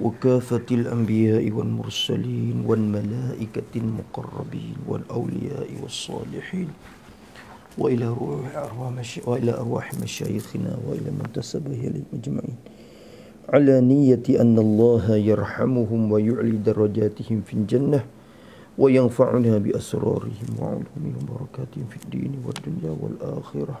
وكافة الأنبياء والمرسلين والملائكة المقربين والأولياء والصالحين وإلى روح أرواح وإلى أرواح مشايخنا وإلى من تسبه أجمعين على نية أن الله يرحمهم ويعلي درجاتهم في الجنة وينفعنا بأسرارهم وعلومهم وبركاتهم في الدين والدنيا والآخرة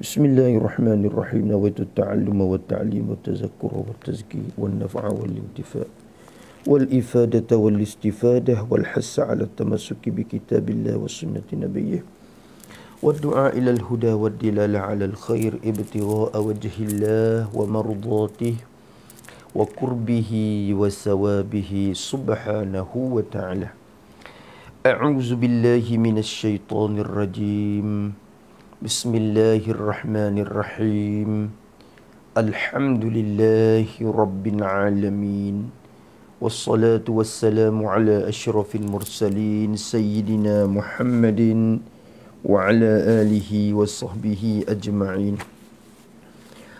بسم الله الرحمن الرحيم نويت التعلم والتعليم والتذكر والتزكي والنفع والانتفاع والإفادة والاستفادة والحس على التمسك بكتاب الله وسنة نبيه والدعاء إلى الهدى والدلالة على الخير ابتغاء وجه الله ومرضاته وقربه وثوابه سبحانه وتعالى أعوذ بالله من الشيطان الرجيم بسم الله الرحمن الرحيم الحمد لله رب العالمين والصلاة والسلام على أشرف المرسلين سيدنا محمد وعلى آله وصحبه أجمعين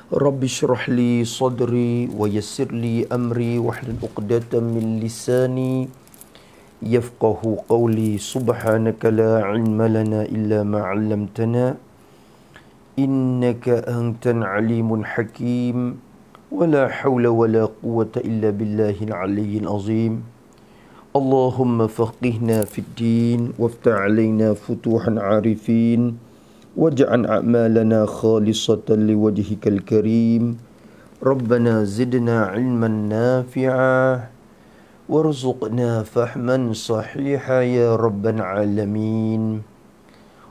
رب اشرح لي صدري ويسر لي أمري واحلل عقدة من لساني يفقه قولي سبحانك لا علم لنا إلا ما علمتنا إنك أنت عليم حكيم ولا حول ولا قوة إلا بالله العلي العظيم اللهم فقهنا في الدين وافتح علينا فتوحا عارفين واجعل أعمالنا خالصة لوجهك الكريم ربنا زدنا علما نافعا وارزقنا فهما صحيحا يا رب العالمين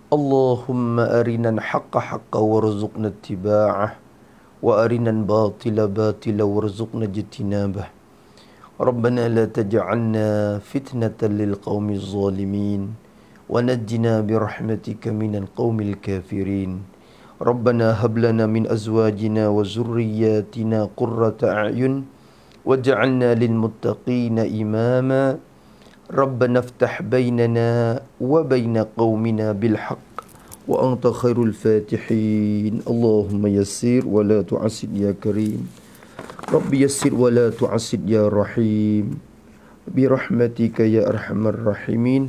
اللهم أرنا الحق حقا وارزقنا اتباعه وأرنا الباطل باطلا وارزقنا اجتنابه ربنا لا تجعلنا فتنة للقوم الظالمين ونجنا برحمتك من القوم الكافرين ربنا هب لنا من أزواجنا وذرياتنا قرة أعين واجعلنا للمتقين إماماً ربنا افتح بيننا وبين قومنا بالحق وأنت خير الفاتحين اللهم يسر ولا تعسر يا كريم رب يسر ولا تعسر يا رحيم برحمتك يا أرحم الراحمين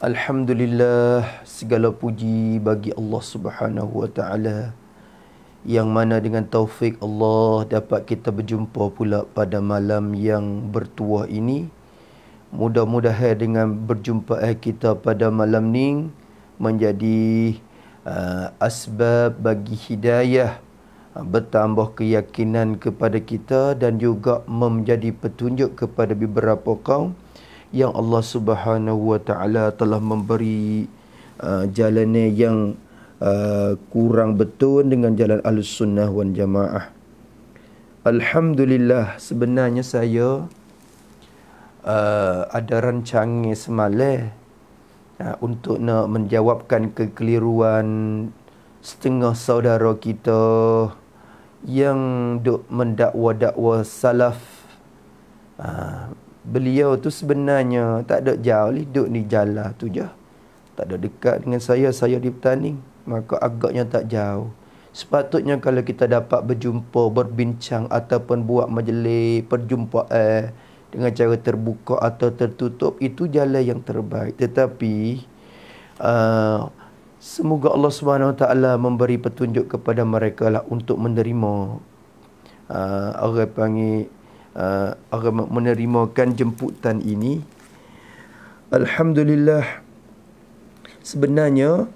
الحمد لله segala puji bagi Allah Subhanahu wa taala yang mana dengan taufik Allah dapat kita berjumpa pula pada malam yang bertuah ini mudah-mudahan dengan berjumpa kita pada malam ni menjadi uh, asbab bagi hidayah uh, bertambah keyakinan kepada kita dan juga menjadi petunjuk kepada beberapa kaum yang Allah Subhanahu Wa Taala telah memberi uh, jalannya yang uh, kurang betul dengan jalan Ahlus Sunnah wan Jamaah. Alhamdulillah sebenarnya saya uh, ada rancangi semalih eh, uh, untuk nak menjawabkan kekeliruan setengah saudara kita yang dok mendakwa-dakwa salaf uh, beliau tu sebenarnya tak ada jauh hidup ni jalan tu je tak ada dekat dengan saya saya di petani maka agaknya tak jauh sepatutnya kalau kita dapat berjumpa berbincang ataupun buat majlis perjumpaan eh, dengan cara terbuka atau tertutup itu jalan yang terbaik tetapi uh, semoga Allah Subhanahu Wa Taala memberi petunjuk kepada mereka lah untuk menerima uh, orang panggil uh, orang menerimakan jemputan ini alhamdulillah sebenarnya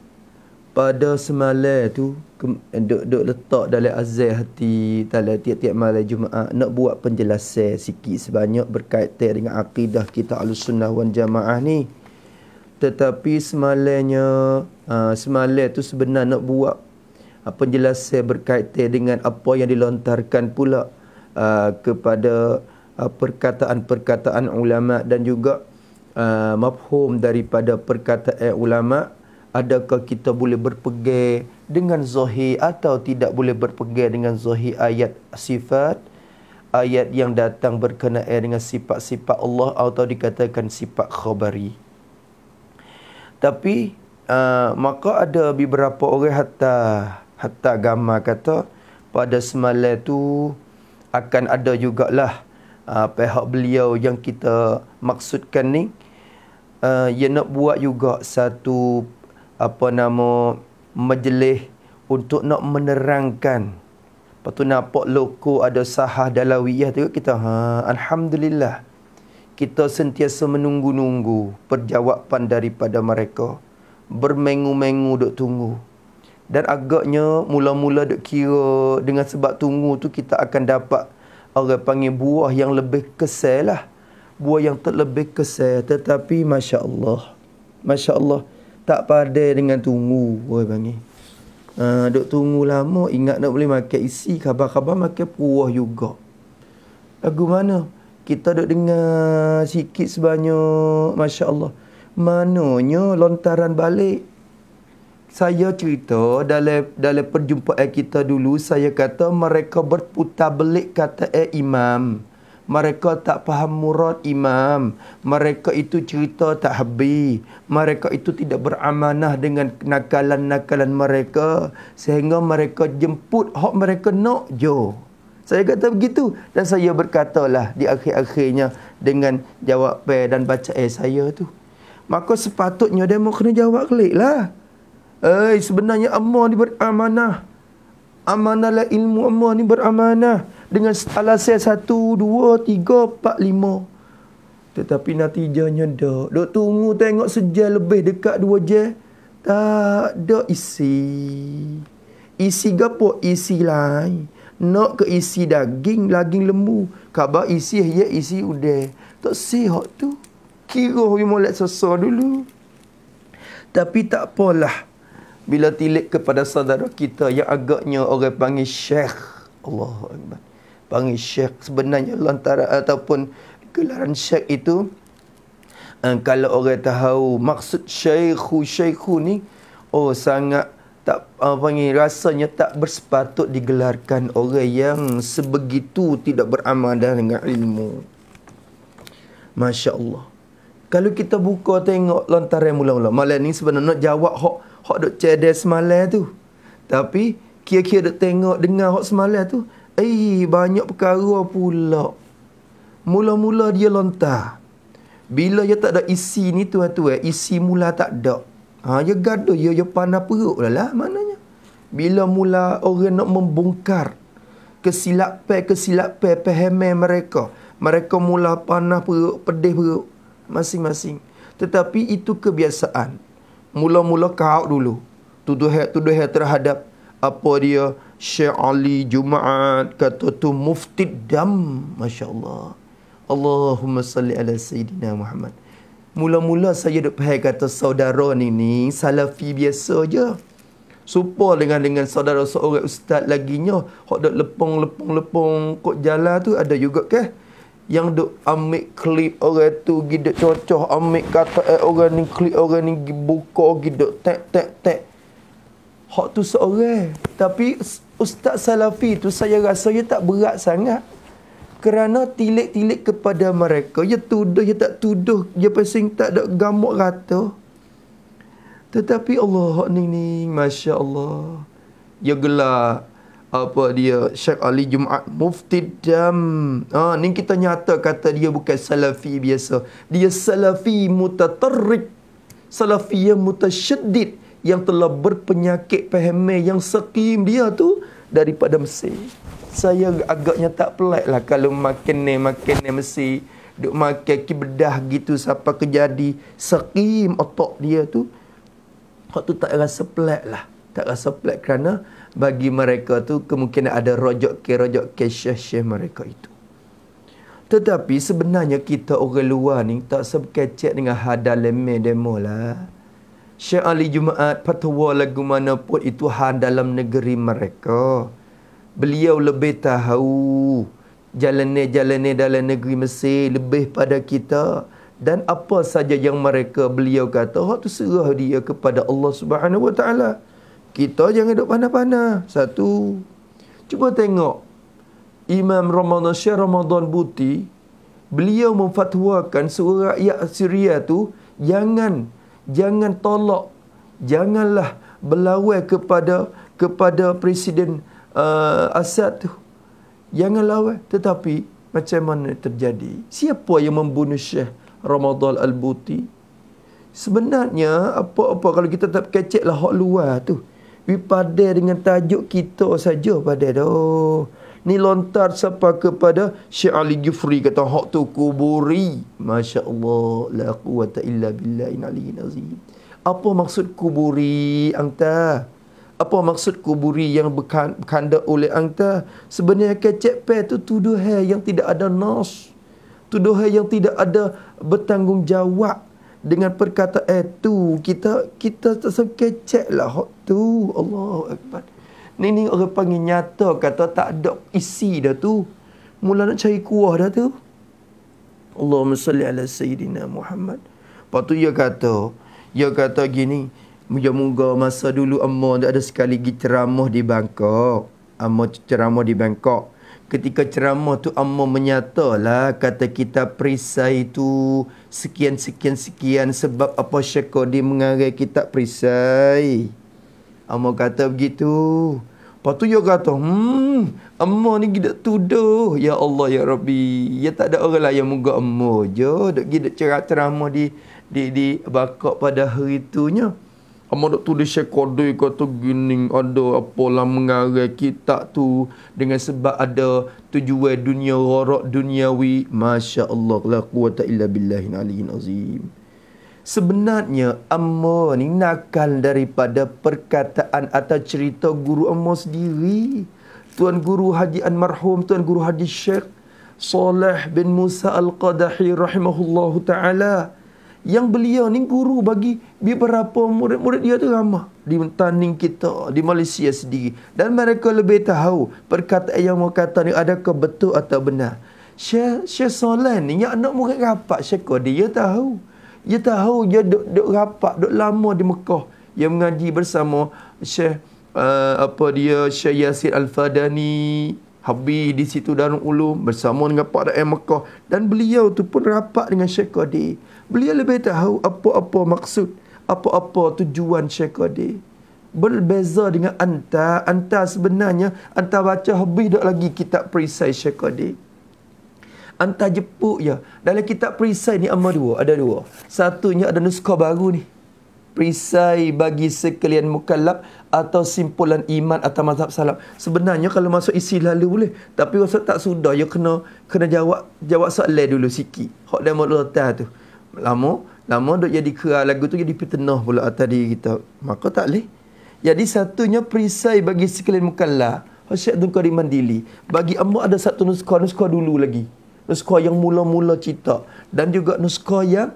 pada semalam tu duk-duk eh, letak dalam azal hati dalam tiap-tiap malam Jumaat nak buat penjelasan sikit sebanyak berkaitan dengan akidah kita al-sunnah wan jamaah ni tetapi semalamnya uh, semalam tu sebenarnya nak buat uh, penjelasan berkaitan dengan apa yang dilontarkan pula uh, kepada uh, perkataan-perkataan ulama dan juga uh, mafhum daripada perkataan ulama' Adakah kita boleh berpegang dengan Zohi atau tidak boleh berpegang dengan Zohi ayat sifat ayat yang datang berkenaan dengan sifat-sifat Allah atau dikatakan sifat khabari. Tapi uh, maka ada beberapa orang hatta hatta agama kata pada semalam itu akan ada jugalah uh, pihak beliau yang kita maksudkan ni uh, ah, ia nak buat juga satu apa nama majlis untuk nak menerangkan Lepas tu nampak loko ada sahah dalawiyah tu kita ha alhamdulillah kita sentiasa menunggu-nunggu perjawapan daripada mereka bermengu-mengu dok tunggu dan agaknya mula-mula dok kira dengan sebab tunggu tu kita akan dapat orang panggil buah yang lebih kesel buah yang terlebih kesel tetapi masya-Allah masya-Allah masya allah masya allah tak padai dengan tunggu oi bangi uh, ah, duk tunggu lama ingat nak boleh makan isi khabar-khabar makan puah juga lagu mana kita duk dengar sikit sebanyak masya-Allah mananya lontaran balik saya cerita dalam dalam perjumpaan kita dulu saya kata mereka berputar belik kata eh imam mereka tak faham murad imam. Mereka itu cerita tak habis. Mereka itu tidak beramanah dengan nakalan-nakalan mereka. Sehingga mereka jemput hak mereka nak jo. Saya kata begitu. Dan saya berkatalah di akhir-akhirnya dengan jawab jawapan dan baca eh saya tu. Maka sepatutnya dia mau kena jawab klik lah. Eh, sebenarnya Allah ni beramanah. Amanah lah ilmu Allah ni beramanah dengan setala sel satu, dua, tiga, empat, lima. Tetapi natijahnya tak. Dok tunggu tengok sejam lebih dekat dua je Tak ada isi. Isi apa? Isi lain. Nak ke isi daging, daging lembu. Khabar isi ya, isi udah. Tak sihat tu. Kira hui molek sesuah dulu. Tapi tak apalah. Bila tilik kepada saudara kita yang agaknya orang panggil syekh. Allah Akbar panggil syekh sebenarnya lantara ataupun gelaran syekh itu uh, kalau orang tahu maksud syekhu syekhu ni oh sangat tak uh, panggil rasanya tak bersepatut digelarkan orang yang sebegitu tidak beramal dengan ilmu Masya Allah kalau kita buka tengok lontaran mula-mula. Malam ni sebenarnya nak jawab hok hok dok cedek semalam tu. Tapi kia kia dok tengok dengar hok semalam tu, Eh, banyak perkara pula. Mula-mula dia lontar. Bila dia tak ada isi ni tuan-tuan, isi mula tak ada. Ha, dia gaduh, dia, dia panah perut lah lah maknanya. Bila mula orang nak membongkar kesilap kesilapan pahamai mereka. Mereka mula panah perut, pedih perut masing-masing. Tetapi itu kebiasaan. Mula-mula kau dulu. Tuduh-tuduh terhadap apa dia Syekh Ali Jumaat kata tu mufti dam Masya Allah Allahumma salli ala Sayyidina Muhammad Mula-mula saya dok pahal kata saudara ni ni salafi biasa je. Supa dengan dengan saudara seorang ustaz lagi laginya. Hak dok lepung-lepung-lepung Kok jalan tu ada juga ke? Yang dok ambil klip orang tu gidak cocoh. Ambil kata eh, orang ni klip orang ni buka gidak tek-tek-tek. Hak tu seorang. Tapi Ustaz Salafi tu saya rasa dia tak berat sangat kerana tilik-tilik kepada mereka dia tuduh dia tak tuduh dia pusing tak ada gamuk rata tetapi Allah nining Masya Allah dia ya gelak apa dia Syekh Ali Jumaat Mufti Dam ha, ni kita nyata kata dia bukan salafi biasa dia salafi mutatarrik salafi yang mutasyadid yang telah berpenyakit PHM yang sekim dia tu daripada Mesir. Saya agaknya tak pelik lah kalau makin ni makin ni Mesir duk makan kibedah gitu siapa kejadi sekim otak dia tu kau tu tak rasa pelik lah. Tak rasa pelik kerana bagi mereka tu kemungkinan ada rojok ke rojok ke syekh mereka itu. Tetapi sebenarnya kita orang luar ni tak sebekecek dengan hadal lemeh demo lah. Syekh Ali Jumaat petua lagu mana pun itu hal dalam negeri mereka. Beliau lebih tahu jalan-jalan dalam negeri Mesir lebih pada kita. Dan apa saja yang mereka beliau kata, hak tu serah dia kepada Allah Subhanahu Wa Kita jangan duduk panah-panah. Satu. Cuba tengok. Imam Ramadan, Syekh Ramadan Buti, beliau memfatwakan seorang rakyat Syria tu, jangan jangan tolak janganlah berlawan kepada kepada presiden uh, Assad tu jangan lawan tetapi macam mana terjadi siapa yang membunuh Syekh Ramadhan Al-Buti sebenarnya apa-apa kalau kita tak keceklah hak luar tu Bipadai dengan tajuk kita saja pada tu ni lontar siapa kepada Syekh Ali Jufri kata hak tu kuburi Masya Allah la quwata illa billah in Ali azim apa maksud kuburi angta apa maksud kuburi yang berkanda oleh angta sebenarnya kecek pe tu tuduhan yang tidak ada nas tuduhan yang tidak ada bertanggungjawab dengan perkataan itu eh, kita kita tersekeceklah hak tu Allahu akbar Ni ni orang panggil nyata kata tak ada isi dah tu. Mula nak cari kuah dah tu. Allahumma salli ala Sayyidina Muhammad. Lepas tu dia kata, dia kata gini, Ya moga masa dulu Amma tak ada sekali pergi ceramah di Bangkok. Amma ceramah di Bangkok. Ketika ceramah tu Amma menyatalah kata kita perisai tu sekian-sekian-sekian sebab apa syekh di mengarai kitab Perisai. Amma kata begitu. Lepas tu dia kata, hmm, Amma ni tidak tuduh. Ya Allah, Ya Rabbi. Ya tak ada orang lah yang muka Amma je. Dia tidak cerah cerah ceramah di, di, di bakok pada hari tu itunya. Amma tak tulis saya kodoh kata gini. Ada apalah mengarah kita tu. Dengan sebab ada tujuan dunia, rorok duniawi. Masya Allah. La quwata illa billahin alihin azim sebenarnya Amma ni nakal daripada perkataan atau cerita Guru Amma sendiri. Tuan Guru Haji Anmarhum, Tuan Guru Haji Syekh Salih bin Musa Al-Qadahi rahimahullah ta'ala. Yang beliau ni guru bagi beberapa murid-murid dia tu ramah. Di tanding kita, di Malaysia sendiri. Dan mereka lebih tahu perkataan yang mereka kata ni adakah betul atau benar. Syekh, Syekh Saleh ni yang anak murid rapat Syekh dia tahu dia tahu dia duk, duk rapat, duk lama di Mekah. Dia mengaji bersama Syekh uh, apa dia Syekh Yasir Al-Fadani. Habis di situ Darul Ulum bersama dengan Pak Da'i Mekah. Dan beliau tu pun rapat dengan Syekh Qadir. Beliau lebih tahu apa-apa maksud, apa-apa tujuan Syekh Qadir. Berbeza dengan anta, anta sebenarnya, anta baca habis tak lagi kitab perisai Syekh Qadir antar jepuk je. Dalam kitab perisai ni amal dua. Ada dua. Satunya ada nuska baru ni. Perisai bagi sekalian mukallab atau simpulan iman atau mazhab salam. Sebenarnya kalau masuk isi lalu boleh. Tapi rasa tak sudah. Ya kena kena jawab jawab soalan dulu sikit. Hak dia mahu letak tu. Lama. Lama duk jadi kera lagu tu jadi pitenah pula atas diri kita. Maka tak boleh. Jadi satunya perisai bagi sekalian mukallab. Hasyiat Dukar Iman Dili. Bagi Amu ada satu nuska-nuska dulu lagi nuskah yang mula-mula cita dan juga nuskah yang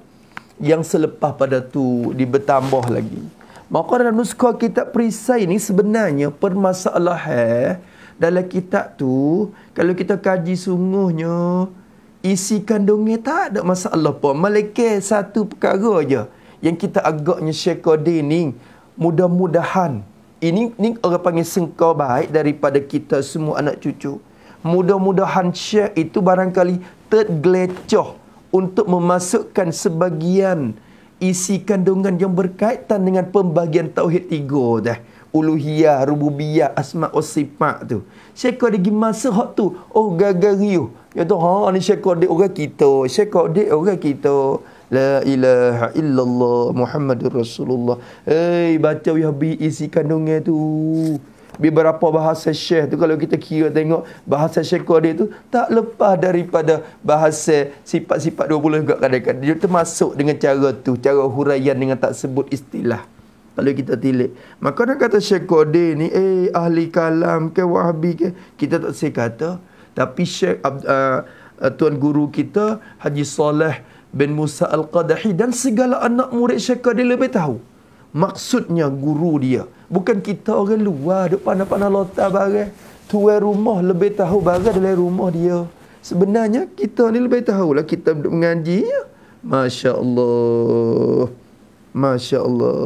yang selepas pada tu dibertambah lagi. Maka dalam nuskah kitab perisai ini sebenarnya permasalahan eh, dalam kitab tu kalau kita kaji sungguhnya isi kandungnya tak ada masalah pun. Malaikat satu perkara aja yang kita agaknya syekode ni mudah-mudahan ini ini orang panggil sengkau baik daripada kita semua anak cucu mudah-mudahan syekh itu barangkali tergelecoh untuk memasukkan sebagian isi kandungan yang berkaitan dengan pembagian tauhid tiga dah uluhiyah rububiyah asma wa sifat tu syekh kau lagi masa hak tu oh gagariuh ya tu ha ni syekh kau orang kita syekh kau orang kita La ilaha illallah Muhammadur Rasulullah Hei baca wihabi isi kandungnya tu beberapa bahasa syekh tu kalau kita kira tengok bahasa syekh Qadir tu tak lepas daripada bahasa sifat-sifat 20 juga kadang-kadang dia termasuk dengan cara tu cara huraian dengan tak sebut istilah kalau kita tilik maka nak kata syekh Qadir ni eh ahli kalam ke wahabi ke kita tak sempat kata tapi syekh uh, tuan guru kita Haji Saleh bin Musa Al-Qadahi dan segala anak murid Syekh Qadir lebih tahu maksudnya guru dia Bukan kita orang luar depan panah-panah Ta'ala barai. tua rumah lebih tahu barai dari rumah dia. Sebenarnya kita ni lebih tahu lah. kita duduk mengaji. Ya. Masya Allah. Masya Allah.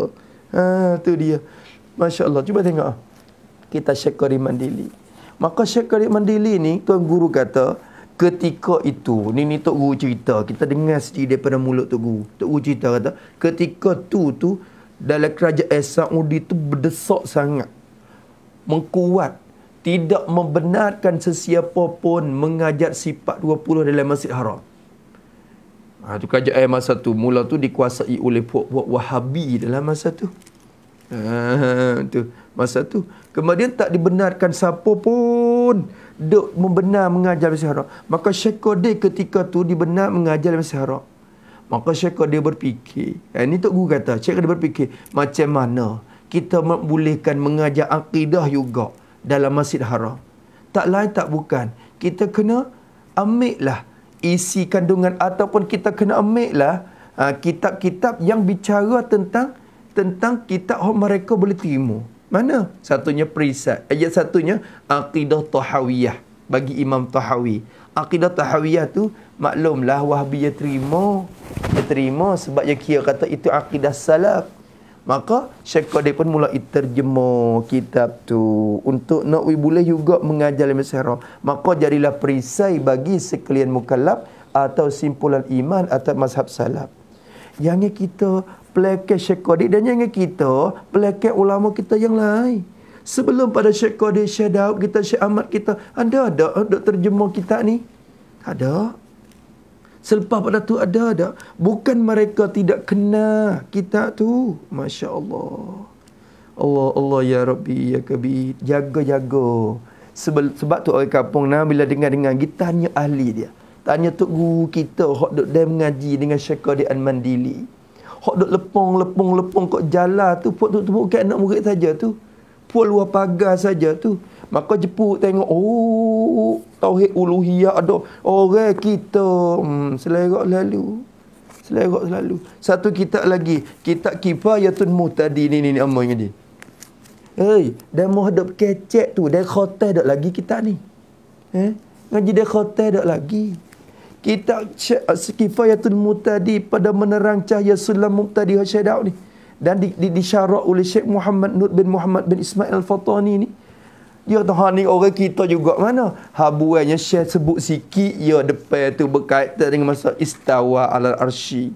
Ha, tu dia. Masya Allah. Cuba tengok. Ah. Kita syekari mandili. Maka syekari mandili ni tuan guru kata ketika itu. Ni ni Tok Guru cerita. Kita dengar sendiri daripada mulut Tok Guru. Tok Guru cerita kata ketika tu tu dalam kerajaan Saudi tu berdesak sangat. Mengkuat. Tidak membenarkan sesiapa pun mengajar sifat 20 dalam masjid haram. Ha, itu kerajaan masa tu Mula tu dikuasai oleh puak-puak wahabi dalam masa tu. Ha, tu masa tu kemudian tak dibenarkan siapa pun duk membenar mengajar bahasa Arab maka Syekh Qadir ketika tu dibenar mengajar bahasa Arab Maka syekh dia berfikir. Eh, ini tokgu kata, syekh dia berfikir. Macam mana kita membolehkan mengajar akidah juga dalam masjid haram. Tak lain tak bukan. Kita kena ambil lah isi kandungan ataupun kita kena ambil lah ah, kitab-kitab yang bicara tentang tentang kitab yang mereka boleh terima. Mana? Satunya perisat. Ayat eh, satunya, aqidah tahawiyah bagi Imam Tahawi akidah tahawiyah tu maklumlah wahabi dia terima dia terima sebab dia kira kata itu akidah salaf maka Syekh Qadir pun mula terjemah kitab tu untuk nak boleh juga mengajar ilmu sirah maka jadilah perisai bagi sekalian mukallaf atau simpulan iman atau mazhab salaf yang kita pelakai Syekh Qadir dan yang kita pelakai ulama kita yang lain Sebelum pada Syekh Qadir, Syekh Daud kita, Syekh Ahmad kita. Ada ada eh, dok terjemah kita ni? ada. Selepas pada tu ada ada. Bukan mereka tidak kena kita tu. Masya Allah. Allah Allah ya Rabbi ya Kabi. Jaga-jaga. sebab tu orang kampung nah, bila dengar-dengar kita tanya ahli dia. Tanya tu guru kita hok dok dia mengaji dengan Syekh Qadir Al-Mandili. Hok dok lepong lepong lepong kok jala tu pok tu bukan anak murid saja tu. Lepung, lepung, lepung, pul luar pagar saja tu. Maka jeput tengok, oh, tauhid uluhiyah ada orang kita hmm, selerok lalu. Selerok selalu. Satu kitab lagi, kitab kifayatun mutadi ni ni ni amma ni. Hei, dan muhadap kecek tu, dan khotai tak lagi kita ni. Eh? Ngaji dia khotai tak lagi. Kitab kifayatun mutadi pada menerang cahaya sulam mutadi hasyadau ni dan di, di, disyarak oleh Syekh Muhammad Nur bin Muhammad bin Ismail Al-Fatani ni. Ya Tuhan ni orang kita juga mana? Habuannya Syekh sebut sikit ya depan tu berkaitan dengan masa istawa ala arsy.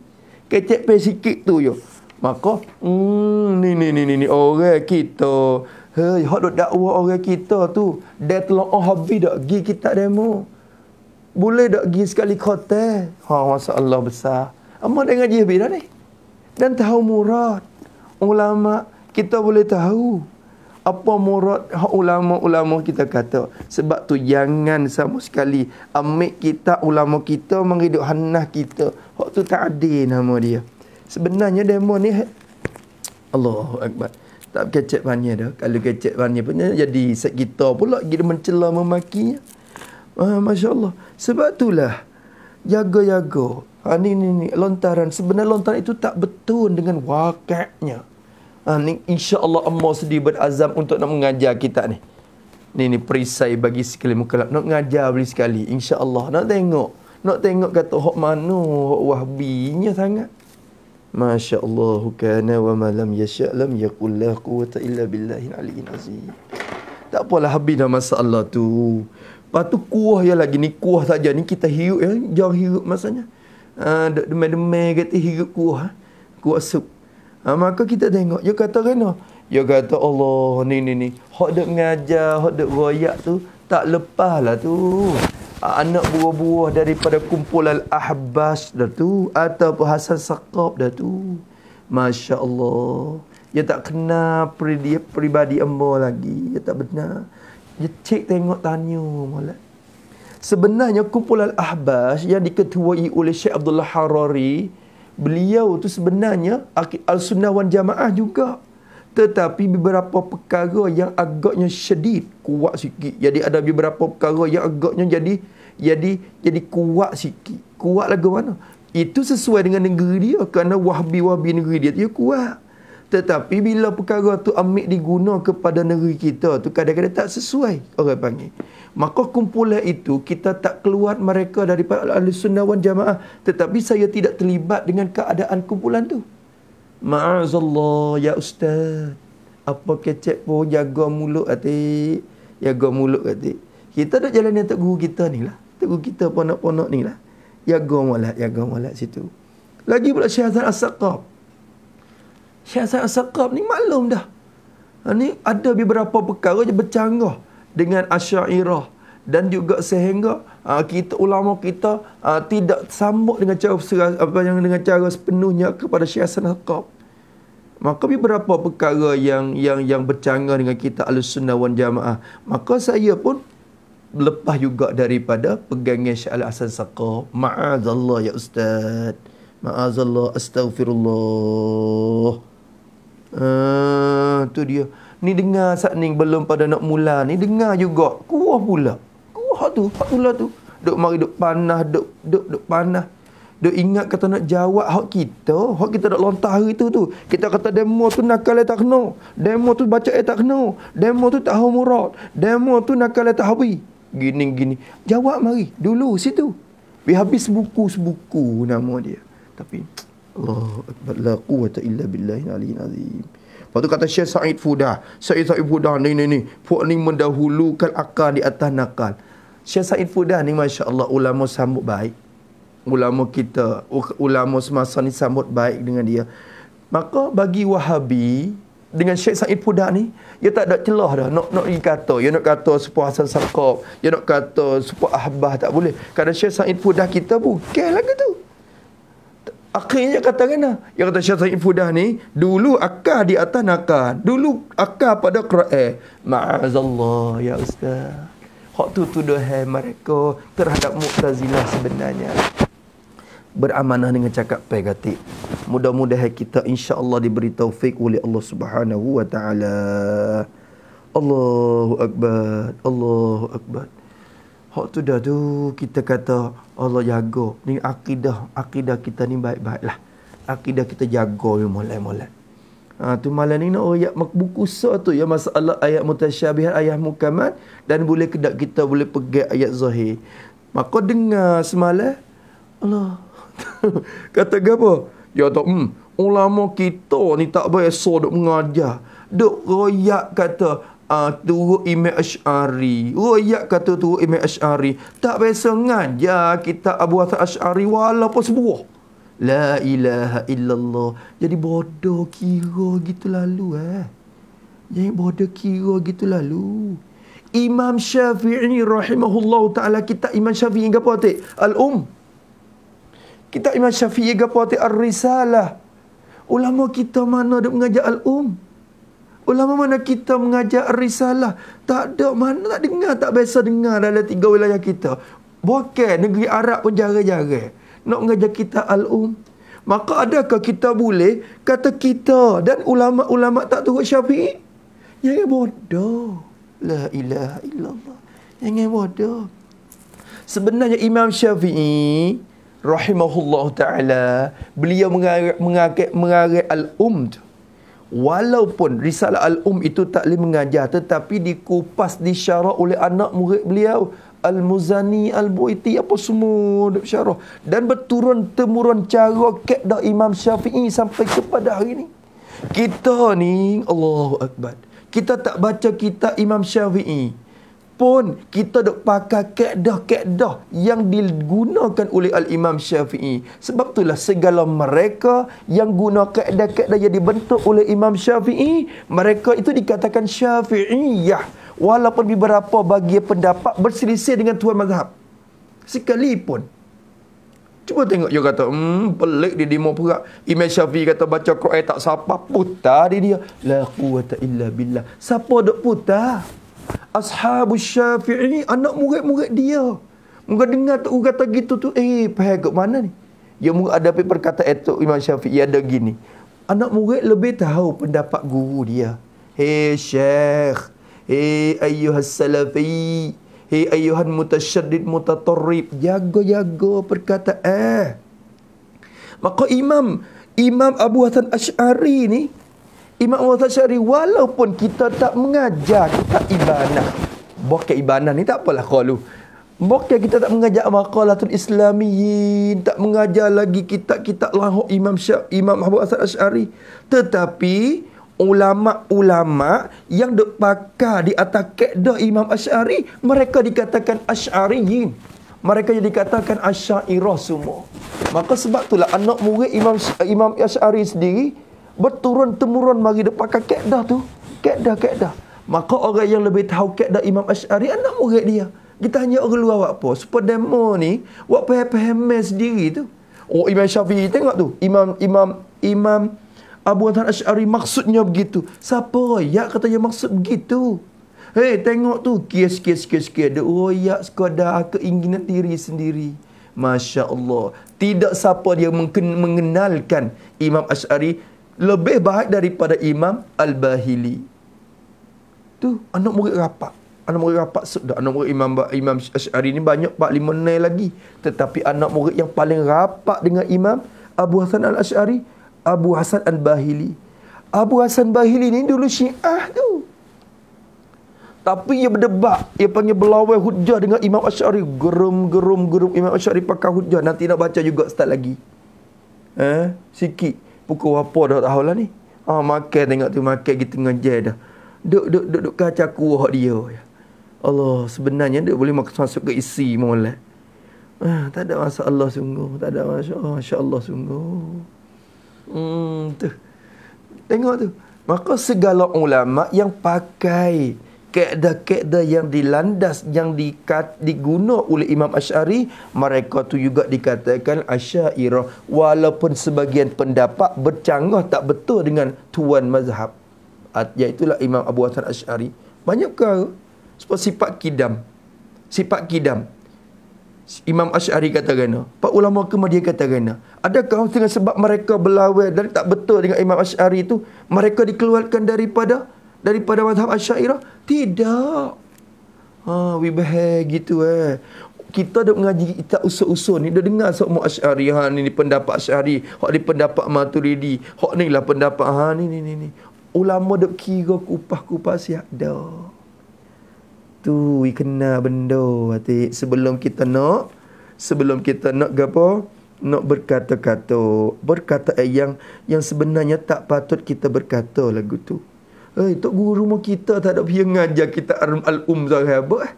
Kecek pe sikit tu ya. Maka hmm ni ni ni ni, ni orang kita. Hei, hak dok dakwah orang kita tu. Dia telah oh habi dak gi kita demo. Boleh dak gi sekali kota? Ha masya-Allah besar. Amak dengan dia bila ni? dan tahu murad ulama kita boleh tahu apa murad ulama-ulama kita kata sebab tu jangan sama sekali ambil kita ulama kita menghidup hanah kita hak tu tak ada nama dia sebenarnya demo ni Allahu akbar tak kecek banyak dah kalau kecek banyak punya jadi set kita pula kita mencela memaki ah, ha, masya-Allah sebab itulah jaga-jaga ha, ni, ni, ni lontaran sebenarnya lontaran itu tak betul dengan wakaknya Uh, ni insya-Allah Allah sendiri berazam untuk nak mengajar kita ni. Ni ni perisai bagi sekali muka nak mengajar beli sekali insya-Allah nak tengok. Nak tengok kata hok mano hok wahbinya sangat. Masya-Allah kana wa ma lam yasha' lam yaqul la quwwata illa billah aliyyin azim. Tak apalah habis dah masalah tu. Lepas tu kuah ya lagi ni kuah saja ni kita hirup ya eh? jangan hirup masanya. Ah uh, demai-demai kata hirup kuah. Eh? Kuah sup. Ha, maka kita tengok. Dia kata kena. Dia kata Allah ni ni ni. Hak duk ngajar, hak duk royak tu. Tak lepas lah tu. Ha, anak buah-buah daripada kumpulan Ahbas dah tu. Ataupun Hasan Saqab dah tu. Masya Allah. Dia tak kenal peribadi embo lagi. Dia tak benar. Dia cek tengok tanya malam. Sebenarnya kumpulan Ahbas yang diketuai oleh Syekh Abdullah Harari beliau tu sebenarnya al-sunnah wal jamaah juga tetapi beberapa perkara yang agaknya syedid kuat sikit jadi ada beberapa perkara yang agaknya jadi jadi jadi kuat sikit kuat lagu mana itu sesuai dengan negeri dia kerana wahbi-wahbi negeri dia dia kuat tetapi bila perkara tu ambil diguna kepada negeri kita tu kadang-kadang tak sesuai orang panggil. Maka kumpulan itu kita tak keluar mereka daripada ahli sunnah wal jamaah. Tetapi saya tidak terlibat dengan keadaan kumpulan tu. Ma'azallah ya ustaz. Apa kecek pun jaga mulut atik. Jaga mulut atik. Kita dah jalan yang tak guru kita ni lah. Tak guru kita ponok-ponok ni lah. Jaga mulut, jaga mulut situ. Lagi pula Syahazan As-Saqab. Syekh Said al ni maklum dah. Ini ha, ada beberapa perkara yang bercanggah dengan Asyairah dan juga sehingga uh, kita ulama kita uh, tidak sambut dengan cara serah, apa yang dengan cara sepenuhnya kepada Syekh Sanaqab. Maka beberapa perkara yang yang yang bercanggah dengan kita Ahlussunnah wal Jamaah. Maka saya pun lepas juga daripada pegangan Syekh Al Hasan Saqab. Ma'azallah ya ustaz. Ma'azallah Astaghfirullah. Ah, tu dia. Ni dengar saat ni belum pada nak mula ni dengar juga. Kuah pula. Kuah tu, hak pula tu. Dok mari dok panah, dok dok dok panah. Dok ingat kata nak jawab hak kita, hak kita nak lontar hari tu tu. Kita kata demo tu nakal tak kena. Demo tu baca tak kena. Demo tu tak murad. Demo tu nakal tak habis. Gini gini. Jawab mari dulu situ. Bi habis buku sebuku nama dia. Tapi cht. Allah la quwata illa billahi aliyyil azim. Lepas tu kata Syekh Sa'id Fudah. Syekh Sa'id Fudah ni ni ni. Puak ni mendahulukan akal di atas nakal. Syekh Sa'id Fudah ni Masya Allah ulama sambut baik. Ulama kita, ulama semasa ni sambut baik dengan dia. Maka bagi Wahabi, dengan Syekh Sa'id Fudah ni, dia tak ada celah dah. Nak nak dia kata, dia nak kata sepuh Hasan Sakob, dia nak kata sepuh Ahbah tak boleh. Kadang Syekh Sa'id Fudah kita bukan lah tu. Akhirnya kata kena. Dia kata Syed Said Fudah ni, dulu akar di atas nakar. Dulu akar pada Quran. Ma'azallah, ya Ustaz. Hak tu tuduhan mereka terhadap Mu'tazilah sebenarnya. Beramanah dengan cakap pegatik. Mudah-mudahan kita insya-Allah diberi taufik oleh Allah Subhanahu wa taala. Allahu akbar. Allahu akbar. Hak tu dah tu kita kata Allah jaga. Ni akidah, akidah kita ni baik-baiklah. Akidah kita jaga ni molek-molek. Ha, tu malam ni nak oh, ayat buku sah tu ya masalah ayat mutasyabihat ayat mukamat dan boleh kedak kita boleh pegang ayat zahir. Maka dengar semalam Allah kata gapo? Ya tak hmm, ulama kita ni tak biasa dok mengajar. Dok royak kata uh, ah, turut Imam Ash'ari. Ruayat oh, kata turut Imam Ash'ari. Tak biasa dengan ya kita Abu Hassan Ash'ari walaupun sebuah. La ilaha illallah. Jadi bodoh kira gitu lalu eh. Jadi bodoh kira gitu lalu. Imam Syafi'i rahimahullah ta'ala kita Imam Syafi'i yang apa Al-Um. Kita Imam Syafi'i yang apa Ar-Risalah. Ulama kita mana dia mengajar Al-Um? Ulama mana kita mengajar risalah? Tak ada mana tak dengar, tak biasa dengar dalam tiga wilayah kita. Bukan negeri Arab pun jarang-jarang nak mengajar kita al-um. Maka adakah kita boleh kata kita dan ulama-ulama tak turut Syafi'i? Yang bodoh. La ilaha illallah. Yang bodoh. Sebenarnya Imam Syafi'i rahimahullah ta'ala beliau mengarik, mengarik, mengarik al-um walaupun risalah al-um itu tak boleh mengajar tetapi dikupas disyarah oleh anak murid beliau al-muzani al-buiti apa semua dalam syarah dan berturun temurun cara kepada Imam Syafi'i sampai kepada hari ini kita ni Allahu akbar kita tak baca kitab Imam Syafi'i pun kita dok pakai kaedah-kaedah yang digunakan oleh al-Imam Syafi'i. Sebab itulah segala mereka yang guna kaedah-kaedah yang dibentuk oleh Imam Syafi'i, mereka itu dikatakan Syafi'iyah walaupun beberapa bagi pendapat berselisih dengan tuan mazhab. Sekalipun Cuba tengok dia kata, hmm, pelik dia demo pula. Imam Syafi'i kata baca Quran tak siapa putar dia La quwata illa billah. Siapa dok putar? Ashabu Syafi'i ni anak murid-murid dia. Muka dengar tu kata gitu tu, eh pergi ke mana ni? Ya muka ada perkataan itu Imam Syafi'i ya, ada gini. Anak murid lebih tahu pendapat guru dia. Hei Syekh, hei ayyuhas salafi, hei ayyuhan mutasyaddid mutatarrib, jaga-jaga perkataan. Maka Imam Imam Abu Hassan Ash'ari ni Imam Al-Tashari walaupun kita tak mengajar kita ibadah. Bokeh ibadah ni tak apalah kalau. Bokeh kita tak mengajar maqalatul islamiyin. Tak mengajar lagi kitab-kitab lahuk Imam Syaf, Imam Abu Asad Ash'ari. Tetapi ulama-ulama yang dipakai di atas kaedah Imam Ash'ari. Mereka dikatakan Ash'ariyin. Mereka yang dikatakan Ash'airah semua. Maka sebab itulah anak murid Imam Imam Ash'ari sendiri berturun temurun mari depan kakek dah tu kakek dah kakek dah maka orang yang lebih tahu kakek dah Imam Ash'ari anak murid dia kita hanya orang luar buat apa super demo ni buat paham-paham sendiri tu oh Imam Syafi'i tengok tu Imam Imam Imam Abu Hasan Ash'ari maksudnya begitu siapa ya katanya maksud begitu Hei, tengok tu kes kes kes kes dia royak sekadar keinginan diri sendiri. Masya Allah. Tidak siapa dia mengenalkan Imam Ash'ari lebih baik daripada Imam Al-Bahili. Tu anak murid rapat. Anak murid rapat sudah. Anak murid Imam Imam Asy'ari ni banyak 4 5 nilai lagi. Tetapi anak murid yang paling rapat dengan Imam Abu Hasan Al-Asy'ari, Abu Hasan Al-Bahili. Abu Hasan Bahili ni dulu Syiah tu. Tapi ia berdebat. Ia panggil berlawai hujah dengan Imam Asyari. Gerum-gerum-gerum Imam Asyari pakai hujah. Nanti nak baca juga start lagi. Eh? Sikit pukul apa dah tahu lah ni. Ha, makan tengok tu, makan kita ngejar dah. Duk, duk, duk, duk kacau kuah dia. Allah, sebenarnya dia boleh masuk, masuk ke isi mula. Ah, ha, tak ada masalah sungguh. Tak ada oh Masya Allah sungguh. Hmm, tu. Tengok tu. Maka segala ulama yang pakai keadaan-keadaan yang dilandas yang dikat, diguna oleh Imam Ash'ari mereka tu juga dikatakan Ash'airah walaupun sebagian pendapat bercanggah tak betul dengan tuan mazhab iaitulah Imam Abu Hasan Ash'ari banyak ke sifat kidam sifat kidam Imam Ash'ari kata gana Pak ulama kemudian kata gana Adakah dengan sebab mereka berlawan Dan tak betul dengan Imam Ash'ari itu Mereka dikeluarkan daripada daripada mazhab Asy'ariyah? Tidak. Ha, we behave gitu eh. Kita dah mengaji kitab usul-usul ni, dah dengar semua Asy'ariyah ha, ni, ni pendapat Asy'ari, hak ni pendapat Maturidi, hak ni lah pendapat ha ni ni ni. ni. Ulama dok kira kupah-kupah siap ya, dah. Tu we kena benda hati sebelum kita nak sebelum kita nak gapo? nak berkata-kata berkata yang yang sebenarnya tak patut kita berkata lagu tu Eh, tok guru rumah kita tak ada pergi mengajar kita al-um zahab. Eh?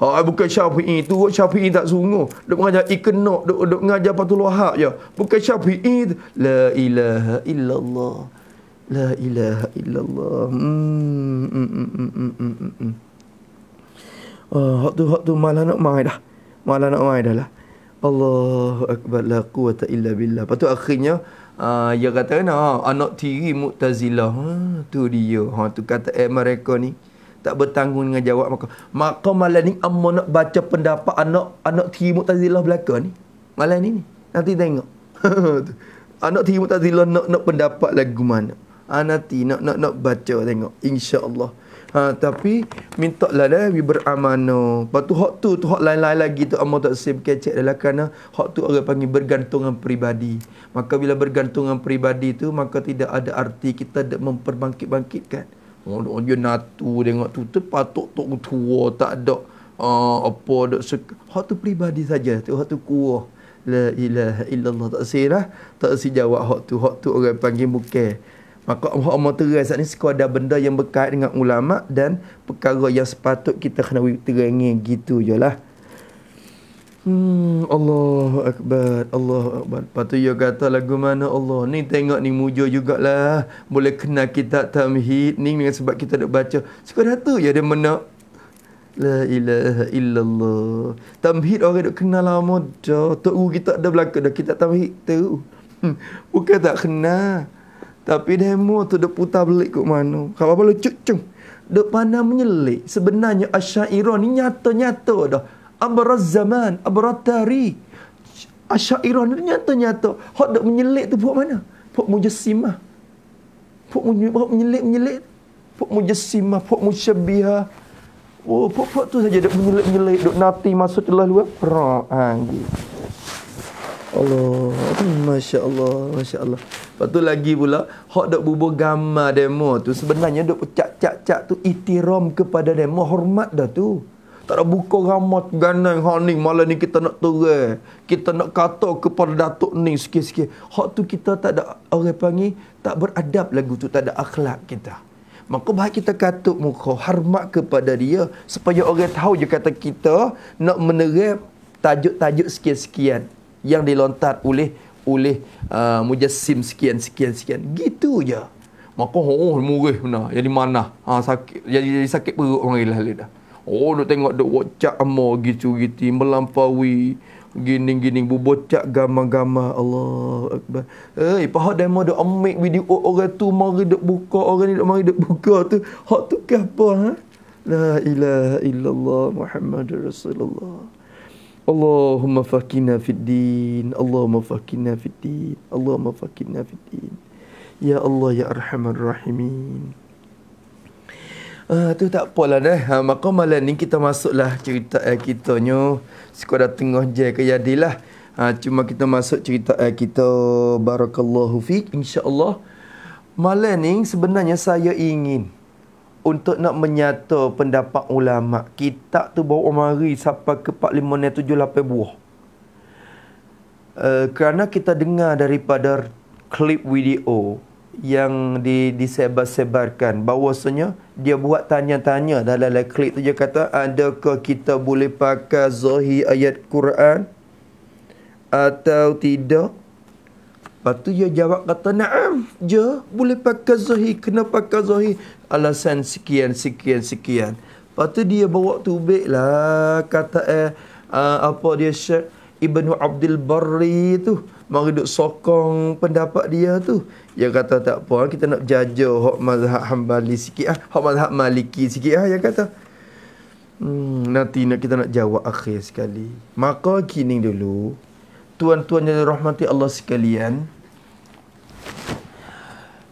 Ha, eh, bukan syafi'i. Tu syafi'i tak sungguh. Duk mengajar ikenok. Duk, duk mengajar patul wahab je. Bukan syafi'i. La ilaha illallah. La ilaha illallah. Hmm. Hmm. Hmm. Hmm. Hmm. Hmm. Hmm. hmm, hmm, hmm. Ah, tu, tu malah nak main dah. Malah nak main dah lah. Allahu Akbar. La quwata illa billah. Lepas tu akhirnya. Ah, dia kata no, anak tiri Mu'tazilah. Ha, tu dia. Ha, tu kata eh, mereka ni tak bertanggung dengan jawab maka maka malam ni amma nak baca pendapat anak anak tiri Mu'tazilah belakang ni. Malam ni ni. Nanti tengok. anak tiri Mu'tazilah nak nak pendapat lagu mana. Ha, nanti nak nak nak baca tengok insya-Allah ha, tapi minta lah dah we beramanah lepas tu hak tu tu hak lain-lain lagi tu amal tak sim kecek adalah kerana hak tu orang panggil bergantungan peribadi maka bila bergantungan peribadi tu maka tidak ada arti kita tak memperbangkit-bangkitkan oh, dia natu tengok tu terpatuk tok tua tak ada uh, apa dak sek- hak tu peribadi saja tu hak tu kuah la ilaha illallah tak sirah tak sijawab hak tu hak tu orang panggil mukeh Maka Allah Allah terai saat ni sekolah ada benda yang berkait dengan ulama dan perkara yang sepatut kita kena terangin gitu je lah. Hmm, Allah Akbar, Allah Akbar. Lepas tu dia kata lagu mana Allah. Ni tengok ni muja jugalah. Boleh kena kita tamhid ni dengan sebab kita dah baca. Sekolah tu ya dia menak. La ilaha illallah. Tamhid orang dah kenal lama dah. Tok kita ada belakang dah kita tamhid tu. Hmm, bukan tak kenal. Tapi demo tu dia putar belik kat mana. Kalau apa lu cuk cung. Dia pandang menyelik. Sebenarnya Asyairah ni nyata-nyata dah. Abarat zaman, abarat tarikh. Asyairah ni nyata-nyata. Hak dia menyelik tu buat mana? Buat mujassimah. Buat menyelik-menyelik. Buat mujassimah, buat musyabihah. Oh, buat buat tu saja dok menyelit-nyelit dok nanti masuk telah eh? luar perang anjing. Ah, Allah, masya-Allah, masya-Allah. Lepas tu lagi pula Hak dok bubur gama demo tu Sebenarnya dok cak-cak-cak tu Itiram kepada demo Hormat dah tu tak ada buka ramah ganai hal ni. Malah ni kita nak terai. Kita nak kata kepada Datuk ni sikit-sikit. Hak tu kita tak ada orang panggil. Tak beradab lagu tu. Tak ada akhlak kita. Maka bahagia kita katuk muka. Hormat kepada dia. Supaya orang tahu je kata kita. Nak menerai tajuk-tajuk sikit-sikian. Yang dilontar oleh oleh uh, mujassim sekian sekian sekian gitu je maka oh, oh murih benar jadi mana ha, sakit jadi, jadi sakit perut orang ilah leda oh duk tengok duk wacak amo gitu gitu melampaui gini gini bubocak gama-gama Allah akbar eh pahat demo duk amik video orang tu mari duk buka orang ni duk mari duk buka tu hak tu ke apa ha la ilaha illallah muhammadur rasulullah Allahumma faqina fid din Allahumma faqina fid din Allahumma faqina fid din Ya Allah ya arhamar rahimin Ah uh, tu tak apalah dah. Ha, ah, maka malam ni kita masuklah cerita eh, kita nyo sekoda tengah je ke jadilah. Ha, ah, cuma kita masuk cerita eh, kita barakallahu fik insyaallah. Malam ni sebenarnya saya ingin untuk nak menyata pendapat ulama kitab tu bawa mari sampai ke 4 5 6 7 buah uh, kerana kita dengar daripada klip video yang di disebar-sebarkan bahawasanya dia buat tanya-tanya dalam klip tu dia kata adakah kita boleh pakai zahir ayat Quran atau tidak Lepas tu dia jawab kata Naam je boleh pakai zahir Kena pakai zahir alasan sekian, sekian, sekian. Lepas tu dia bawa tubik lah, kata eh, uh, apa dia syed, Ibnu Abdul Barri tu. Mari duk sokong pendapat dia tu. Dia kata tak apa, kita nak jaja hak mazhab hambali sikit ah. Hak mazhab maliki sikit ah, dia kata. Hmm, nanti nak kita nak jawab akhir sekali. Maka kini dulu, tuan-tuan yang dirahmati Allah sekalian,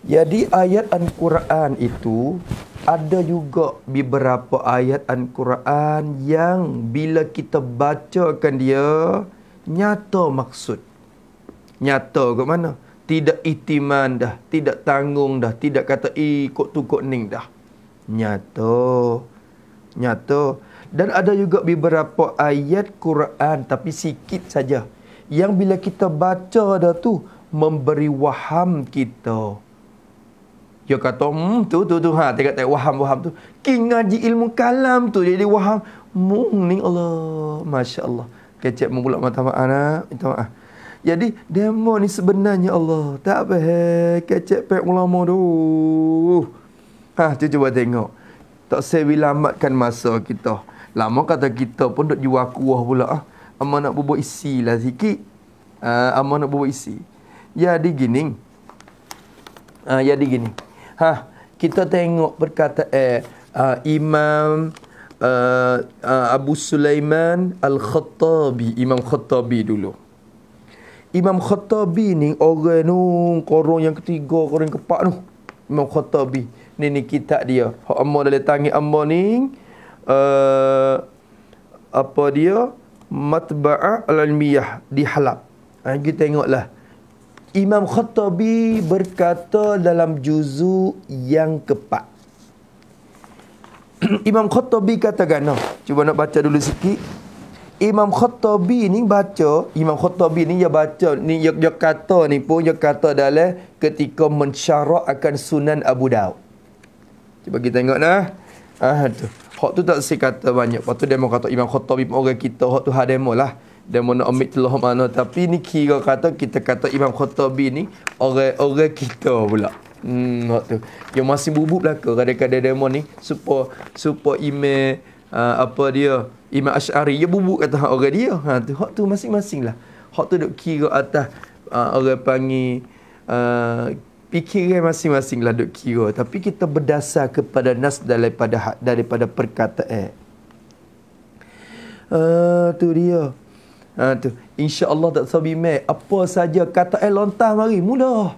jadi ayat Al-Quran itu ada juga beberapa ayat Al-Quran yang bila kita bacakan dia nyata maksud. Nyata ke mana? Tidak itiman dah, tidak tanggung dah, tidak kata ikut kok ning dah. Nyata. Nyata. Dan ada juga beberapa ayat Quran tapi sikit saja. Yang bila kita baca dah tu memberi waham kita dia kata hmm tu tu tu ha tengok tak waham waham tu ngaji ilmu kalam tu jadi waham mung ni Allah masya-Allah kecek mung pula mata maaf anak minta maaf jadi demo ni sebenarnya Allah tak apa kecek pek ulama tu ha tu cuba tengok tak sewilamatkan masa kita lama kata kita pun duk jual kuah pula ah amma nak bubuh isi lah sikit uh, ah, amma nak bubuh isi ya di gini uh, ya di gini ha kita tengok berkata eh uh, imam uh, uh, Abu Sulaiman Al-Khattabi Imam Khattabi dulu Imam Khattabi ni orang tu korong yang ketiga korong keempat tu Imam Khattabi ni ni kitab dia hak amma dalam tangi amma ni uh, apa dia matba'ah al-ilmiyah di Halab ha, kita tengoklah Imam Khattabi berkata dalam juzu yang keempat. Imam Khattabi kata gana. Cuba nak baca dulu sikit. Imam Khattabi ni baca, Imam Khattabi ni dia baca, ni dia, dia kata ni pun dia kata dalam ketika mensyarah akan Sunan Abu Daud. Cuba kita tengok nah. Ah tu. Hak tu tak sekata banyak. Lepas tu demo kata Imam Khattabi orang kita, hak tu hademo lah dan mana ambil telah mana tapi ni kira kata kita kata Imam Khotobi ni orang-orang kita pula hmm waktu dia masih bubuk belaka kadang-kadang demo ni supo supo ime uh, ah, apa dia Imam Asy'ari dia bubuk kata orang dia ha tu hak tu masing-masing lah hak tu duk kira atas uh, orang panggil uh, fikiran masing-masing lah dok kira tapi kita berdasar kepada nas daripada daripada perkataan eh. uh, tu dia Ha, tu. Allah tak sabi mai Apa saja kata eh lontah mari. Mudah.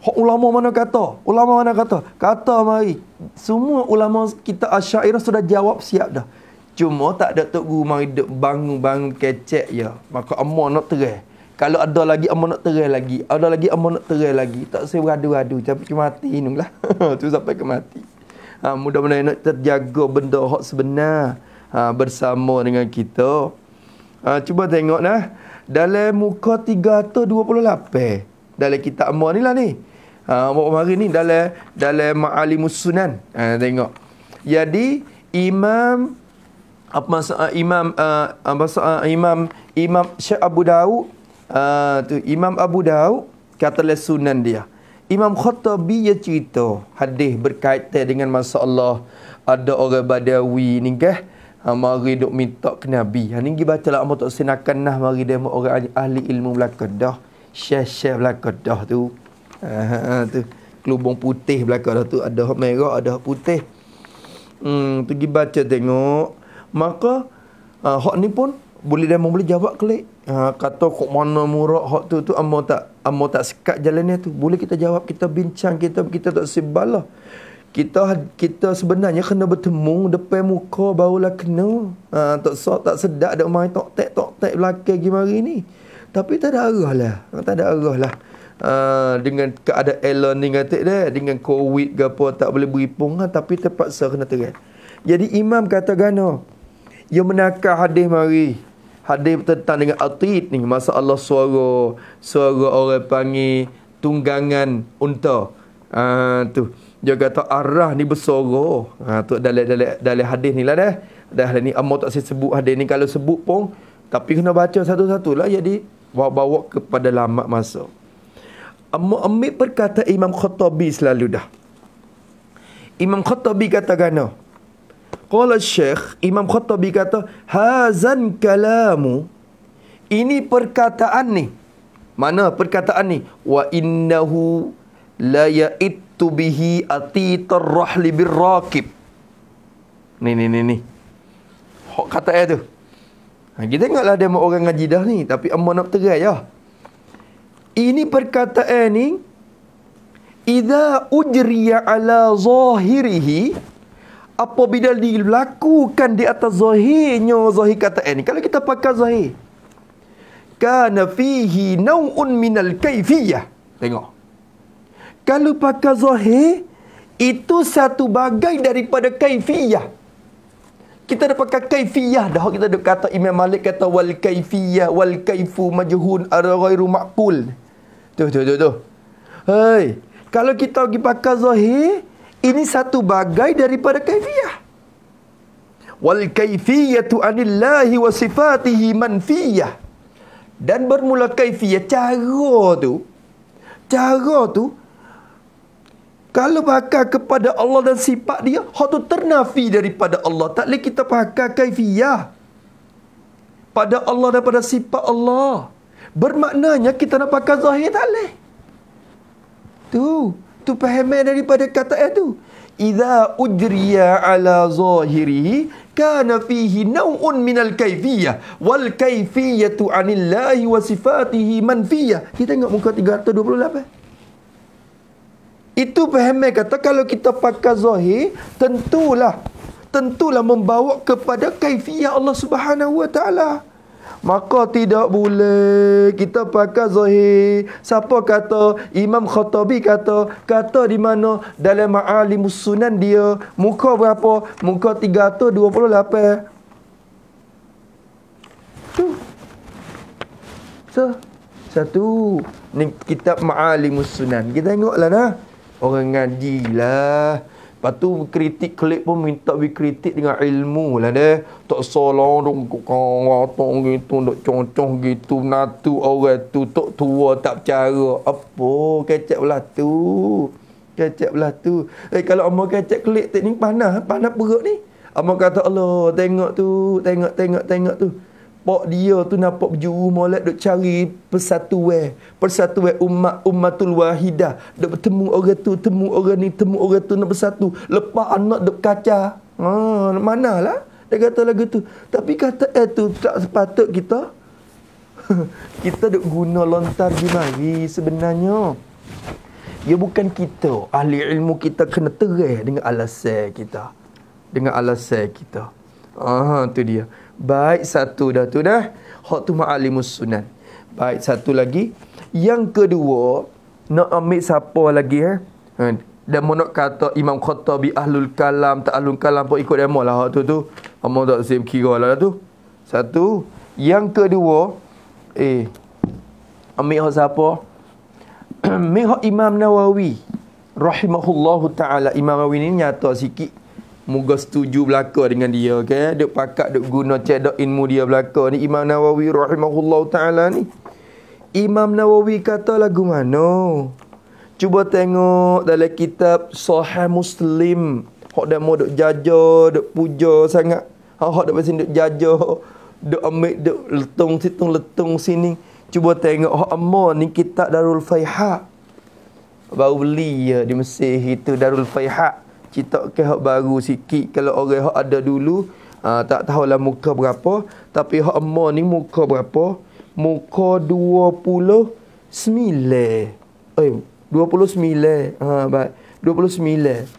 Hak ulama mana kata? Ulama mana kata? Kata mari. Semua ulama kita asyair sudah jawab siap dah. Cuma tak ada tok guru mari duk bangun-bangun kecek ya. Maka amma nak terai. Kalau ada lagi amma nak terai lagi. Ada lagi amma nak terai lagi. Tak saya beradu-adu. Tapi ke mati ni lah. tu sampai ke mati. Ha, mudah-mudahan nak terjaga benda hak sebenar. Ha, bersama dengan kita. Ha, cuba tengok nah. Dalam muka tiga atau dua 328. Dalam kitab Amor ni lah ni. Ha, Amor Umar ni dalam dalam Ma'alimus Sunan. Ha, tengok. Jadi Imam apa masa uh, Imam uh, ah, masa, uh, Imam Imam Syekh Abu Daud uh, tu Imam Abu Daud kata le lah sunan dia. Imam Khattabi ya cerita hadis berkaitan dengan masalah ada orang Badawi ni kah Ha, mari duk minta ke Nabi. Ha, ni baca lah. Amal tak senakan nah. Mari demo orang ahli ilmu belakang dah. Syekh-syekh belakang dah tu. Ha, ha, tu. Kelubung putih belakang dah tu. Ada merah, ada putih. Hmm, tu pergi baca tengok. Maka, ha, hak ni pun boleh dia boleh jawab kelik. Ha, ah, kata kok mana murak hak tu tu. Amal tak amal tak sekat jalannya tu. Boleh kita jawab, kita bincang, kita kita tak sebalah kita kita sebenarnya kena bertemu depan muka barulah kena ha, tak sok tak sedap, dak main tok tek tok tek belakang gimari ni tapi tak ada arah lah ha, tak ada arah lah ha, dengan keadaan Elon ni kata dia dengan covid ke apa tak boleh beripung ha, lah. tapi terpaksa kena terang jadi imam kata gana yang menakah hadis mari hadis tentang dengan atid ni masa Allah suara suara orang panggil tunggangan unta ha, tu dia kata arah ni bersoroh. Ha tu dalam dalam dalam hadis ni lah dah. Dah ni amau tak saya sebut hadis ni kalau sebut pun tapi kena baca satu-satu lah jadi bawa-bawa kepada lama masa. Amu ambil perkata Imam Khattabi selalu dah. Imam Khattabi kata gana. Qala Syekh Imam Khattabi kata hazan kalamu ini perkataan ni. Mana perkataan ni? Wa innahu la ya'it ahtu bihi atitar rahli birraqib. Nih nih nih nih. Hok kata ayat tu. Ha, kita ingatlah dia orang ngaji dah ni tapi amma nak terai ya. Lah. Ini perkataan ni idza ujriya ala zahirihi apabila dilakukan di atas zahirnya zahir kata eh ni kalau kita pakai zahir kana fihi naw'un minal kaifiyah tengok kalau pakai zahir, itu satu bagai daripada kaifiyah. Kita dah pakai kaifiyah dah. Kita dah kata Imam Malik kata wal kaifiyah wal kaifu majhun ar-ghairu Tu tu tu tu. Hei, kalau kita pergi pakai zahir, ini satu bagai daripada kaifiyah. Wal tu anillahi wa sifatihi manfiyah. Dan bermula kaifiyah cara tu cara tu kalau pakai kepada Allah dan sifat dia, hak tu ternafi daripada Allah. Tak boleh kita pakai kaifiyah. Pada Allah dan pada sifat Allah. Bermaknanya kita nak pakai zahir tak boleh. Tu. Tu pahamai daripada kata itu. Iza ujriya ala zahirihi kana fihi naw'un minal kaifiyah wal kaifiyatu anillahi wa sifatihi manfiyah. Kita tengok muka 328. Itu Fahim kata kalau kita pakai zahir tentulah tentulah membawa kepada kaifiah Allah Subhanahu Wa Taala. Maka tidak boleh kita pakai zahir. Siapa kata? Imam Khatabi kata, kata di mana? Dalam Ma'alim Sunan dia muka berapa? Muka 328. So, satu ni kitab ma'alimus Sunan. Kita tengoklah nah. Orang ngaji lah. Lepas tu kritik klik pun minta we kritik dengan ilmu lah deh. Tak salah dong kau gitu, tak cong gitu, natu orang tu, tak tua, tak percara. Apa kecep lah tu. Kecep lah tu. Eh kalau Amal kecep klik teknik panas, panas perut ni. Amal kata Allah tengok tu, tengok, tengok, tengok tu. Pak dia tu nampak berjuru molek lah, duk cari persatuan, persatuan umat ummatul wahidah. Duk bertemu orang tu, temu orang ni, temu orang tu nak bersatu. Lepas anak duk kaca. Ha, manalah? Dia kata lagu tu. Tapi kata eh tu tak sepatut kita kita duk guna lontar jemari sebenarnya. ya bukan kita, ahli ilmu kita kena terah dengan alasan kita. Dengan alasan kita. Ah, tu dia. Baik satu dah tu dah. Hak tu ma'alimus sunan. Baik satu lagi. Yang kedua, nak ambil siapa lagi eh? Ha? Dan mau nak kata Imam Khotobi Ahlul Kalam, tak Ahlul Kalam pun ikut demo lah waktu tu. tu, Amal tak sim kira lah tu. Satu. Yang kedua, eh, ambil hak siapa? ambil hak Imam Nawawi. Rahimahullahu ta'ala. Imam Nawawi ni nyata sikit. Moga setuju belaka dengan dia okay? Duk pakat duk guna cedok ilmu dia belaka ni Imam Nawawi rahimahullah ta'ala ni Imam Nawawi kata lagu mana Cuba tengok dalam kitab Sahih Muslim Hak dah mau duk jajah, duk puja sangat Hak dah pasti duk jajah Duk ambil, duk letung situ, letung sini Cuba tengok hak amal ni kitab Darul Faihak Baru beli ya di Mesir itu Darul Faihak cita ke hak baru sikit kalau orang hak ada dulu aa, ah, tak tahulah muka berapa tapi hak emak ni muka berapa muka dua puluh 29 eh dua puluh 29 ha ah, baik dua puluh 29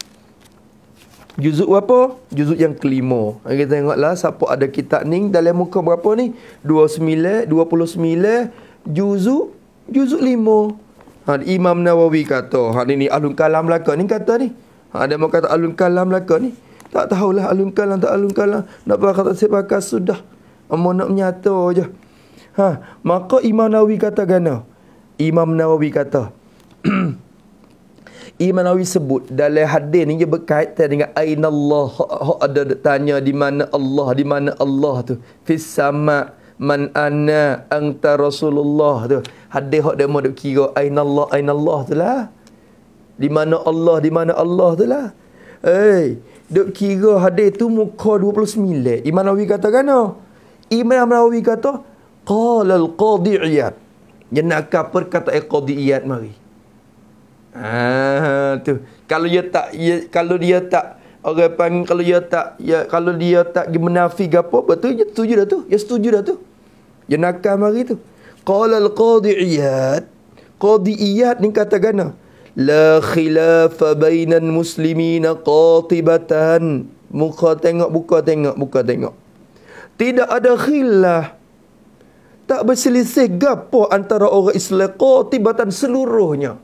Juzuk berapa? Juzuk yang kelima. Ah, kita tengoklah siapa ada kitab ni dalam muka berapa ni? Dua dua puluh 29, juzuk, juzuk lima. Ha, Imam Nawawi kata, ha, ni, ni Ahlul Kalam belakang ni kata ni. Ha, dia mau kata alun kalam lah ni. Tak tahulah alun kalam, tak alun kalam. Nak pakai kata sepaka sudah. mau nak menyata je. Ha, maka Imam Nawawi kata gana. Imam Nawawi kata. Imam Nawawi sebut dalam hadis ni dia berkaitan dengan aina Allah ada tanya di mana Allah di mana Allah tu fis sama man ana anta rasulullah tu hadis hok demo dok kira aina Allah aina Allah tu lah di mana Allah, di mana Allah tu lah. Hei, duk kira hadis tu muka 29. Imam Nawawi kata kan? Imam Nawawi kata, Qala al-qadi'iyat. Yang nak perkataan eh, qadi'iyat mari. Ah tu. Kalau dia tak ya, kalau dia tak orang panggil kalau dia tak ya kalau dia tak menafi gapo betul dia setuju dah tu. ya setuju dah tu. yang Dia nakal mari tu. Qala al-qadi'iyat. Qadi'iyat ni kata gana? لا خلاف بين المسلمين قاطبة Muka tengok, buka tengok, buka tengok. Tidak ada khilaf. Tak berselisih gapo antara orang Islam qatibatan seluruhnya.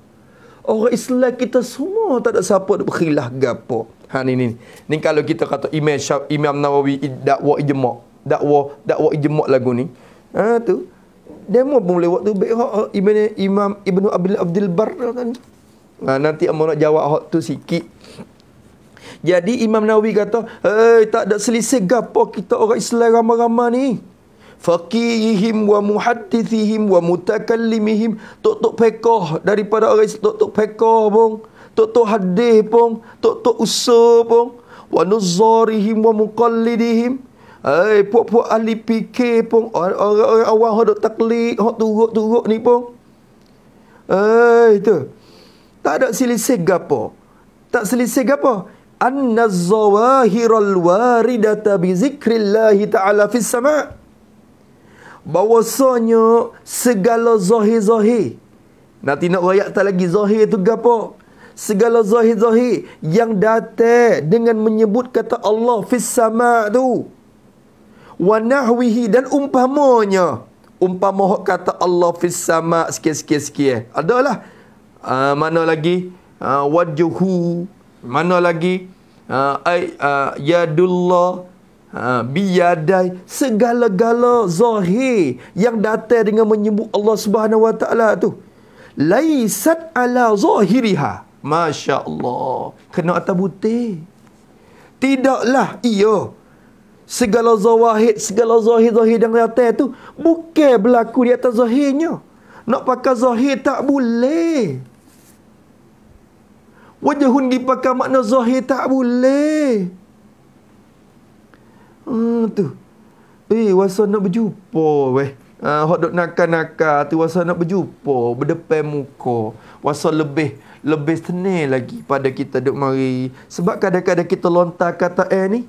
Orang Islam kita semua tak ada siapa nak berkhilaf gapo. Ha ni ni. Ni kalau kita kata Imam Syaf, Imam Nawawi dakwa ijma, dakwa dakwa ijma lagu ni. Ha tu. Demo pun boleh waktu baik Imam Imam Ibnu Abdul Abdul Bar kan. Ha, nanti Imam nak jawab hak tu sikit. Jadi Imam Nawawi kata, "Hei, tak ada selisih gapo kita orang Islam ramai-ramai ni." Fakihihim wa muhaddithihim wa mutakallimihim tok-tok pekoh daripada orang tok-tok pekoh pun tok-tok hadis pun tok-tok usul pun wa nuzarihim wa muqallidihim Hei, puak-puak ahli fikir pun, orang-orang awal yang duduk taklid, yang turut-turut ni pun. Hei, tu. Tak ada selisih gapo. Tak selisih gapo. Anna zawahiral waridata bi zikrillah ta'ala fis sama. Bahwasanya segala zahir-zahir. Nanti nak rakyat tak lagi zahir tu gapo. Segala zahir-zahir yang datang dengan menyebut kata Allah fis sama tu. Wa nahwihi dan umpamanya. umpamah kata Allah fis sama sikit-sikit-sikit. Adalah uh, mana lagi uh, wajhu mana lagi uh, ah, ay uh, yadullah Ha, biadai segala-gala zahir yang datang dengan menyebut Allah Subhanahu Wa Taala tu laisat ala zahiriha masya-Allah kena atas butir tidaklah iya segala zahir segala zahir zahir yang datang tu bukan berlaku di atas zahirnya nak pakai zahir tak boleh. Wajahun dipakai makna zahir tak boleh. Hmm, tu. Eh, wasa nak berjumpa, weh. Ha, uh, hok nakal-nakal tu wasa nak berjumpa, berdepan muka. Wasa lebih lebih tenang lagi pada kita dok mari. Sebab kadang-kadang kita lontar kata eh ni,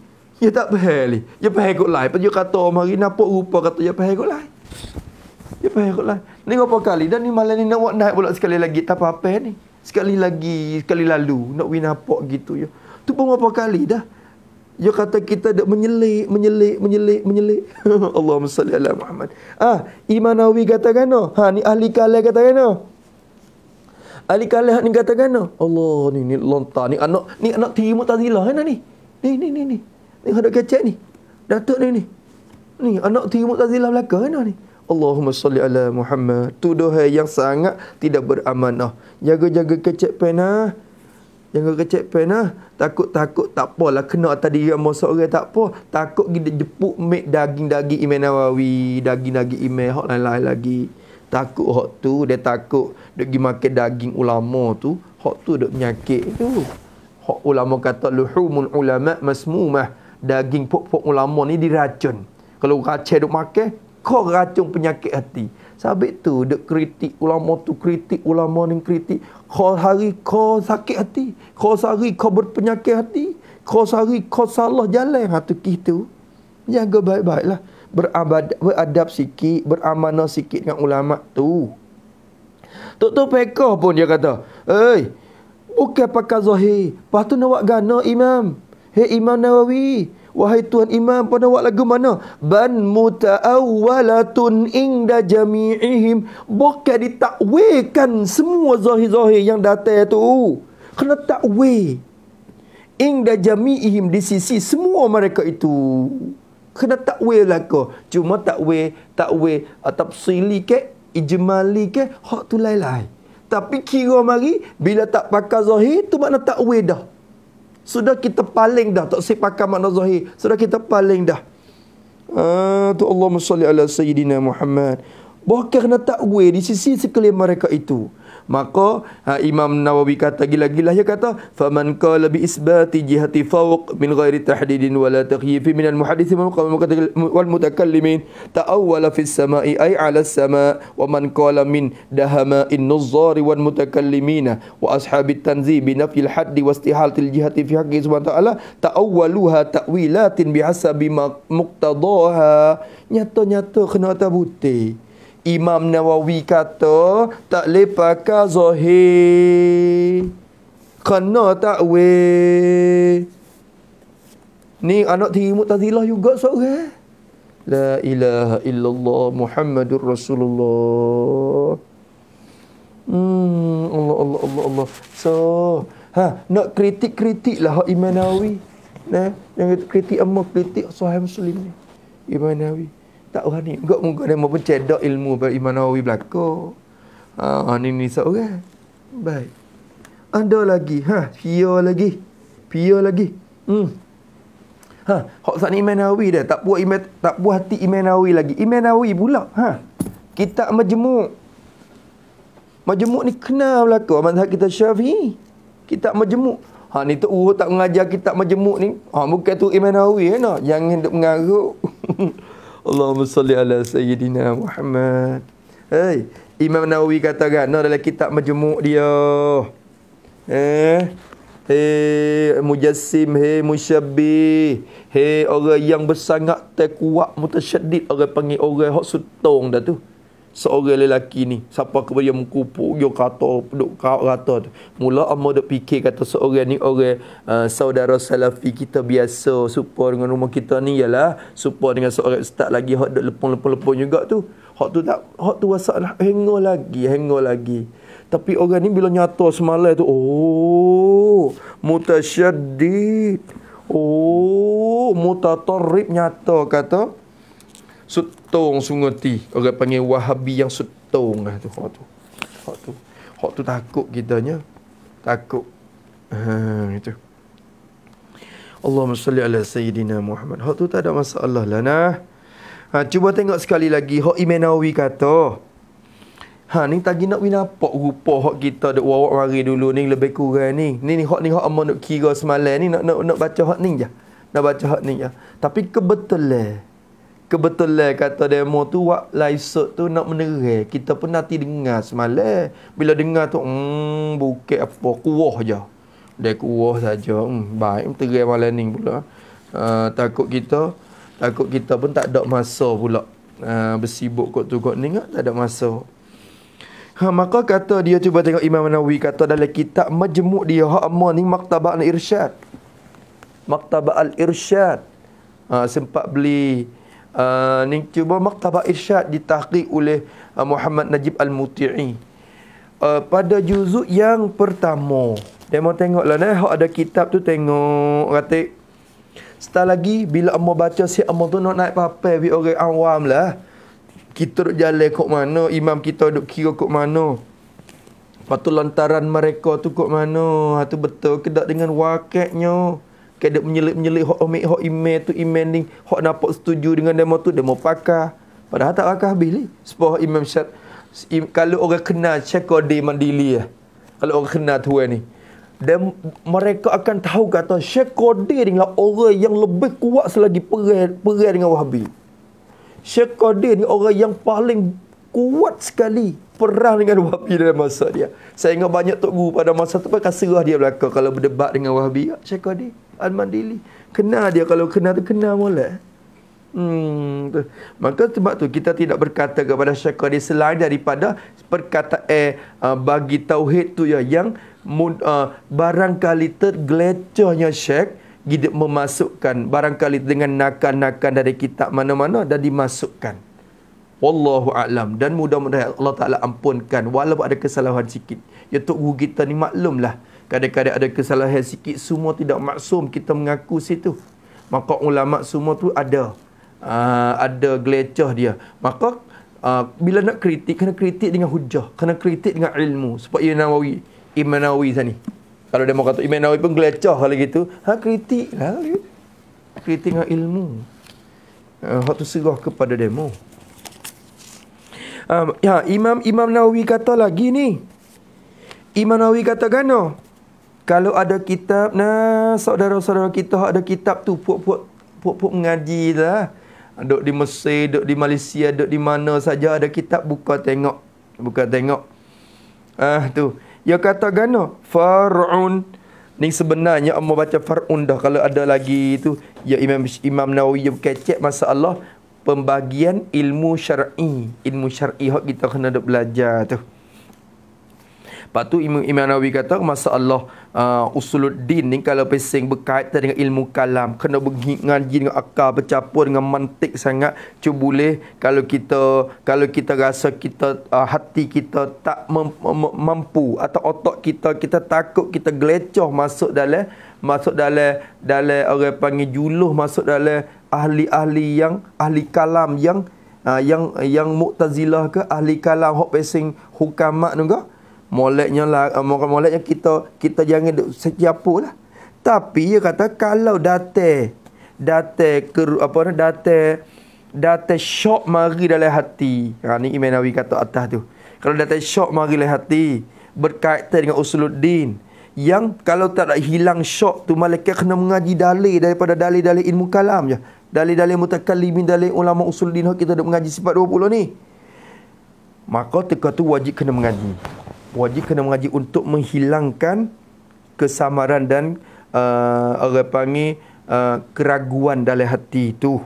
ya tak payah ni. Ya payah kot lain. Pada kata mari nampak rupa kata ya payah kot lain. Dia ya, perut lah. Ni berapa kali? Dan ni malam ni nak buat naik pula sekali lagi. Tak apa-apa eh, ni. Sekali lagi, sekali lalu. Nak win apa gitu ya. Tu pun berapa kali dah. Dia ya, kata kita dah menyelik, menyelik, menyelik, menyelik. Allahumma salli ala Muhammad. Ah, Imanawi kata kena. Ha, ni ahli kalah kata kena. Ahli kalah ni kata kena. Allah, ni ni lontar. Ni anak, ni anak timur tazilah. Ha, eh, ni. Ni, ni, ni, ni. Ni hadap kecek ni. Datuk ni, ni. Ni anak timur tazilah belakang. Ha, ni. Allahumma salli ala Muhammad. Tuduhan yang sangat tidak beramanah. Jaga-jaga kecek penah. Jaga kecek penah. Takut-takut tak apalah kena tadi yang masuk orang tak apa. Takut kita jepuk mek daging-daging Imam Nawawi, daging-daging Imam hok lain-lain lagi. Takut hok tu dia takut dia pergi makan daging ulama tu, hok tu dok menyakit tu. Hok ulama kata luhumul ulama masmumah. Daging pok-pok ulama ni diracun. Kalau kacau dok makan, kau racun penyakit hati. Sabit tu dek kritik ulama tu kritik ulama ni kritik. Kau hari kau sakit hati. Kau hari kau berpenyakit hati. Kau hari kau salah jalan hatu kita. Jaga baik-baiklah. Berabad, beradab sikit, beramanah sikit dengan ulama tu. Tok tu pekah pun dia kata. Hei, bukan pakai zahir. Lepas tu nak buat gana imam. Hei imam Nawawi. Wahai Tuhan Imam pada waktu lagu mana? Ban muta'awwalatun ingda jami'ihim. Bukan ditakwekan semua zahir-zahir yang datang itu. Kena takwe. Ingda jami'ihim di sisi semua mereka itu. Kena takwe lah kau. Cuma takwe, takwe atap ah, sili ke, ijmali ke, hak tu lain-lain. Tapi kira mari, bila tak pakai zahir, tu makna takwe dah. Sudah kita paling dah tak sepakat makna zahir. Sudah kita paling dah. Ah tu Allahumma salli ala sayyidina Muhammad. Bahkan kena takwil di sisi sekalian mereka itu maka ha, Imam Nawawi kata gila-gilah dia kata faman qala bi isbati jihati fawq min ghairi tahdidin wala taghyif min al muhaddith wal mutakallimin ta'awwala fi as-sama'i ay 'ala as-sama' wa man qala min dahama in nuzari wal mutakallimin wa ashabi at-tanzih bi nafyi al-hadd wa istihalati al-jihati fi haqqi subhanahu wa ta'ala ta'awwaluha ta'wilatin bi hasabi muqtadaha nyata-nyata kena atabuti Imam Nawawi kata tak boleh pakai zahir. Kena tak Ni anak tiri mutazilah juga seorang. Eh? La ilaha illallah Muhammadur Rasulullah. Hmm, Allah, Allah, Allah, Allah. So, ha, nak kritik-kritik lah Imam Nawawi. Nah, eh? yang kritik amal, kritik sahih muslim ni. Imam Nawawi. Tak berani. Gak muka dia mau cedok ilmu pada Imam Nawawi belaka. Ah, ha ni ni seorang. Baik. Ada lagi. Ha, pia lagi. Pia lagi. Hmm. Ha, hak sat Imam Nawawi dah tak buat Imam tak buat hati Imam Nawawi lagi. Imam Nawawi pula. Ha. Kita majemuk, majemuk ni kena belaka mazhab kita syafi, Kita majemuk. Ha ni tu, guru tak mengajar kita majemuk ni. Ha bukan tu Imam Nawawi eh, nah. Jangan duk mengaruk. Allahumma salli ala sayyidina Muhammad. Hey, Imam Nawawi kata kan, no, dalam kitab majmuk dia. Eh, Hei eh, mujassim, hei eh, musyabbi, hei eh, orang yang bersangat tekuak mutasyadid orang panggil orang hok sutong dah tu seorang lelaki ni siapa kepada dia mengkupuk dia kata duk kau kata tu mula amma dak fikir kata seorang ni orang uh, saudara salafi kita biasa serupa dengan rumah kita ni ialah serupa dengan seorang ustaz lagi hak dak lepung lepung lepung juga tu hak tu tak hak tu wasaklah hengo lagi hengo lagi tapi orang ni bila nyata semalam tu oh mutasyaddid oh mutatarrib nyata kata sutong sungeti orang panggil wahabi yang sutong lah tu hak tu hak tu hak tu takut kitanya takut ha itu Allahumma salli ala sayyidina Muhammad hak tu tak ada masalah lah nah ha cuba tengok sekali lagi hak Imanawi kata Ha ni tadi nak win apa rupa hak kita dak wawak mari dulu ni lebih kurang ni. Ni ni hak ni hak amon nak kira semalam ni nak nak baca hak ni je. Nak baca hak ni je. Tapi kebetulan kebetulan kata demo tu wak laisut tu nak menerai kita pun nanti dengar semalam bila dengar tu hmm bukit apa kuah je dia kuah saja hmm baik hmm, terai malam ni pula uh, takut kita takut kita pun tak ada masa pula uh, bersibuk kot tu kot ni tak ada masa Ha, maka kata dia cuba tengok Imam Nawawi kata dalam kitab majmuk dia hak ni maktabah al-irsyad. Maktabah al-irsyad. Ha, sempat beli Eh, ni cuba maktabah irsyad ditahqiq oleh uh, Muhammad Najib Al-Muti'i. Uh, pada juzuk yang pertama. Dia Demo tengoklah nah ada kitab tu tengok kata Setelah lagi bila amma baca si amma tu nak naik papel bi orang awam lah. Kita duk jalan kok mana, imam kita duk kira kok mana. Lepas lantaran mereka tu kok mana, ha tu betul ke dengan wakilnya kada menyelit-menyelit hok omik hok email tu email ni hok nampak setuju dengan demo tu demo pakah padahal tak pakah habis ni sepoh imam syar im, kalau orang kena cek di mandili ya. Eh. kalau orang kena tu eh, ni dan mereka akan tahu kata Syekh Qadir dengan orang yang lebih kuat selagi perang perang dengan Wahabi Syekh Qadir ni orang yang paling kuat sekali perang dengan Wahabi dalam masa dia. Saya ingat banyak tok guru pada masa tu pakai serah dia belaka kalau berdebat dengan Wahabi. Ah, Cakap dia, Al Mandili. Kenal dia kalau kenal tu kenal mula. Hmm, tu. Maka sebab tu kita tidak berkata kepada syaka dia selain daripada perkataan eh, ah, bagi tauhid tu ya yang uh, barangkali tergelecehnya syek tidak memasukkan barangkali dengan nakan-nakan dari kitab mana-mana dan dimasukkan. Wallahu a'lam dan mudah-mudahan Allah Taala ampunkan walaupun ada kesalahan sikit. Ya tok guru kita ni maklumlah kadang-kadang ada kesalahan sikit semua tidak maksum kita mengaku situ. Maka ulama semua tu ada uh, ada gelecah dia. Maka uh, bila nak kritik kena kritik dengan hujah, kena kritik dengan ilmu sebab Imam Nawawi, Imam Nawawi sini. Kalau demo kata Imam Nawawi pun gelecah kalau gitu, ha kritiklah. Kritik dengan ilmu. Uh, tu serah kepada demo um, ya Imam Imam Nawawi kata lagi ni. Imam Nawawi kata kan kalau ada kitab nah saudara-saudara kita ada kitab tu puak-puak puak-puak mengaji lah. dok di Mesir, dok di Malaysia, dok di mana saja ada kitab buka tengok. Buka tengok. Ah tu. Ya kata gano kan, Far'un ni sebenarnya Allah baca Far'un dah kalau ada lagi tu ya Imam Imam Nawawi kecek Allah pembagian ilmu syar'i. Ilmu syar'i hak kita kena ada belajar tu. Lepas tu Imam, Imam Nawawi kata masa Allah uh, usuluddin ni kalau pesing berkaitan dengan ilmu kalam kena pergi dengan dengan akal bercampur dengan mantik sangat tu boleh kalau kita kalau kita rasa kita uh, hati kita tak mampu atau otak kita kita takut kita gelecoh masuk dalam masuk dalam dalam orang panggil juluh masuk dalam ahli-ahli yang ahli kalam yang uh, yang yang mu'tazilah ke ahli kalam hok pesing hukamak nungga moleknya lah uh, moleknya kita kita jangan siapa lah tapi dia kata kalau date date ke apa nak date date syok mari dalam hati ha ni Imam kata atas tu kalau date syok mari dalam hati berkaitan dengan usuluddin yang kalau tak nak hilang syok tu malaikat kena mengaji dalil daripada dalil-dalil ilmu kalam je dalil-dalil mutakallimin dalil ulama usul usuluddin kita duk mengaji sifat 20 ni maka teka tu wajib kena mengaji wajib kena mengaji untuk menghilangkan kesamaran dan uh, orang panggil uh, keraguan dalam hati itu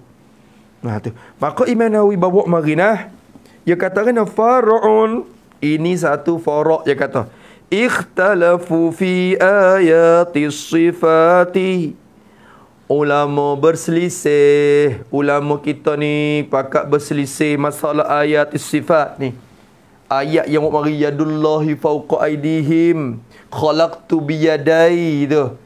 nah tu maka imam nawawi bawa marinah dia kata kena faraun ini satu farak dia kata ikhtalafu fi ayati sifati Ulama berselisih. Ulama kita ni pakat berselisih masalah ayat sifat ni. Ayat yang mari yadullahi fauqa aidihim khalaqtu biyadai tu.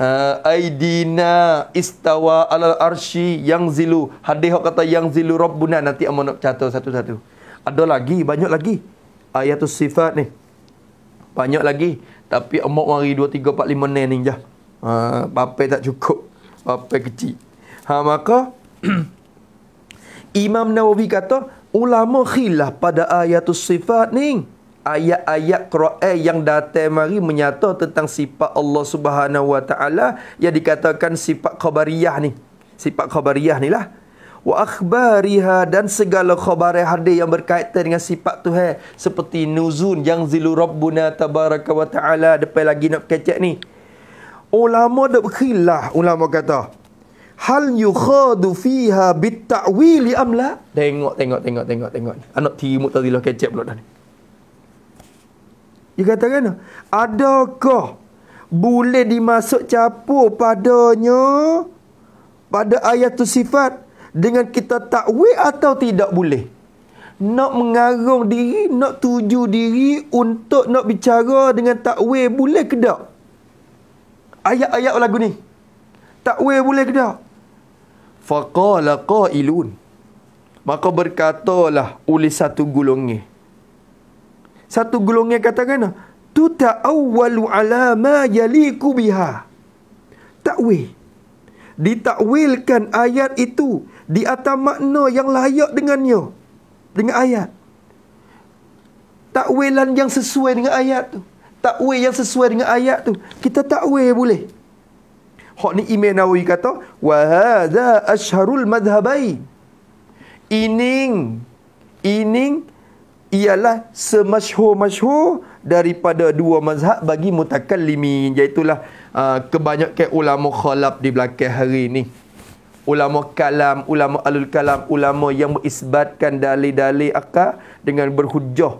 Ha, aidina istawa alal arshi yang zilu. Hadis hok kata yang zilu rabbuna nanti amon nak catat satu-satu. Ada lagi, banyak lagi. Ayat sifat ni. Banyak lagi. Tapi amok mari 2, 3, 4, 5, 6 ni je. Ha, bapak tak cukup apa kecil. Ha maka Imam Nawawi kata ulama khilaf pada ayat sifat ni ayat-ayat Quran yang datang mari menyata tentang sifat Allah Subhanahu Wa Taala yang dikatakan sifat khabariyah ni. Sifat khabariyah ni lah. Wa akhbariha dan segala khabar hadis yang berkaitan dengan sifat Tuhan seperti nuzun yang zilu rabbuna tabaraka wa taala depan lagi nak kecek ni ulama dak berkhilaf ulama kata hal yukhadu fiha bitta'wil amla tengok tengok tengok tengok tengok anak timut tadi lah kecep pula dah ni dia kata kan adakah boleh dimasuk capur padanya pada ayat tu sifat dengan kita takwil atau tidak boleh nak mengarung diri nak tuju diri untuk nak bicara dengan takwil boleh ke tak ayat-ayat lagu ni. Takwil boleh ke tak? Faqala qailun. Maka berkatalah oleh satu golongnya. Satu golongnya katakan, "Tu ta'awwalu ala ma yaliku biha." Takwil. Ditakwilkan ayat itu di atas makna yang layak dengannya. Dengan ayat. Takwilan yang sesuai dengan ayat tu takwil yang sesuai dengan ayat tu. Kita takwil boleh. Hak ni Imam Nawawi kata, "Wa hadza asharul madhhabai." Ining ining ialah semasyhur-masyhur daripada dua mazhab bagi mutakallimin iaitu lah uh, kebanyakan ulama khalaf di belakang hari ni ulama kalam ulama alul kalam ulama yang mengisbatkan dalil-dalil akal dengan berhujah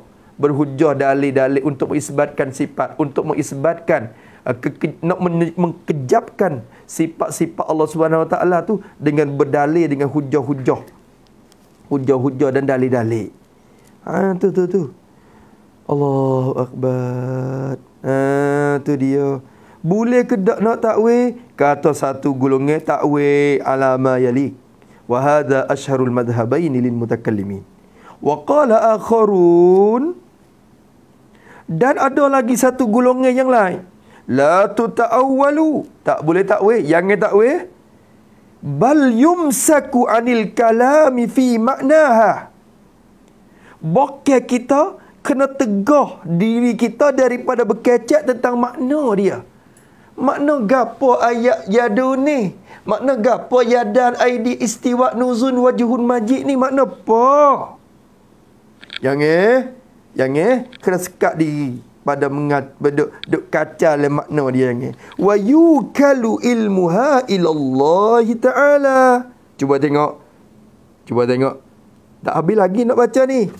berhujah dalil-dalil untuk mengisbatkan sifat, untuk mengisbatkan uh, nak mengkejapkan sifat-sifat Allah Subhanahu Wa Taala tu dengan berdalil dengan hujah-hujah. Hujah-hujah dan dalil-dalil. Ha tu tu tu. Allahu akbar. Ha tu dia. Boleh ke tak nak takwil? Kata satu gulungnya takwil alama yali. Wa hadha asharul madhhabaini lil mutakallimin. Wa qala akharun dan ada lagi satu golongan yang lain. La tuta'awwalu. Tak boleh takwil. Yang takwil. Bal yumsaku anil kalami fi maknaha. Bokeh kita kena tegah diri kita daripada berkecek tentang makna dia. Makna gapo ayat yadu ni? Makna gapo yadan aidi istiwa nuzun wajuhun majid ni? Makna apa? Yang eh? yang eh kena sekat diri pada mengat beduk duk kaca le makna dia yang eh wa yukalu ilmuha ila Allah taala cuba tengok cuba tengok tak habis lagi nak baca ni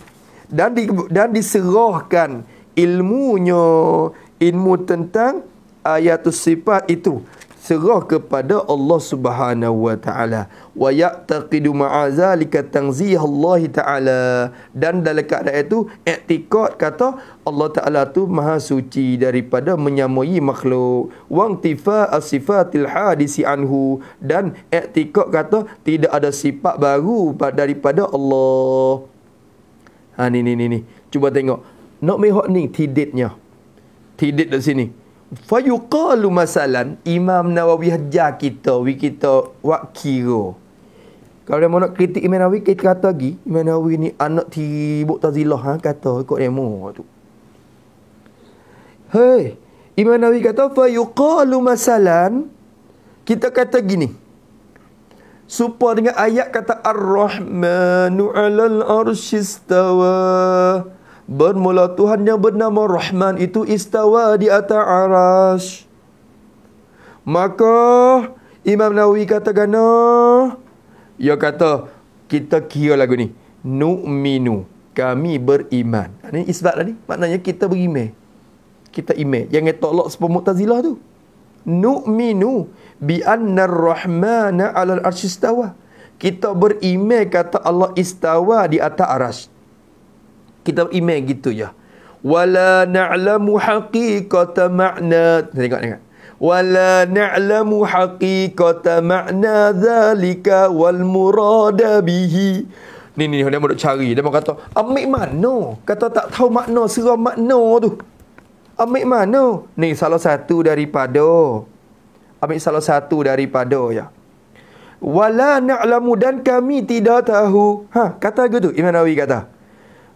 dan di, dan diserahkan ilmunya ilmu tentang ayatus sifat itu serah kepada Allah Subhanahu wa taala wa yaqtaqidu ma'a zalika tanzih Allah taala dan dalam keadaan itu i'tikad kata Allah taala tu maha suci daripada menyamai makhluk wa intifa asifatil hadisi anhu dan i'tikad kata tidak ada sifat baru daripada Allah ha ni ni ni, ni. cuba tengok nak mihok ni tidetnya tidet di sini Fayuqalu masalan Imam Nawawi hajar kita Wi kita wakiro Kalau dia nak kritik Imam Nawawi Kita kata lagi Imam Nawawi ni anak tibuk tazilah ha? Kata ikut demo ha, tu Hey, Imam Nawawi kata Fayuqalu masalan Kita kata gini Supa dengan ayat kata Ar-Rahmanu alal arshistawah Bermula Tuhan yang bernama Rahman itu istawa di atas arash. Maka Imam Nawawi kata gana. Ia kata, kita kira lagu ni. Nu'minu. Kami beriman. Ini isbat lah ni. Maknanya kita berimeh. Kita imeh. Yang kata Allah sepemuktazilah tu. Nu'minu. Bi anna rahmana alal arsistawa. Kita beriman kata Allah istawa di atas arash kita email gitu ya. wala na'lamu haqiqata makna. tengok tengok wala na'lamu haqiqata makna zalika wal murada bihi ni ni dia nak cari dia mau kata ambil mana kata tak tahu makna serah makna tu ambil mana ni salah satu daripada ambil salah satu daripada ya wala na'lamu dan kami tidak tahu ha kata gitu imam nawawi kata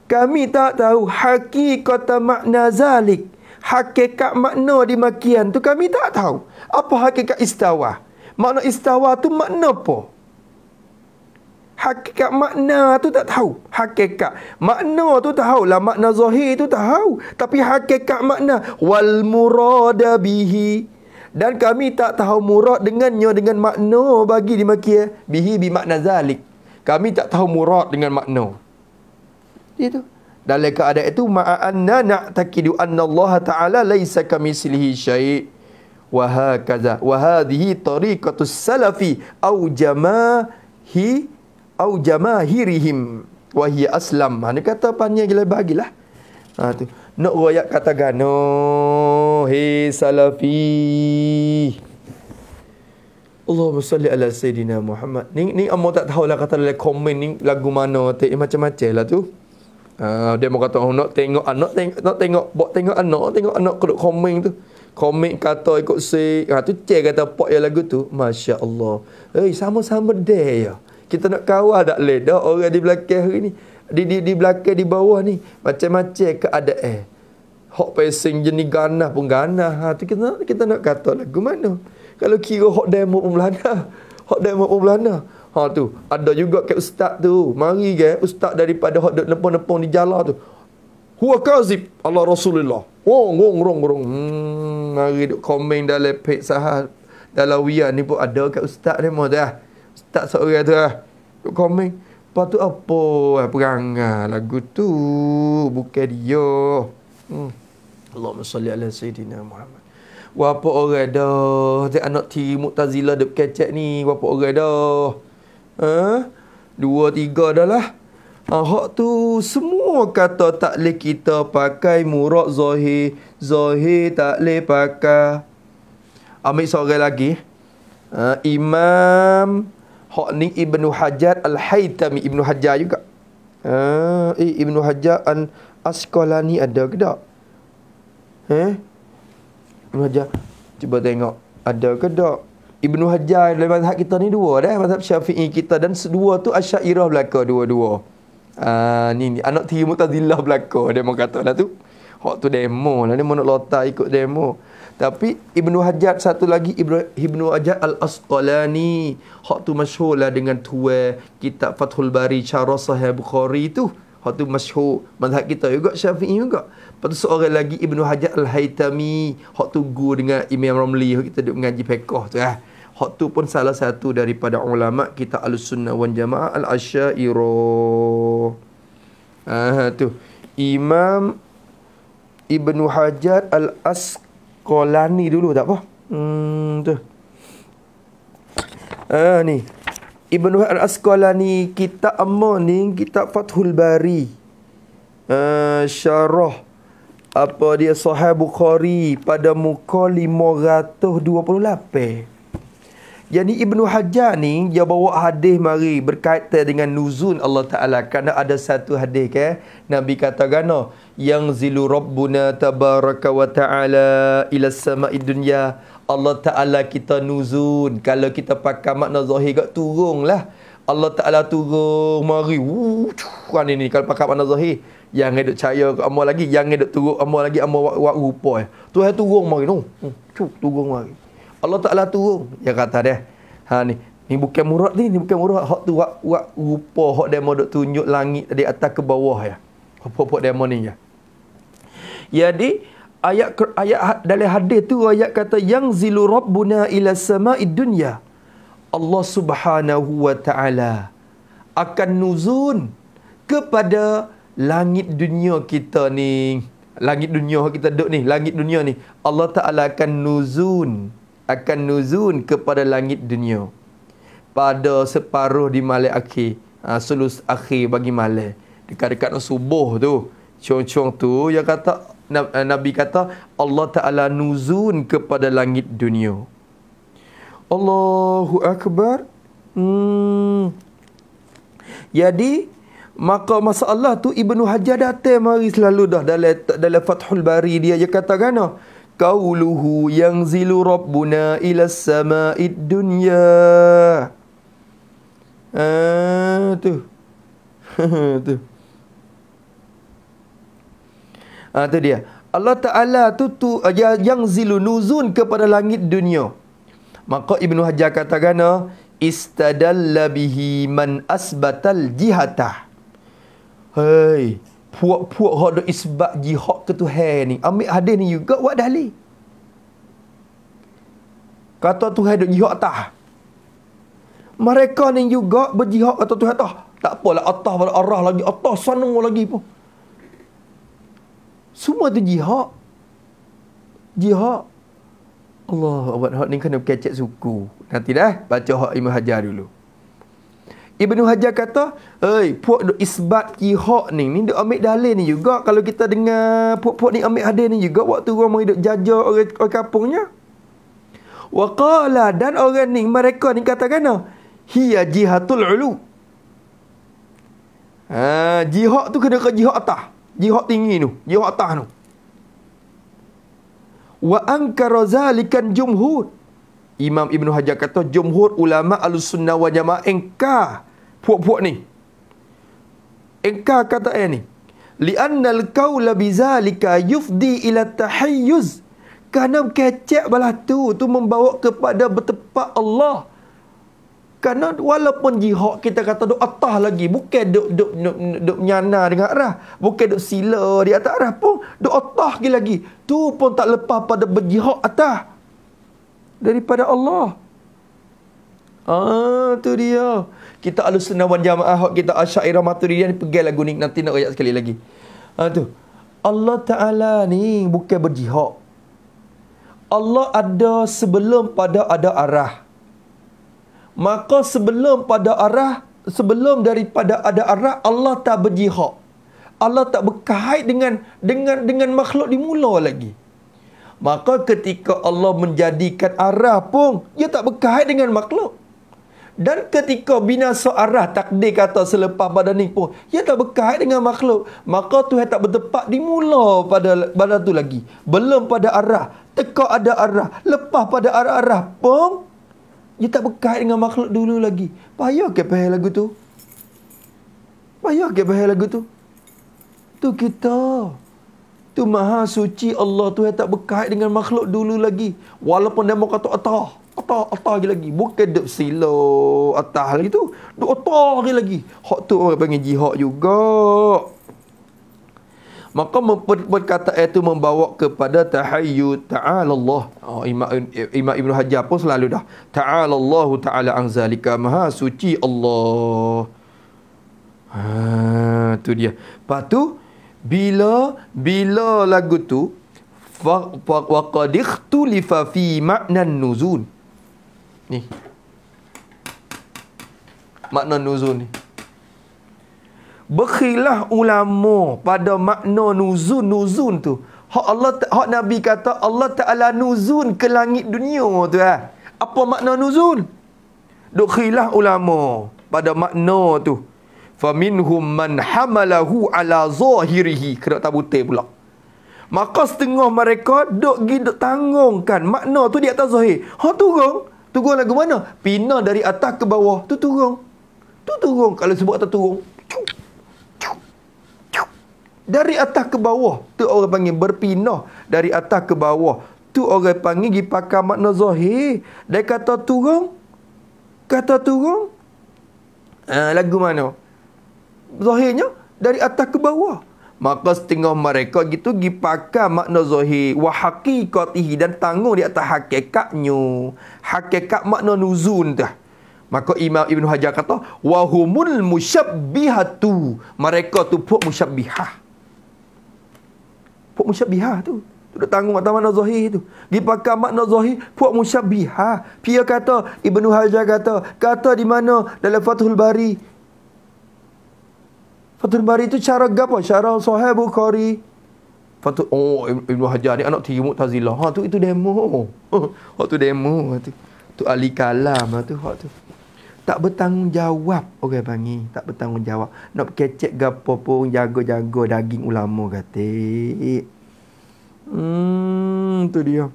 kami tak tahu hakikata makna zalik. Hakikat makna makian tu kami tak tahu. Apa hakikat istawa? Makna istawa tu makna apa? Hakikat makna tu tak tahu. Hakikat makna tu tahu lah makna zahir tu tahu. Tapi hakikat makna wal murada bihi dan kami tak tahu murad dengannya dengan makna bagi di dimakian bihi bi makna zalik. Kami tak tahu murad dengan makna. Dia tu. Dalam keadaan itu ma'anna na'taqidu anna Allah Ta'ala laisa kamislihi syai' wa hakaza wa hadhihi tariqatus salafi au jamaahi au jamaahirihim wa hiya aslam. Mana ha, kata panjang gila bagilah. Ha tu. Nak royak kata gano hi salafi. Allahumma salli ala sayyidina Muhammad. Ni ni amo tak tahulah kata dalam komen ni lagu mana tak macam-macam lah tu. Uh, dia mau kata oh, nak tengok anak tengok nak tengok bot tengok anak tengok anak kena komen tu. Komen kata ikut si ha ah, tu cik kata pak yang lagu tu. Masya-Allah. Eh sama-sama deh ya. Kita nak kawal tak leh dah orang di belakang hari ni. Di di di belakang di bawah ni macam-macam keadaan. Eh. Hok pacing jenis ganah pun ganah. Ha tu kita kita nak kata lagu mana? Kalau kira hok demo pun belana. Hok demo pun belana. Ha tu, ada juga ke ustaz tu. Mari ke ustaz daripada hot dot lempong-lempong di jalan tu. Huwa kazib Allah Rasulullah. Wong wong rong rong. Hmm, mari duk komen dalam pet sahal dalam wian ni pun ada ke ustaz ni mah eh? dah. Ustaz seorang tu ah. Duk komen. Lepas tu apa? Eh, perangai lagu tu. Bukan dia. Hmm. Allahumma salli ala Sayyidina Muhammad. Wapak orang dah. Dia anak tiri Muqtazila dia kecek ni. Wapak orang dah. Eh? Dua, tiga dah lah. Hak tu semua kata tak boleh kita pakai murak zahir. Zahir tak boleh pakai. Ambil seorang lagi. Ha, imam hak ni Ibnu Hajar Al-Haytami Ibnu Hajar juga. Ha, eh Ibnu Hajar an ni ada ke tak? Eh? Ibnu Hajar cuba tengok ada ke tak? Ibnu Hajar dalam mazhab kita ni dua dah mazhab Syafi'i kita dan dua tu Asy'ariyah belaka dua-dua. Ah ni, ni anak tiri Mu'tazilah belaka demo kata lah tu. Hak tu demo lah ni nak lotak ikut demo. Tapi Ibnu Hajar satu lagi Ibnu Ibnu Hajar Al-Asqalani hak tu masyhur lah dengan tua kitab Fathul Bari cara Sahih Bukhari tu. Hak tu masyhur mazhab kita juga Syafi'i juga. Lepas seorang lagi Ibnu Hajar Al-Haytami Hak tu gu dengan Imam Ramli Hak kita duduk mengaji pekoh tu eh. Hak tu pun salah satu daripada ulama kita Ahlussunnah wal Jamaah Al-Asy'ariyah. Ah ha, tu. Imam Ibnu Hajar Al-Asqalani dulu tak apa. Hmm tu. Ah ni. Ibnu Hajar Al-Asqalani kita amma ni kita Fathul Bari. Ah syarah apa dia Sahih Bukhari pada muka 528. Yang ni Ibnu Hajar ni dia bawa hadis mari berkaitan dengan nuzun Allah Taala kerana ada satu hadis ke Nabi kata gano oh, yang zilu rabbuna tabaraka wa taala ila sama'id dunya Allah Taala kita nuzun. kalau kita pakai makna zahir gak lah. Allah Taala turun mari kan ini kalau pakai makna zahir yang hendak cahaya ke amal lagi yang hendak turun amal lagi amal wak rupa eh tuhan turun mari tu no. Hmm, turun mari Allah Taala turun dia kata dia ha ni ni bukan murad ni ni bukan murad hak tu wak wak rupa hak demo dok tunjuk langit tadi atas ke bawah ya apa-apa demo ni ya jadi ayat ayat ha, dari hadis tu ayat kata yang zilu rabbuna ila sama'id dunya Allah Subhanahu wa taala akan nuzun kepada langit dunia kita ni langit dunia kita duduk ni langit dunia ni Allah Taala akan nuzun akan nuzun kepada langit dunia pada separuh di malam akhir ha, sulus akhir bagi malam dekat-dekat subuh tu cuong-cuong tu Ya kata eh, nabi kata Allah taala nuzun kepada langit dunia Allahu akbar hmm. jadi maka masalah tu Ibnu Hajar datang mari selalu dah dalam dalam Fathul Bari dia Ya kata kan oh, Kauluhu yang zilu Rabbuna ila sama'id dunya. Ah, tu. tu. Ah, tu dia. Allah Ta'ala tu, tu uh, eh, yang zilu nuzun kepada langit dunia. Maka ibnu Hajar kata gana, oh, Istadalla bihi man asbatal jihatah. Hei puak-puak hak dok isbat ji hak ketuhan ni. Ambil hadis ni juga buat dalil. Kata Tuhan dok jihad atas. Mereka ni juga berjihad kata Tuhan atas. Tak apalah atas pada arah lagi. Atas sana lagi pun. Semua tu jihad. Jihad. Allah Allah ni kena kecek suku. Nanti dah baca hak Imam Hajar dulu. Ibnu Hajar kata, "Hei, puak isbat ki hak ni, ni dia ambil dalil ni juga kalau kita dengar puak-puak ni ambil hadis ni juga waktu orang mari duk jajah orang, orang kampungnya." Wa qala dan orang ni mereka ni kata kena, "Hiya jihatul ulu." Ha, jihad tu kena ke jihad atas. Jihad tinggi tu, jihad atas tu. Wa ankara zalikan jumhur. Imam Ibn Hajar kata jumhur ulama al-sunnah wa jamaah engkar puak-puak ni. Engkar kata ayat ni. Lianna kau qawla bizalika yufdi ila tahayyuz. Karena kecek balah tu tu membawa kepada bertepat Allah. Karena walaupun jihad kita kata duk atah lagi. Bukan duk, duk, duk, duk, duk nyana dengan arah. Bukan duk sila di atas arah pun. Duk atah lagi lagi. Tu pun tak lepas pada berjihad atah daripada Allah. Ah tu dia. Kita alu senawan jamaah, kita asyairah maturidiyah ni pergi lagu ni nanti nak ayat sekali lagi. Ah tu. Allah Taala ni bukan berjihad. Allah ada sebelum pada ada arah. Maka sebelum pada arah, sebelum daripada ada arah Allah tak berjihad. Allah tak berkait dengan dengan dengan makhluk dimula lagi. Maka ketika Allah menjadikan arah pun, ia tak berkait dengan makhluk. Dan ketika binasa arah takdir kata selepas badan ni pun, ia tak berkait dengan makhluk. Maka Tuhan tak bertepat dimula pada badan tu lagi. Belum pada arah. Teka ada arah. Lepas pada arah-arah pun, ia tak berkait dengan makhluk dulu lagi. Payah ke payah lagu tu? Payah ke payah lagu tu? Tu kita. Kita. Tu maha suci Allah tu yang tak berkait dengan makhluk dulu lagi. Walaupun dia mau kata atah. Atah, atah lagi lagi. Bukan duk silo atah lagi tu. Duk atah lagi lagi. Hak tu orang panggil jihad juga. Maka perkataan itu membawa kepada tahayyu ta'ala Allah. Oh, Imam Ibn Hajar pun selalu dah. Ta'ala Allah ta'ala angzalika maha suci Allah. Ha, tu dia. Lepas tu, bila bila lagu tu wa qad ikhtulifa fi makna nuzul ni makna nuzul ni berkhilaf ulama pada makna nuzul nuzul tu hak Allah hak nabi kata Allah taala nuzul ke langit dunia tu eh apa makna nuzul dok khilaf ulama pada makna tu faminhum man hamalahu ala zahirihi kena tak butir pula maka setengah mereka duk gi duk tanggungkan makna tu di atas zahir ha turun turun lagu mana pina dari atas ke bawah tu turun tu turun kalau sebut atas turun dari atas ke bawah tu orang panggil berpindah dari atas ke bawah tu orang panggil gi pakai makna zahir dia kata turun kata turun uh, lagu mana zahirnya dari atas ke bawah. Maka setengah mereka gitu dipakai makna zahir wa haqiqatihi dan tanggung di atas hakikatnya. Hakikat makna nuzun dah. Maka Imam ibnu Hajar kata, Wahumul musyabbihatu. Mereka tu puk musyabbihah. Puk musyabbihah tu. Tu dah tanggung atas makna zahir tu. Dipakai makna zahir, puak musyabbihah. Pia kata, ibnu Hajar kata, kata di mana dalam Fathul Bari, Fathul Bari itu cara gapo, Cara Sahih Bukhari. Fathul, oh Ibn Hajar ni anak tiri Muqtazilah. Ha tu itu demo. Ha tu demo. Ha tu. tu ahli kalam ha tu. Ha tu. Tak bertanggungjawab orang okay, panggil. Tak bertanggungjawab. Nak kecek gapo pun jaga-jaga daging ulama kata. Hmm tu dia.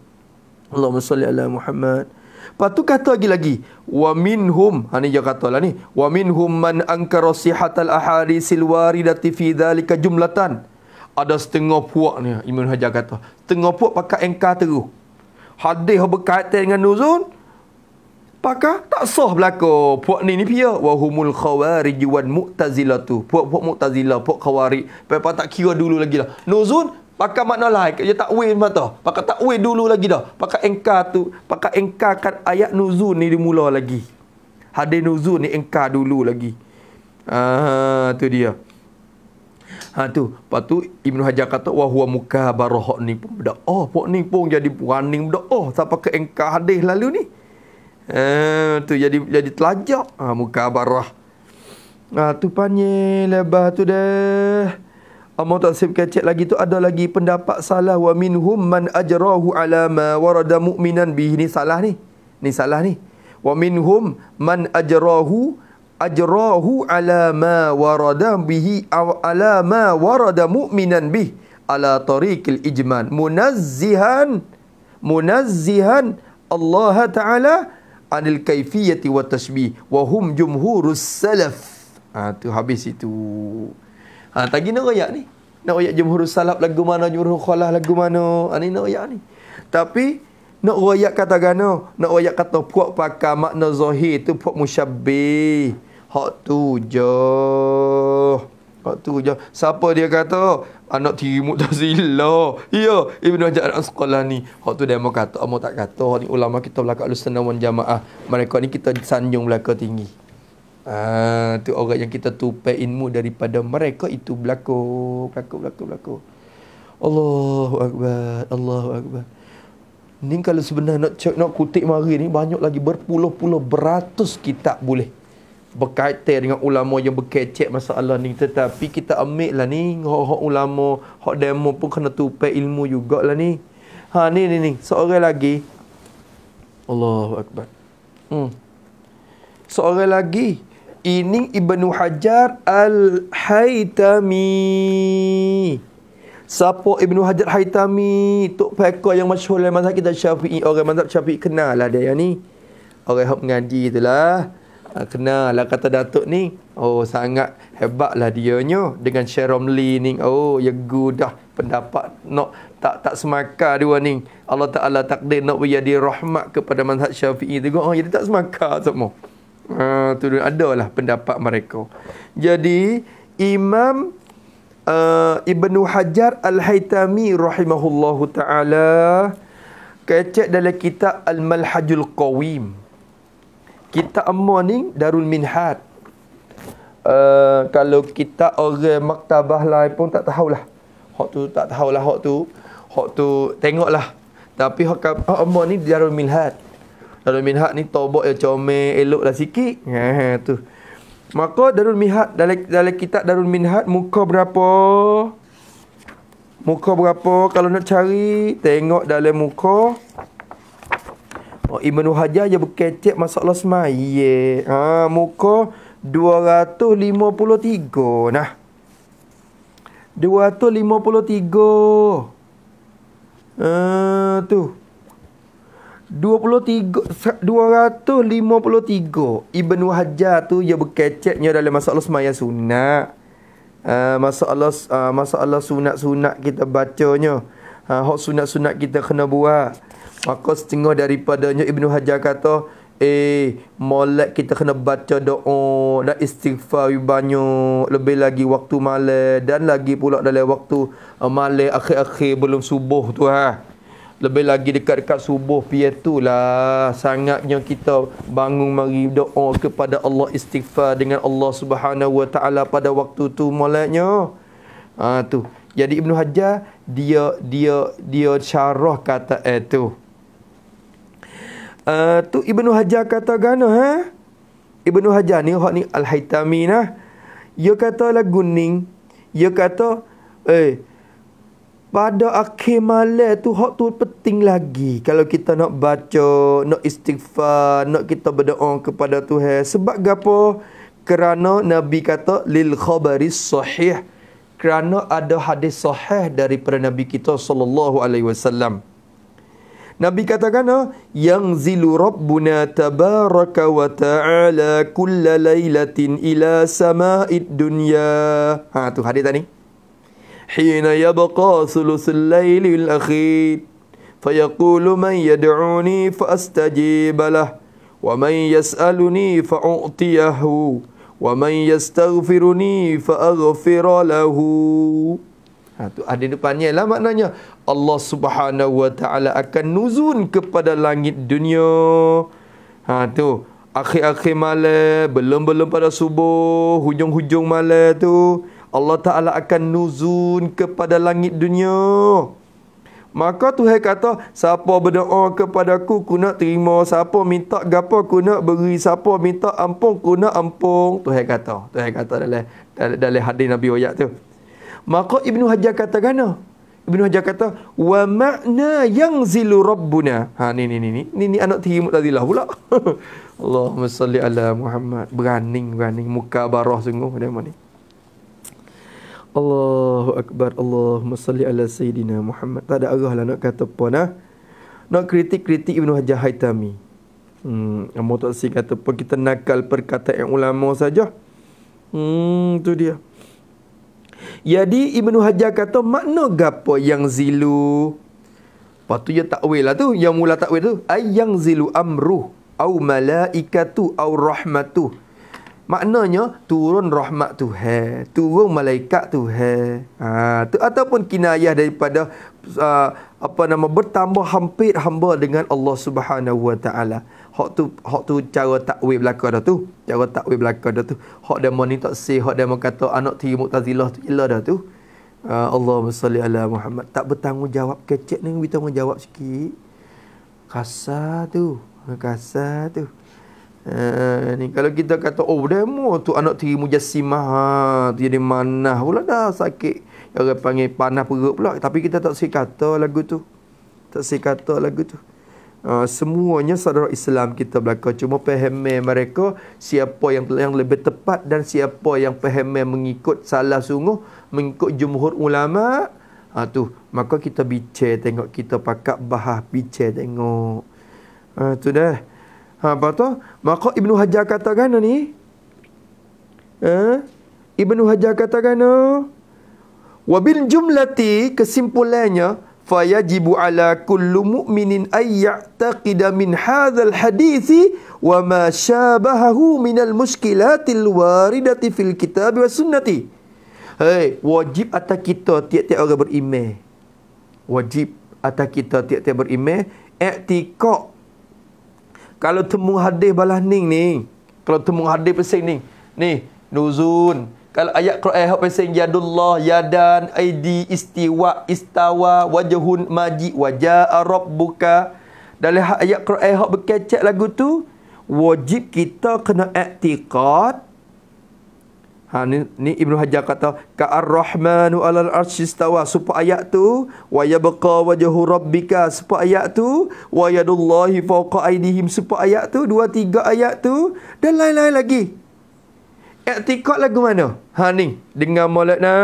Allahumma salli ala Muhammad. Lepas tu kata lagi-lagi. Wa minhum. Ha ni dia kata lah ni. Wa minhum man angkara sihatal ahadisil waridati fi dhalika jumlatan. Ada setengah puak ni. Imam Hajar kata. Setengah puak pakai engkar teruk. Hadis berkaitan dengan nuzun. Pakai tak sah berlaku. Puak ni ni pia. Wahumul khawariji wan mu'tazila tu. Puak-puak mu'tazila. Puak khawari. Pada tak kira dulu lagi lah. Nuzun Pakai makna lain. Dia takwil macam tu. Pakai tak takwil dulu lagi dah. Pakai engka tu. Pakai engka kat ayat nuzul ni dimula lagi. Hadir nuzul ni engka dulu lagi. Ah tu dia. Ha tu. Lepas tu Ibn Hajar kata wah huwa muka barahok ni pun beda. Oh pok ni pun jadi running beda. Oh siapa ke engka hadis lalu ni. Ah tu jadi jadi telajak. Ha ah, muka barah. Ha ah, tu panye lebah tu dah. Imam Taksim kecek lagi tu ada lagi pendapat salah wa minhum man ajrahu ala ma warada mu'minan bihi ni salah ni. Ni salah ni. Wa minhum man ajrahu ajrahu ala ma warada bihi aw ala ma warada mu'minan bih ala tariqil ijman munazzihan munazzihan Allah taala anil kaifiyati wa tashbih wa hum jumhurus salaf. Ah ha, tu habis itu. Ha, tadi nak royak ni. Nak royak Jumhur Salaf lagu mana, Jumhur Khalah lagu mana. Ha, ni nak royak ni. Tapi, nak royak kata gano, Nak royak kata puak pakar makna zahir tu puak musyabih. Hak tu je. Hak tu je. Siapa dia kata? Anak tiri Muqtazila. Ya, Ibn Hajar anak sekolah ni. Hak tu dia mau kata, mau tak kata. Hak ni ulama kita belakang lusenawan jamaah. Mereka ni kita sanjung belakang tinggi. Ah, tu orang yang kita tupai ilmu daripada mereka itu berlaku, berlaku, berlaku, berlaku. Allahu Akbar, Allahu Akbar. Ni kalau sebenarnya nak cek, nak kutik mari ni, banyak lagi berpuluh-puluh beratus kitab boleh berkaitan dengan ulama yang berkecek masalah ni. Tetapi kita ambil lah ni, orang-orang ulama, hak demo pun kena tupai ilmu juga lah ni. Ha ni ni ni, seorang lagi. Allahu Akbar. Hmm. Seorang lagi ini Ibnu Hajar Al-Haytami. Siapa Ibnu Hajar Haytami? Tok Pekor yang masyur dalam mazhab kita syafi'i. Orang mazhab syafi'i kenal lah dia ni. Orang yang mengaji itulah. lah. Kenal lah kata Datuk ni. Oh, sangat hebat lah dia ni. Dengan Sharon Lee ni. Oh, ya gudah pendapat. No, tak tak semaka dua ni. Allah Ta'ala takdir nak no, beri rahmat kepada mazhab syafi'i tu. Oh, jadi tak semaka semua uh, tu adalah pendapat mereka. Jadi Imam uh, Ibnu Hajar Al-Haytami rahimahullahu taala kecek dalam kitab Al-Malhajul Qawim. kita amma ni Darul Minhad. Uh, ah, kalau kita orang maktabah lain pun tak tahulah. Hak tu tak tahulah hak tu. Hak tu tengoklah. Tapi hak amma ni Darul Minhad. Darul Minhad ni tobok ya comel, eloklah lah sikit. Ha, ha, tu. Maka Darul Minhad, dalam, dalam kitab Darul Minhad, muka berapa? Muka berapa? Kalau nak cari, tengok dalam muka. Oh, Ibn Hajar je berkecek masalah semai. Yeah. Ha, muka 253. Nah. 253. Uh, ha, tu. 23 253 Ibnu Hajar tu ia berkecetnya dalam masalah semaya sunat. Uh, masalah uh, masalah sunat-sunat kita bacanya. Ha, uh, hak sunat-sunat kita kena buat. Maka setengah daripadanya Ibnu Hajar kata, eh molek kita kena baca doa dan istighfar banyak lebih lagi waktu malam dan lagi pula dalam waktu uh, ah, malam akhir-akhir belum subuh tu ha. Lebih lagi dekat-dekat subuh Pihak itulah Sangatnya kita bangun mari doa kepada Allah istighfar Dengan Allah subhanahu wa ta'ala pada waktu tu mulanya ha, tu. Jadi Ibnu Hajar Dia dia dia syarah kata itu eh, uh, tu eh, Ibnu Hajar kata gana ha? Ibnu Hajar ni hak ni Al-Haitami nah. Dia kata lagu ning. Dia kata eh pada akhir malam tu hak tu penting lagi kalau kita nak baca nak istighfar nak kita berdoa kepada Tuhan sebab gapo kerana nabi kata lil khabari sahih kerana ada hadis sahih daripada nabi kita sallallahu alaihi wasallam Nabi katakan ah, yang zilu rabbuna tabaraka wa ta'ala kullalailatin ila sama'id dunya. Ha tu hadis tadi. حين يبقى ثلث الليل الأخير فيقول من يدعوني فأستجيب له ومن يسألني فأعطيه ومن يستغفرني فأغفر له Itu ha, ada depannya lah maknanya Allah subhanahu wa ta'ala akan nuzun kepada langit dunia Ha tu Akhir-akhir malam Belum-belum pada subuh Hujung-hujung malam tu Allah Ta'ala akan nuzun kepada langit dunia. Maka Tuhan kata, siapa berdoa kepada aku, aku nak terima. Siapa minta gapa, aku nak beri. Siapa minta ampung aku nak ampun. Tuhan kata. Tuhan kata dalam, dalam, dalam hadis Nabi Oyak tu. Maka Ibnu Hajar kata kena. Ibnu Hajar kata, wa makna yang zilu Rabbuna. Ha, ni, ni, ni, ni. Ni, ni anak tiri muktazilah pula. Allahumma salli ala Muhammad. Beraning, beraning. Muka barah sungguh. Dia ni. Allahu Akbar Allahumma salli ala Sayyidina Muhammad Tak ada arah lah nak kata pun ha? Ah. Nak kritik-kritik Ibn Hajar Haitami Hmm, Amor kata pun kita nakal perkataan ulama saja Hmm, tu dia Jadi Ibn Hajar kata makna gapo yang zilu Lepas tu dia takwil lah tu Yang mula takwil tu Ayang zilu amruh Au malaikatu au rahmatuh Maknanya turun rahmat Tuhan, turun malaikat Tuhan. Ha, tu, ataupun kinayah daripada uh, apa nama bertambah hampir hamba dengan Allah Subhanahu Wa Taala. Hak tu hak tu cara takwil belaka dah tu. Cara takwil belaka dah tu. Hak demo ni tak sih, hak demo kata anak tiri Mu'tazilah tu ila dah tu. Uh, Allahumma ala Muhammad. Tak bertanggungjawab kecek ni bertanggungjawab sikit. Kasar tu. Ha, kasar tu. Eh, ni kalau kita kata oh demo tu anak tiri mujassimah ha, tu jadi manah pula dah sakit orang panggil panah perut pula tapi kita tak sikat kata lagu tu tak sikat kata lagu tu Uh, semuanya saudara Islam kita belaka cuma pemahaman mereka siapa yang yang lebih tepat dan siapa yang pemahaman mengikut salah sungguh mengikut jumhur ulama ha, tu maka kita bincang tengok kita pakak bahas bincang tengok ha, tu dah Ha, apa tu? Maka Ibnu Hajar kata kan ni? Ha? Ibnu Hajar kata kan Wabil jumlati kesimpulannya fayajibu ala kullu mu'minin ay ya'taqida min hadzal hadisi, wa ma syabahahu min al muskilatil waridati fil kitab wa sunnati. Hei, wajib atas kita tiap-tiap orang beriman. Wajib atas kita tiap-tiap beriman i'tiqad kalau temu hadis balah ning ni kalau temu hadis pesing ni ni nuzun kalau ayat Quran hok pesing yadullah yadan aidi istiwa istawa wajahun maji wajah waja'a rabbuka dalam ayat Quran hok bekecek lagu tu wajib kita kena i'tiqad Ha, ni, ni Ibn Hajar kata Ka'ar-Rahmanu alal Arshistawa Supa ayat tu Wa yabaka wajahu rabbika Supa ayat tu Wa yadullahi fauqa aidihim Supa ayat tu Dua tiga ayat tu Dan lain-lain lagi Iktikad lagu mana? Ha ni Dengar maulatna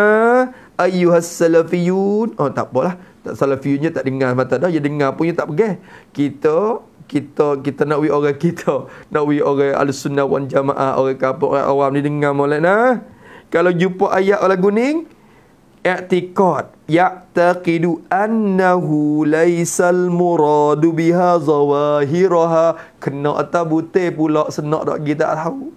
Ayuhas salafiyun Oh tak apalah Tak salafiyunnya tak dengar mata dah Dia dengar punya tak pergi Kita kita kita nak wi orang kita nak wi orang ahli sunnah wan jamaah orang kapok orang awam ni dengar molek nah kalau jumpa ayat orang kuning i'tiqad taqidu annahu laisa al-murad biha zawahiraha kena atau butih pula senak dak kita tak tahu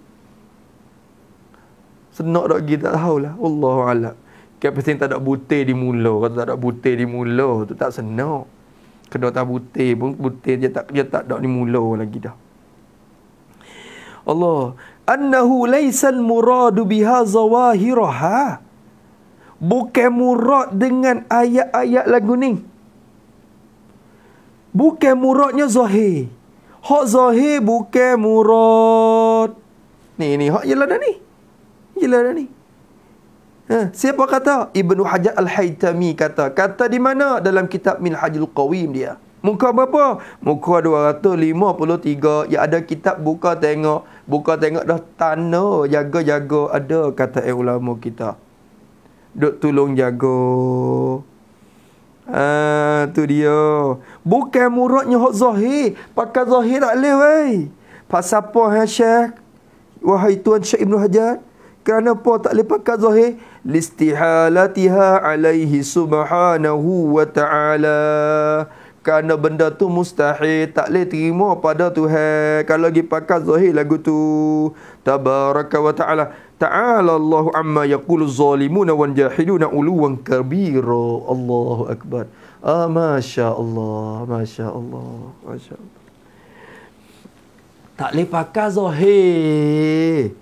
senak dak kita tak tahu lah Allahu a'lam kan tak ada butih di mula kata tak ada butih di mula tu tak senak kedua tak butir pun butir dia tak dia tak dak ni mula lagi dah Allah annahu laysal muradu biha zawahiraha bukan murad dengan ayat-ayat lagu ni bukan muradnya zahir hak zahir bukan murad ni ni hak jelah dah ni jelah dah ni Ha, siapa kata? Ibnu Hajar Al-Haytami kata. Kata di mana? Dalam kitab Minhajul Qawim dia. Muka berapa? Muka 253. Yang ada kitab buka tengok. Buka tengok dah tanah jaga-jaga ada kata eh, ulama kita. Duk tolong jaga. Ah tu dia. Bukan muradnya hak zahir. Pakai zahir tak boleh wey. Pasal apa ha Syekh? Wahai Tuan Syekh ibnu Hajar kerana apa tak boleh pakat zahir listihalatiha alaihi subhanahu wa ta'ala kerana benda tu mustahil tak boleh terima pada Tuhan kalau pergi pakat zahir lagu tu tabaraka wa ta'ala ta'ala Allahu amma yaqulu zalimuna wa jahiduna uluwan kabira Allahu akbar ah masya-Allah masya-Allah masya-Allah tak boleh pakat zahir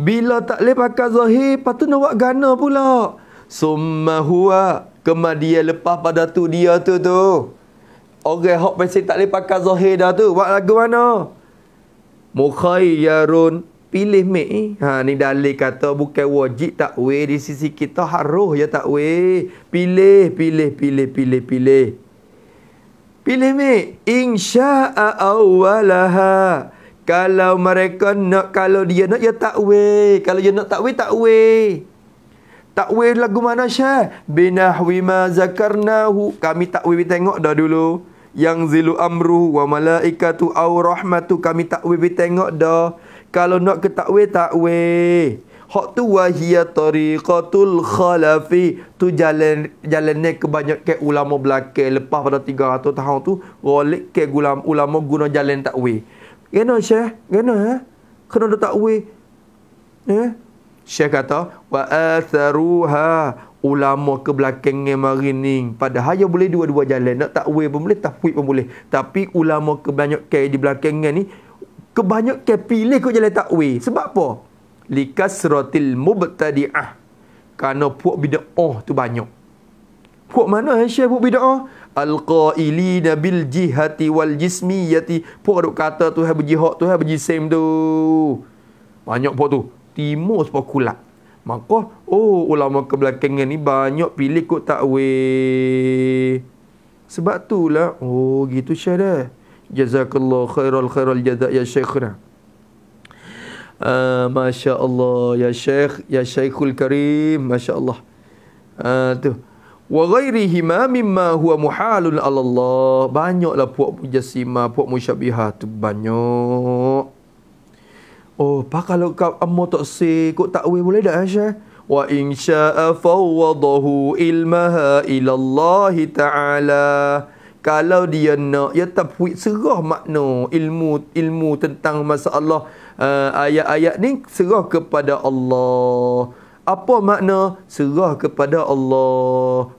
bila tak boleh pakai zahir, patut nak buat gana pula. Summa huwa. Kemal dia lepas pada tu dia tu tu. Orang hok pasti tak boleh pakai zahir dah tu. Buat lagu mana? Mukhayyarun. Pilih mek Ha, ni dalil kata bukan wajib takwil. Di sisi kita haruh ya takwil. Pilih, pilih, pilih, pilih, pilih. Pilih mek. Insya'a awalaha. Insya'a awalaha. Kalau mereka nak, kalau dia nak, ya tak takweh. Kalau dia nak tak tak takweh, Tak Takweh lagu mana syah? Binahwi ma zakarnahu. Kami takweh, kita tengok dah dulu. Yang zilu amru wa malaikatu aw rahmatu. Kami takweh, kita tengok dah. Kalau nak ke tak takweh. Hak tu wahiyah tariqatul khalafi. Tu jalan jalannya kebanyak ke ulama belakang. Lepas pada tiga atau tahun tu. Golik ke ulama, ulama guna jalan tak takweh. Gana Syekh? Gana eh? Kena ada takwil. Eh? Syekh kata, Wa atharuha ulama ke belakang ni mari ni. Padahal ya boleh dua-dua jalan. Nak takwil pun boleh, tafwid pun boleh. Tapi ulama ke banyak kaya di belakang ni, kebanyak kaya pilih kau jalan takwil. Sebab apa? Likasratil mubtadi'ah. Kerana puak bida'ah oh tu banyak. Puak mana eh Syekh puak bida'ah? Oh? Al-qa'ilina bil jihati wal jismiyati. Puak duk kata tu hai berjihad tu hai berjisim tu. Banyak puak tu. Timur sepuk kulak. Maka, oh ulama kebelakangan ni banyak pilih kot takweh. Sebab tu lah, oh gitu syarah. Eh. Jazakallah khairal khairal jazak ya syekhna. Uh, ah, Masya Allah, ya syekh, ya syekhul karim, Masya Allah. Uh, tu wa ghairihima mimma huwa muhalun Allah. Banyaklah puak mujassimah, puak musyabihah tu banyak. Oh, apa kalau kau amma tak si, kok tak weh boleh dah Aisyah? Wa in syaa fawadahu ilmaha ila Allah Ta'ala. Kalau dia nak, ya tapi serah makna ilmu ilmu tentang masalah uh, ayat-ayat ni serah kepada Allah. Apa makna serah kepada Allah?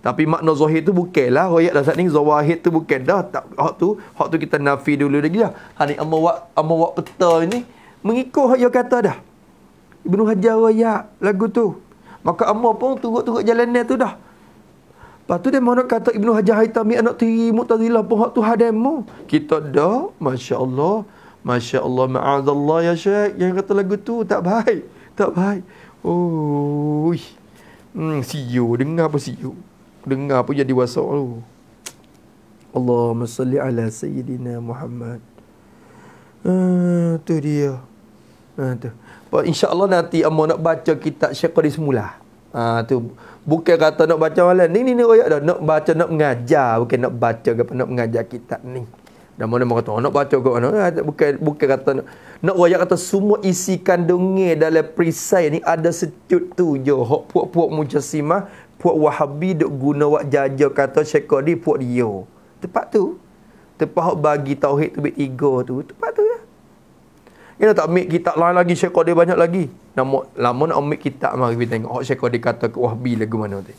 Tapi makna zahir tu bukanlah royak dah saat ni zahir tu bukan dah tak hak tu hak tu kita nafi dulu lagi dah. Ha ni amma wa amma wa peta ni mengikut hak yang kata dah. Ibnu Hajar royak lagu tu. Maka amma pun turut-turut jalan dia tu dah. Lepas tu dia mana kata Ibnu Hajar Haitami anak tiri Mu'tazilah pun hak tu hademu. Kita dah masya-Allah. Masya-Allah ma'azallah ya syek yang kata lagu tu tak baik. Tak baik. Oh. Hmm, siyo. Dengar apa siu? dengar pun jadi wasap tu. Allahumma salli ala sayyidina Muhammad. Ah, tu dia. Ah, tu. Pak insya-Allah nanti amo nak baca kitab Syekh Qadi semula. Ah, tu bukan kata nak baca malam. Ni ni ni royak dah nak baca nak mengajar, bukan nak baca ke apa nak mengajar kitab ni. Dan mana mau kata oh, nak baca ke eh, mana? bukan bukan kata nak nak royak kata semua isi kandungnya dalam perisai ni ada secut tu je. Hak puak-puak mujassimah puak wahabi duk guna wak jaja kata syekh ni puak dia. Tepat tu. Tepat hak bagi tauhid tu tiga tu. Tepat tu ya. Kita tak ambil kitab lain lagi syekh dia banyak lagi. namu lama nak ambil kitab mari kita tengok hak syekh dia kata ke wahabi lagu mana tu.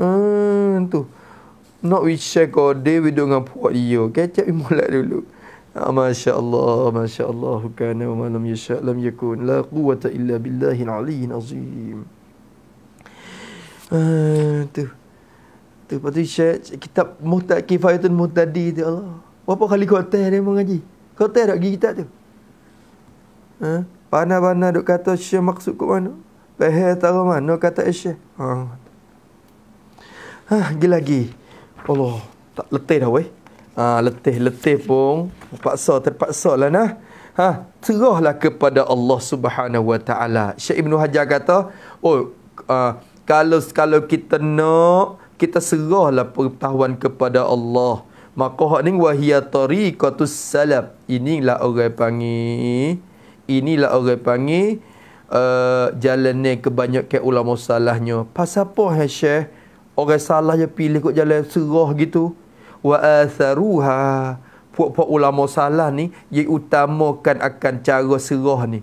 Hmm tu. Nak wish syekh dia video dengan puak dia. Kecap mulai dulu. Ah, Masya Allah, Masya Allah, kana wa malam yasha'lam yakun, la quwata illa billahi al-aliyin azim. Ha, tu. Tu patut share kitab Muhtad Kifayatun Muhtadi tu Allah. Berapa kali kau teh dia mengaji? Kau teh tak kita tu? Ha? Panah-panah dok kata syekh maksud kat mana? Peher tahu mana kata syekh. Ha. Ha, gila lagi. Allah, tak letih dah weh. Ha, letih, letih pun. paksa terpaksa lah nah. Ha, terahlah kepada Allah Subhanahu Wa Taala. Syekh Ibn Hajar kata, oh, uh, kalau kalau kita nak kita serahlah pengetahuan kepada Allah maka hak ni wahia tariqatus salam inilah orang panggil inilah orang panggil uh, jalan ni kebanyakan ulama salahnya pasal apa hai syekh orang salah je pilih kok jalan serah gitu wa atharuha puak-puak ulama salah ni ia utamakan akan cara serah ni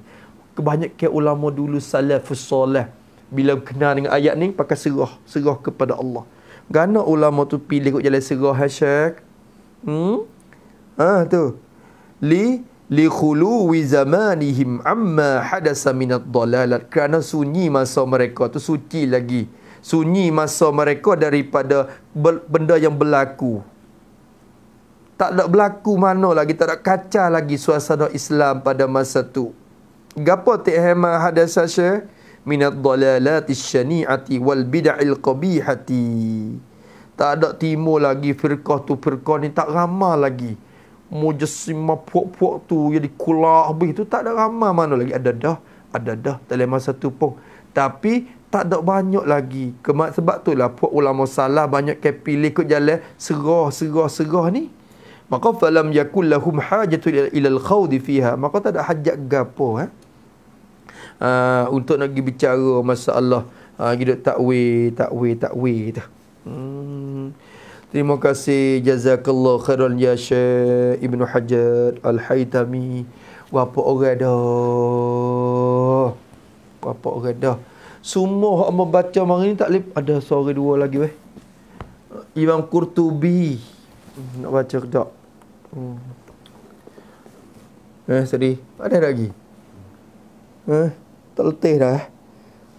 kebanyakan ulama dulu salafus salih bila kenal dengan ayat ni pakai serah serah kepada Allah gana ulama tu pilih kot jalan serah hashtag hmm ah ha, tu li li khuluwi zamanihim amma hadasa minad dalalat kerana sunyi masa mereka tu suci lagi sunyi masa mereka daripada benda yang berlaku tak ada berlaku mana lagi tak ada kaca lagi suasana Islam pada masa tu gapo tik hema hadasa syekh Minat ad-dalalati wal wal bid'il qabihati tak ada timur lagi firqah tu firqah ni tak ramah lagi Mujasimah puak-puak tu jadi kulak habis tu tak ada ramah mana lagi ada dah ada dah tak masa tu pun tapi tak ada banyak lagi kemak sebab tu lah puak ulama salah banyak ke pilih ikut jalan serah serah serah ni maka falam yakul Hajatul ilal ila khawdi fiha maka tak ada hajat gapo eh? uh, untuk nak pergi bicara masalah uh, ah, tak takwi takwi takwi tu. Hmm. Terima kasih jazakallah khairan ya Syekh Ibnu Hajar Al-Haitami. Berapa orang dah? Berapa orang dah? Semua hak membaca mari ni tak lip. ada suara dua lagi weh. Imam Qurtubi hmm, nak baca dak. Hmm. Eh, sedih, ada lagi. Eh, terletih dah. Eh.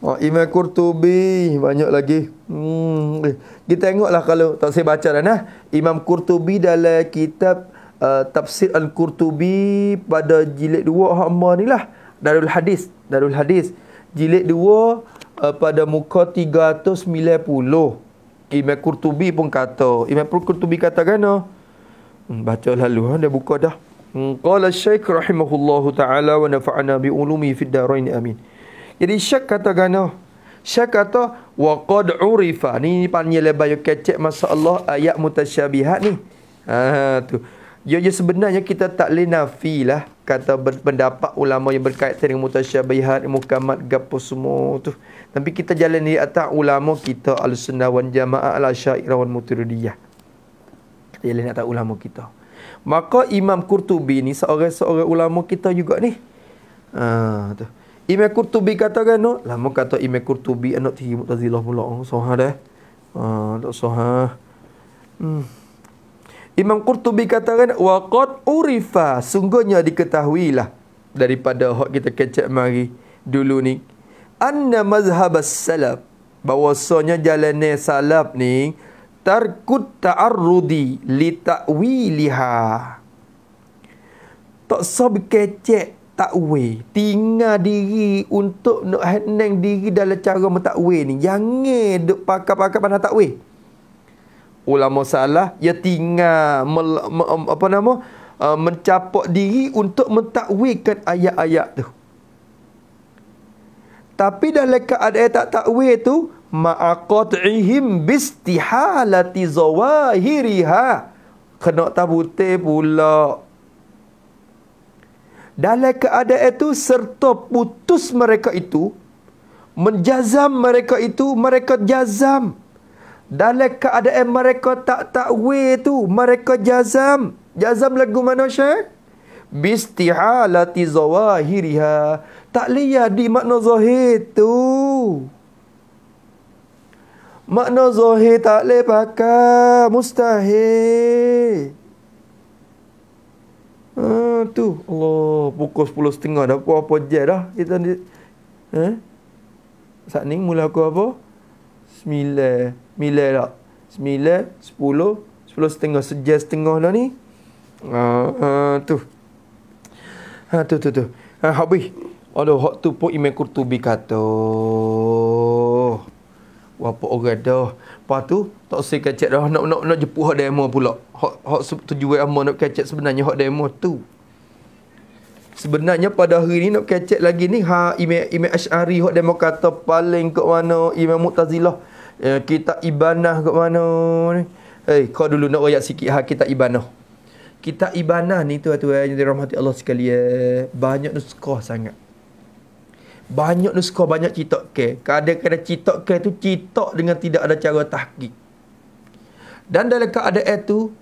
Oh, Imam Qurtubi banyak lagi. Hmm. Eh, kita tengoklah kalau tak saya baca dah eh. nah. Imam Qurtubi dalam kitab uh, Tafsir Al-Qurtubi pada jilid 2 hamba ni lah. Darul Hadis, Darul Hadis. Jilid 2 uh, pada muka 390. Imam Qurtubi pun kata, Imam Qurtubi kata kan? Hmm, baca lalu, dia buka dah. Hmm, qala syaikh rahimahullahu ta'ala wa nafa'ana bi'ulumi fid darain amin. Jadi syak kata gana. Syak kata wa qad urifa. Ni panggil lebay kecek masa Allah ayat mutasyabihat ni. Ha tu. Ya, ya sebenarnya kita tak boleh nafi lah kata pendapat ulama yang berkait dengan mutasyabihat, mukamat, gapo semua tu. Tapi kita jalan di atas ulama kita al-sunnah wan jamaah al-asyairah wan muturidiyah. jalan di atas ulama kita. Maka Imam Qurtubi ni seorang-seorang ulama kita juga ni. Ha, tu. Imam Qurtubi kata kan no? Lama kata Imam Qurtubi anak tinggi Mu'tazilah pula. Oh, soha dah. Eh. Ha, tak soha. Hmm. Imam Qurtubi kata kan waqad urifa sungguhnya diketahuilah daripada hak kita kecek mari dulu ni anna mazhab as-salaf bahwasanya jalan salaf ni tarkut ta'arrudi li ta'wiliha. Tak sob kecek ta'wi. Tinggal diri untuk nak heneng diri dalam cara menta'wi ni. Jangan duk pakai-pakai pada ta'wi. Ulama salah, ya tinggal apa nama? Uh, e, mencapok diri untuk kan ayat-ayat tu. Tapi dalam keadaan tak takwil tu, ma'aqat'ihim bistihalati zawahiriha kena tabute pula dalam keadaan itu serta putus mereka itu menjazam mereka itu mereka jazam dalam keadaan mereka tak takwe itu mereka jazam jazam lagu mana syekh bistihalati zawahiriha tak liya di makna zahir tu Makna zahir tak boleh pakai. Mustahil. Haa, tu. Allah, pukul 10.30 dah. Apa-apa je dah. Kita ni. Eh? Saat ni mula aku apa? 9. Mila tak? 9, 10, 10.30. Sejak setengah dah ni. Haa, ha, ah, tu. Haa, tu, tu, tu. Haa, ah, habis. Aduh, hak tu pun imam kurtubi kata berapa orang dah. Lepas tu, tak usah kacat dah. Nak, nak, nak jepuh hak demo pula. Hak, hak tujuan amal nak kacat sebenarnya hak demo tu. Sebenarnya pada hari ni nak kacat lagi ni. Ha, Imam, Imam Ash'ari hak demo kata paling kat mana. Imam Mu'tazilah. Eh, kita ibanah kat mana ni. Hey, eh, kau dulu nak rakyat sikit ha, kita ibanah. Kita ibanah ni tu tuan-tuan yang dirahmati Allah sekalian. Banyak nuskoh sangat. Banyak nuskor banyak citok ke. Kadang-kadang citok ke tu citok dengan tidak ada cara tahqiq. Dan dalam keadaan itu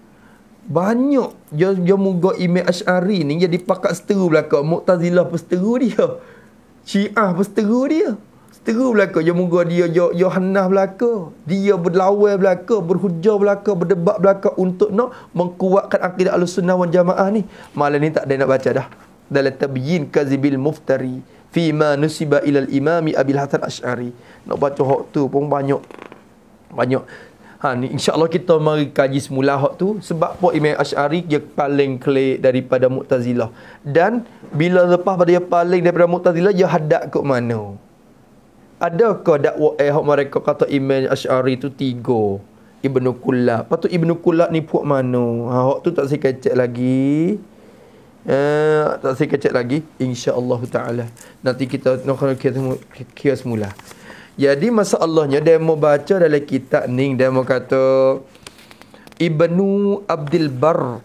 banyak dia dia ime Imam Asy'ari ni jadi pakat seteru belaka, Mu'tazilah pun seteru dia. Syiah pun seteru dia. Seteru belaka dia muga dia yo yo belaka. Dia berlawan belaka, berhujah belaka, berdebat belaka untuk nak menguatkan akidah Ahlussunnah wal Jamaah ni. Malah ni tak ada nak baca dah. Dalam tabyin kazibil muftari fi ma nusiba ila al imami abil hasan asy'ari nak baca hak tu pun banyak banyak ha ni insyaallah kita mari kaji semula hak tu sebab apa imam asy'ari dia paling klik daripada mu'tazilah dan bila lepas pada dia paling daripada mu'tazilah dia hadak ke mana adakah dakwa eh mereka kata imam asy'ari tu tiga Ibnu Kulab. Lepas tu Ibnu Kulab ni puak mana? Ha, waktu tak saya kecek lagi. Eh, tak saya kecek lagi. InsyaAllah ta'ala. Nanti kita nak kira semula. mula. Jadi masalahnya, dia mau baca dalam kitab ni. Dia mau kata, Ibnu Abdul Bar.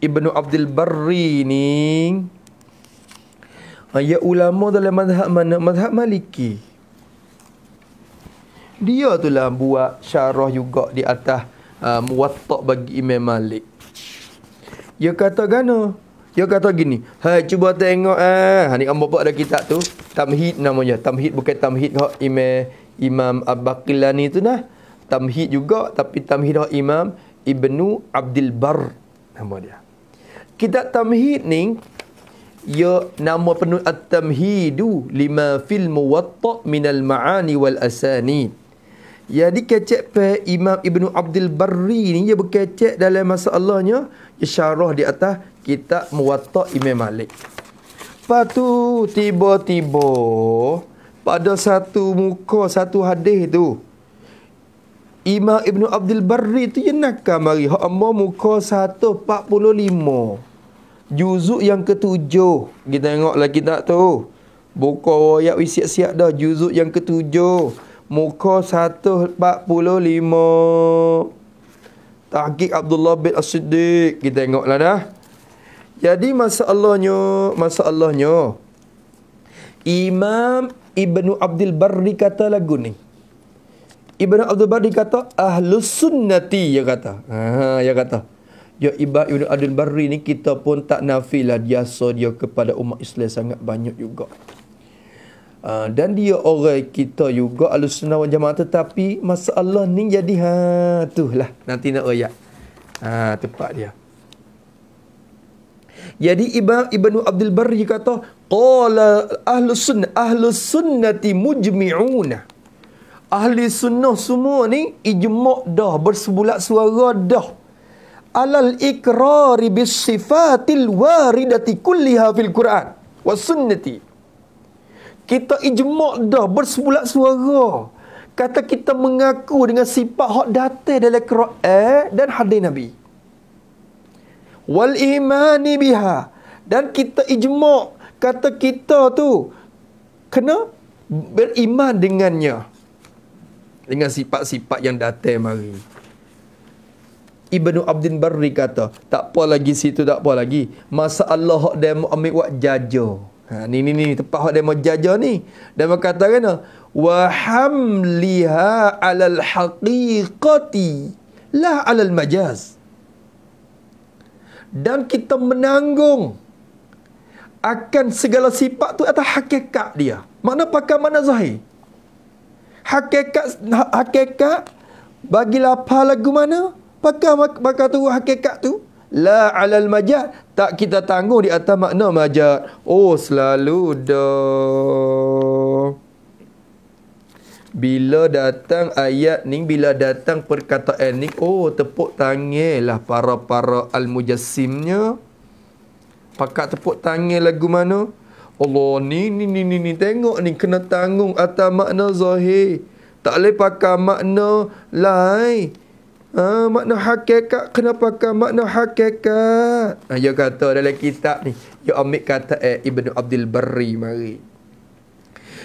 Ibnu Abdul Barri ni. Ha, ya ulama dalam madhab mana? Madhab Maliki. Dia tu lah buat syarah juga di atas uh, muwatta bagi Imam Malik. Ya kata gana? Dia kata gini, "Hai, cuba tengok ah, ni kan bapak ada kitab tu, Tamhid namanya. Tamhid bukan Tamhid hak Imam Imam Abaqilani tu nah. Tamhid juga tapi Tamhid hak Imam Ibnu Abdul Bar nama dia. Kitab Tamhid ni ya nama penuh At-Tamhidu lima fil Muwatta min al-Ma'ani wal Asanid. Jadi ya, kecek pe Imam Ibnu Abdul Barri ni dia ya, berkecek dalam masalahnya ya, syarah di atas kita Muwatta Imam Malik. Patu tiba-tiba pada satu muka satu hadis tu Imam Ibnu Abdul Barri tu yang nak mari hak ambo muka 145 juzuk yang ketujuh kita tengok lagi tak tu buka ayat siap-siap dah juzuk yang ketujuh muka 145 Tahqiq Abdullah bin As-Siddiq kita tengoklah dah jadi masalahnya, masalahnya Imam Ibnu Abdul Bar dikata lagu ni. Ibnu Abdul Bar dikata Ahlus Sunnati ya kata. Ha ya kata. Ya Iba Ibnu Abdul Bar ni kita pun tak nafilah dia so dia kepada umat Islam sangat banyak juga. Uh, dan dia orang kita juga Ahlus Sunnah wal Jamaah tetapi masalah ni jadi ha tu lah nanti nak ayat. Ha tepat dia. Jadi Ibnu Abdul Barri kata, qala ahlu sunnah ahlus sunnati mujmi'un. Ahli sunnah semua ni ijma' dah bersebulat suara dah. Alal ikrari bis sifatil waridati kulliha fil Quran was sunnati. Kita ijma' dah bersebulat suara. Kata kita mengaku dengan sifat hak datang dalam Quran dan hadis Nabi wal imani biha dan kita ijmak kata kita tu kena beriman dengannya dengan sifat-sifat yang datang mari Ibnu Abdin Barri kata, tak apa lagi situ, tak apa lagi. Masa Allah hak demo ambil wak jaja. Ha, ni, ni, ni, tepat hak demo jaja ni. Dan berkata kena, وَحَمْلِهَا عَلَى الْحَقِيقَةِ لَا عَلَى الْمَجَازِ dan kita menanggung akan segala sifat tu atas hakikat dia. Mana pakai mana zahir? Hakikat hakikat bagilah apa lagu mana? Pakai pakai tu hakikat tu la alal majaz tak kita tanggung di atas makna majaz. Oh selalu dah bila datang ayat ni, bila datang perkataan ni, oh tepuk tangan lah para-para al-mujassimnya. Pakat tepuk tangan lagu mana? Allah ni ni ni ni ni tengok ni kena tanggung atas makna zahir. Tak boleh pakai makna lain. Ha, makna hakikat kena pakai makna hakikat. Ha, dia kata dalam kitab ni. Dia ambil kata eh, Ibn Abdul Barri, mari.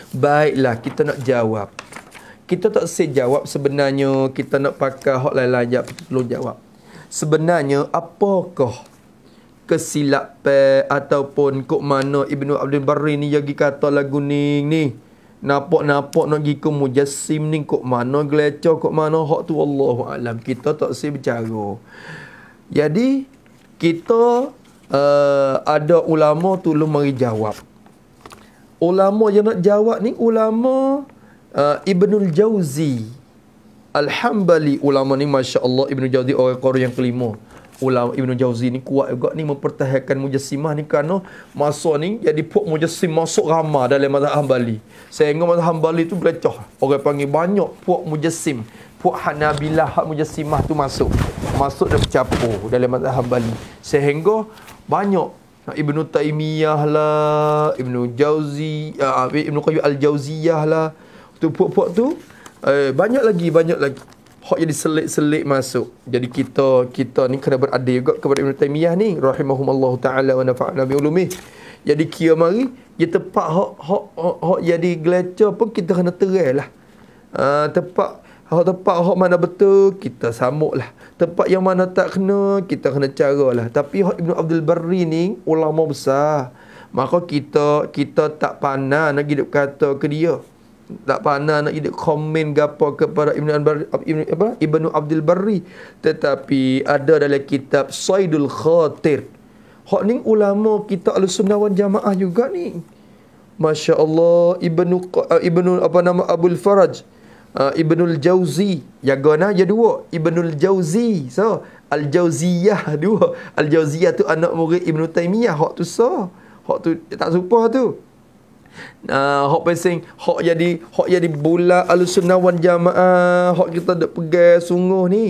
Baiklah kita nak jawab kita tak set jawab sebenarnya kita nak pakai hotline lain jap tolong jawab. Sebenarnya apakah kesilapan ataupun kok mana Ibnu Abdul Barri ni yang kata lagu ni ni. Napok-napok nak pergi ke mujassim ni kok mana gelecoh kok mana hak tu Allahu alam. Kita tak set bercara. Jadi kita uh, ada ulama tolong mari jawab. Ulama yang nak jawab ni ulama uh, Ibnul Jauzi Alhamdali ulama ni Masya Allah Ibn Jauzi orang Qur'an yang kelima Ulama Ibn Jauzi ni kuat juga ni Mempertahankan mujassimah ni kerana Masa ni jadi pok mujassim masuk ramah Dalam mazhab hambali Saya ingat mazhab hambali tu belecoh Orang panggil banyak pok mujassim pok Hanabilah hak mujassimah tu masuk Masuk dan bercapur dalam mazhab hambali Sehingga banyak Ibnu Taimiyah lah, Ibnu Jauzi, uh, ah, ah, Ibnu Qayyim Al-Jauziyah lah, tu puak-puak tu eh, banyak lagi banyak lagi hak jadi selit-selit masuk. Jadi kita kita ni kena beradil juga kepada Ibn Taymiyah ni rahimahumullah taala wa nafa'na bi ulumih. Jadi kia mari dia tepat hak hak hak jadi gelecer pun kita kena terai lah. Uh, ah, tepat hak tepat hak mana betul kita samuk lah. Tepat yang mana tak kena kita kena cara lah. Tapi hak Ibn Abdul Barri ni ulama besar. Maka kita kita tak pandang nak hidup kata ke dia tak pandai nak jadi komen gapo kepada Ibnu Ibn, apa Ibnu Abdul Barri tetapi ada dalam kitab Saidul Khatir. Hak ni ulama kita Ahlus wal Jamaah juga ni. Masya-Allah Ibnu uh, Ibnu apa nama Abdul Faraj uh, Ibnu Al-Jauzi jagana ya dua Ibnu Al-Jauzi so Al-Jauziyah dua Al-Jauziyah tu anak murid Ibnu Taimiyah hak tu so hak tu tak serupa tu uh, hok pesing hok jadi hok jadi bola alusunah wan jamaah hok kita dak pegang sungguh ni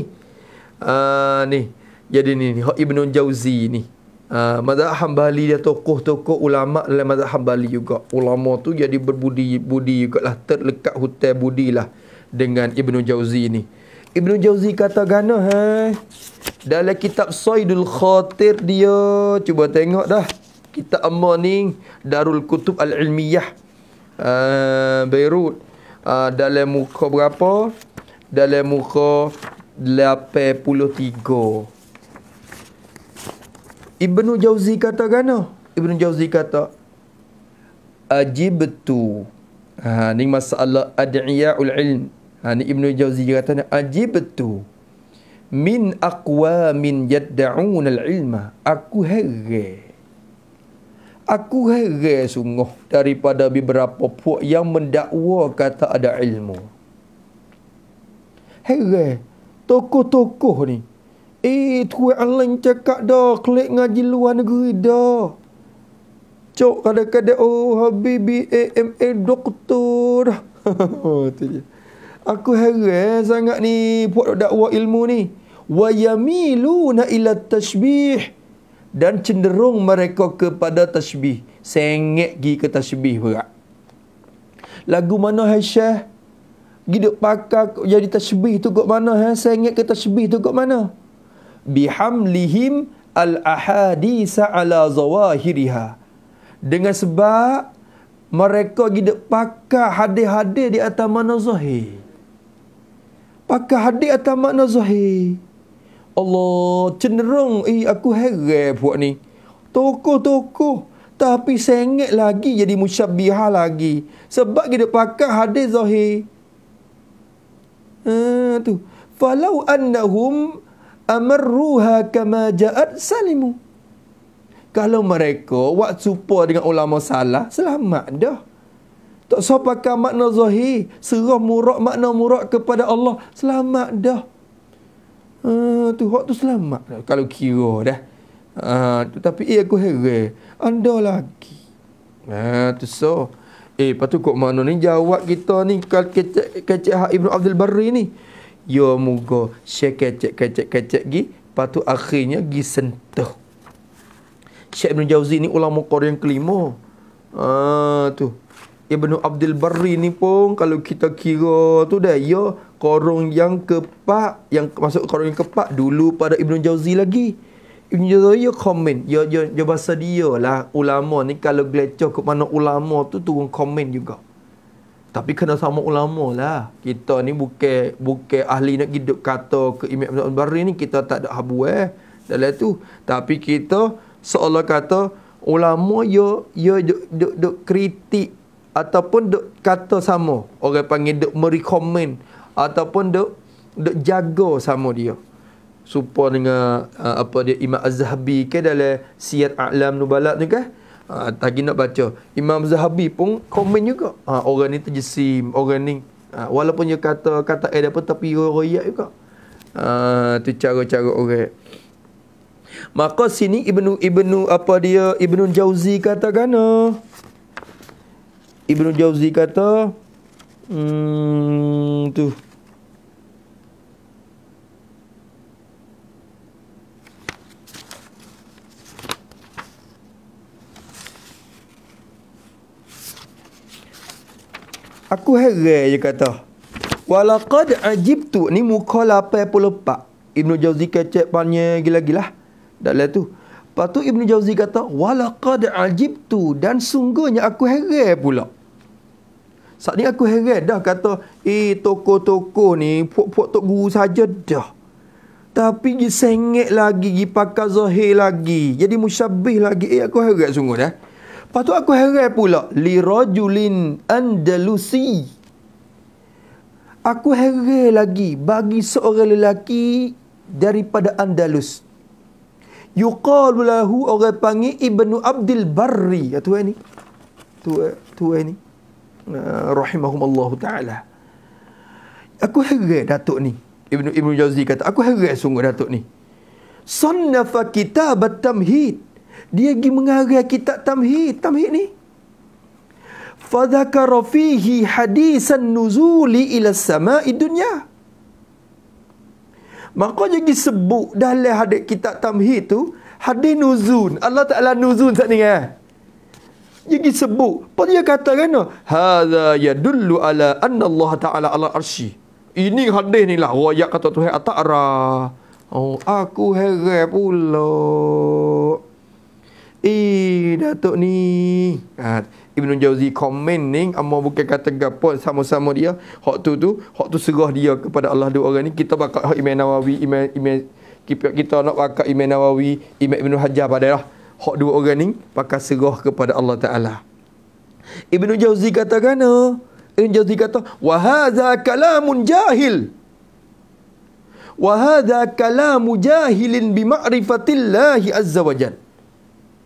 uh, ni jadi ni, ni hok ibnu jauzi ni Uh, mazhab Hanbali dia tokoh-tokoh ulama dalam mazhab Hanbali juga. Ulama tu jadi berbudi-budi juga lah terlekat hutan budilah dengan Ibnu Jauzi ni. Ibnu Jauzi kata gana ha? Dalam kitab Saidul Khatir dia cuba tengok dah kita amma ni Darul Kutub Al-Ilmiyah uh, Beirut uh, dalam muka berapa dalam muka 83 Ibnu Jauzi kata gana Ibnu Jauzi kata ajibtu ha ni masalah ad'iyaul ilm ha ni Ibnu Jauzi kata ni ajibtu min aqwa min yad'un al ilma aku heran Aku heran sungguh daripada beberapa puak yang mendakwa kata ada ilmu. Heran. Tokoh-tokoh ni. Eh, tuan Alang cakap dah. Klik ngaji luar negeri dah. Cok kadang-kadang, oh Habibi AMA doktor. Aku heran eh, sangat ni puak dakwa ilmu ni. Wayamilu na ila tashbih dan cenderung mereka kepada tasbih. Sengek gi ke tasbih pula. Lagu mana hai syah? Gidup pakak jadi tasbih tu kok mana hai? Sengek ke tasbih tu kok mana? Bihamlihim al-ahadisa ala zawahiriha. Dengan sebab mereka gidup pakak hadir-hadir di atas mana zahir. Pakak hadir atas mana zahir. Allah, cenderung eh aku heran buat ni. toko-toko, tapi sengit lagi jadi musyabbiha lagi. Sebab kita pakai hadis zahir. Ha, tu. Falau annahum amarruha kama ja'at salimu. Kalau mereka buat supa dengan ulama salah, selamat dah. Tak sopakan makna zahir, serah murak makna murak kepada Allah, selamat dah. Ah, tu hak tu selamat lah kalau kira dah. Ah, tu tapi eh aku heran. Anda lagi. Ha ah, tu so. Eh patu kok mano ni jawab kita ni kal kecek-kecek hak Ibnu Abdul Barri ni. yo ya mugo syek kecek-kecek-kecek gi patu akhirnya gi sentuh. Syekh Ibn Jauzi ni ulama qori yang kelima. Ah tu. Ibnu Abdul Barri ni pun kalau kita kira tu dah ya korong yang keempat yang masuk korong yang keempat dulu pada Ibnu Jauzi lagi. Ibnu Jauzi yo ya, komen, yo ya, yo ya, ya bahasa dia lah ulama ni kalau gelecoh ke mana ulama tu turun komen juga. Tapi kena sama ulama lah. Kita ni bukan bukan ahli nak hidup kata ke Imam Ibn Bari ni kita tak ada habu eh. Dalam tu. Tapi kita seolah kata ulama yo yo dok dok kritik ataupun dok kata sama. Orang panggil dok merekomen ataupun duk duk jaga sama dia supo dengan uh, apa dia Imam Az-Zahabi ke dalam Siyar A'lam Nubala tu kan uh, tadi nak baca Imam Az-Zahabi pun komen juga uh, orang ni terjesim orang ni uh, walaupun dia kata kata eh apa tapi royak juga ah uh, tu cara-cara orang maka sini Ibnu Ibnu apa dia Ibnu Jauzi kata kan uh, Ibnu Jauzi kata hmm tu Aku heran je kata. Walaqad ajibtu ni muka lah pak Ibnu Jauzi kecek panya gila-gila. Dah lah tu. Lepas tu Ibnu Jauzi kata, Walaqad ajibtu dan sungguhnya aku heran pula. Saat ni aku heran dah kata, eh toko-toko ni puak-puak tok guru saja dah. Tapi dia sengit lagi, dia pakai zahir lagi. Jadi musyabih lagi. Eh aku heran sungguh dah. Eh? Lepas tu aku heran pula li rajulin andalusi. Aku heran lagi bagi seorang lelaki daripada Andalus. Yuqalu lahu orang panggil Ibnu Abdul Barri. Ya tu ni. Tu tu ni. Ah, Rahimahumullah taala. Aku heran datuk ni. Ibnu Ibnu Jauzi kata aku heran sungguh datuk ni. Sunnafa kitab at-tamhid dia pergi mengarah kitab tamhid tamhid ni fadhakara fihi hadisan nuzuli ila sama'i dunya maka dia pergi sebut dalam hadis kitab tamhid tu hadis nuzul Allah Taala nuzul sat ni kan eh? dia pergi sebut apa dia kata kan hadha yadullu ala anna Allah Taala ala arsy ini hadis ni lah wayak kata Tuhan atara Oh, aku heran pula. Eh, Datuk ni. Ha, Ibn Jauzi komen ni, Amma bukan kata gapo sama-sama dia. Hak tu tu, hak tu serah dia kepada Allah dua orang ni. Kita bakal hak Imam Nawawi, Imam, Imam, kita, kita nak bakal Imam Nawawi, Imam Ibn Hajar pada lah. Hak dua orang ni, bakal serah kepada Allah Ta'ala. Ibn Jauzi kata kena? Ha? Ibn Jauzi kata, Wahaza kalamun jahil. Wahaza kalamu jahilin bima'rifatillahi azza wa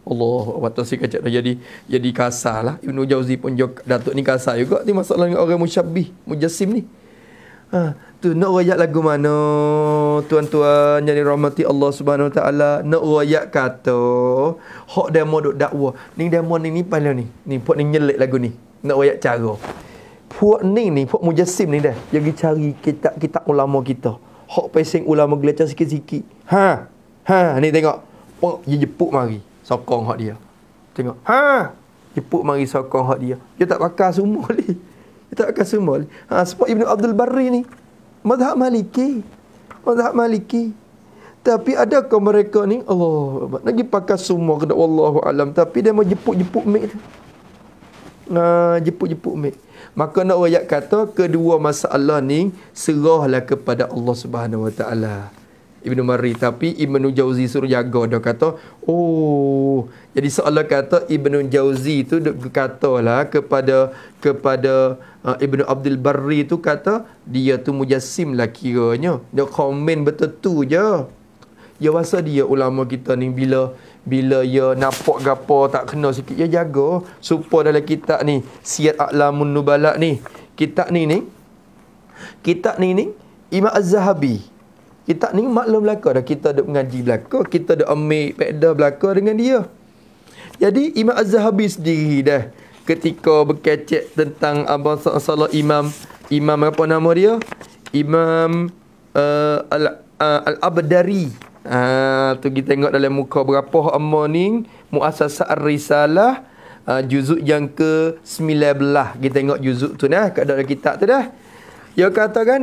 Allah waktu si kacak dah jadi jadi kasarlah Ibnu Jauzi pun juga Datuk ni kasar juga ni masalah dengan orang musyabbih mujassim ni ha tu nak royak lagu mana tuan-tuan jadi rahmati Allah Subhanahu Taala nak royak kata hok demo duk dakwa ni demo ni ni pala ni ni pok ni nyelit lagu ni nak royak cara puak ni ni puak mujassim ni dah pergi cari kitab kita ulama kita hok pesing ulama gelecah sikit-sikit ha ha ni tengok pok dia jeput mari sokong hak dia. Tengok, ha, ipuk mari sokong hak dia. Dia tak pakai semua ni. Dia tak pakai semua ni. Ha, sebab Ibnu Abdul Barri ni mazhab Maliki. Mazhab Maliki. Tapi adakah mereka ni Allah lagi pakai semua kena wallahu alam tapi dia mau jepuk-jepuk mik tu. Ha, jepuk-jepuk mik. Maka nak ayat kata kedua masalah ni serahlah kepada Allah Subhanahu Wa Taala. Ibnu Mari tapi Ibnu Jauzi suruh jaga dia kata oh jadi seolah kata Ibnu Jauzi tu lah kepada kepada uh, Ibnu Abdul Barri tu kata dia tu mujassim lah kiranya dia komen betul tu je ya wasa dia ulama kita ni bila bila dia ya nampak gapo tak kena sikit ya jaga supaya dalam kitab ni siat aklamun nubala ni kitab ni ni kitab ni ni Imam Az-Zahabi kita ni maklum belaka dah. Kita ada mengaji belaka. Kita ada ambil peda belaka dengan dia. Jadi Imam Az-Zahabi sendiri dah. Ketika berkecek tentang Abang Salah Imam. Imam apa nama dia? Imam uh, al uh, abdari Ha, uh, tu kita tengok dalam muka berapa amma ni Muasasa Ar-Risalah uh, Juzuk yang ke-19 Kita tengok juzuk tu dah Kat dalam kitab tu dah Dia kata kan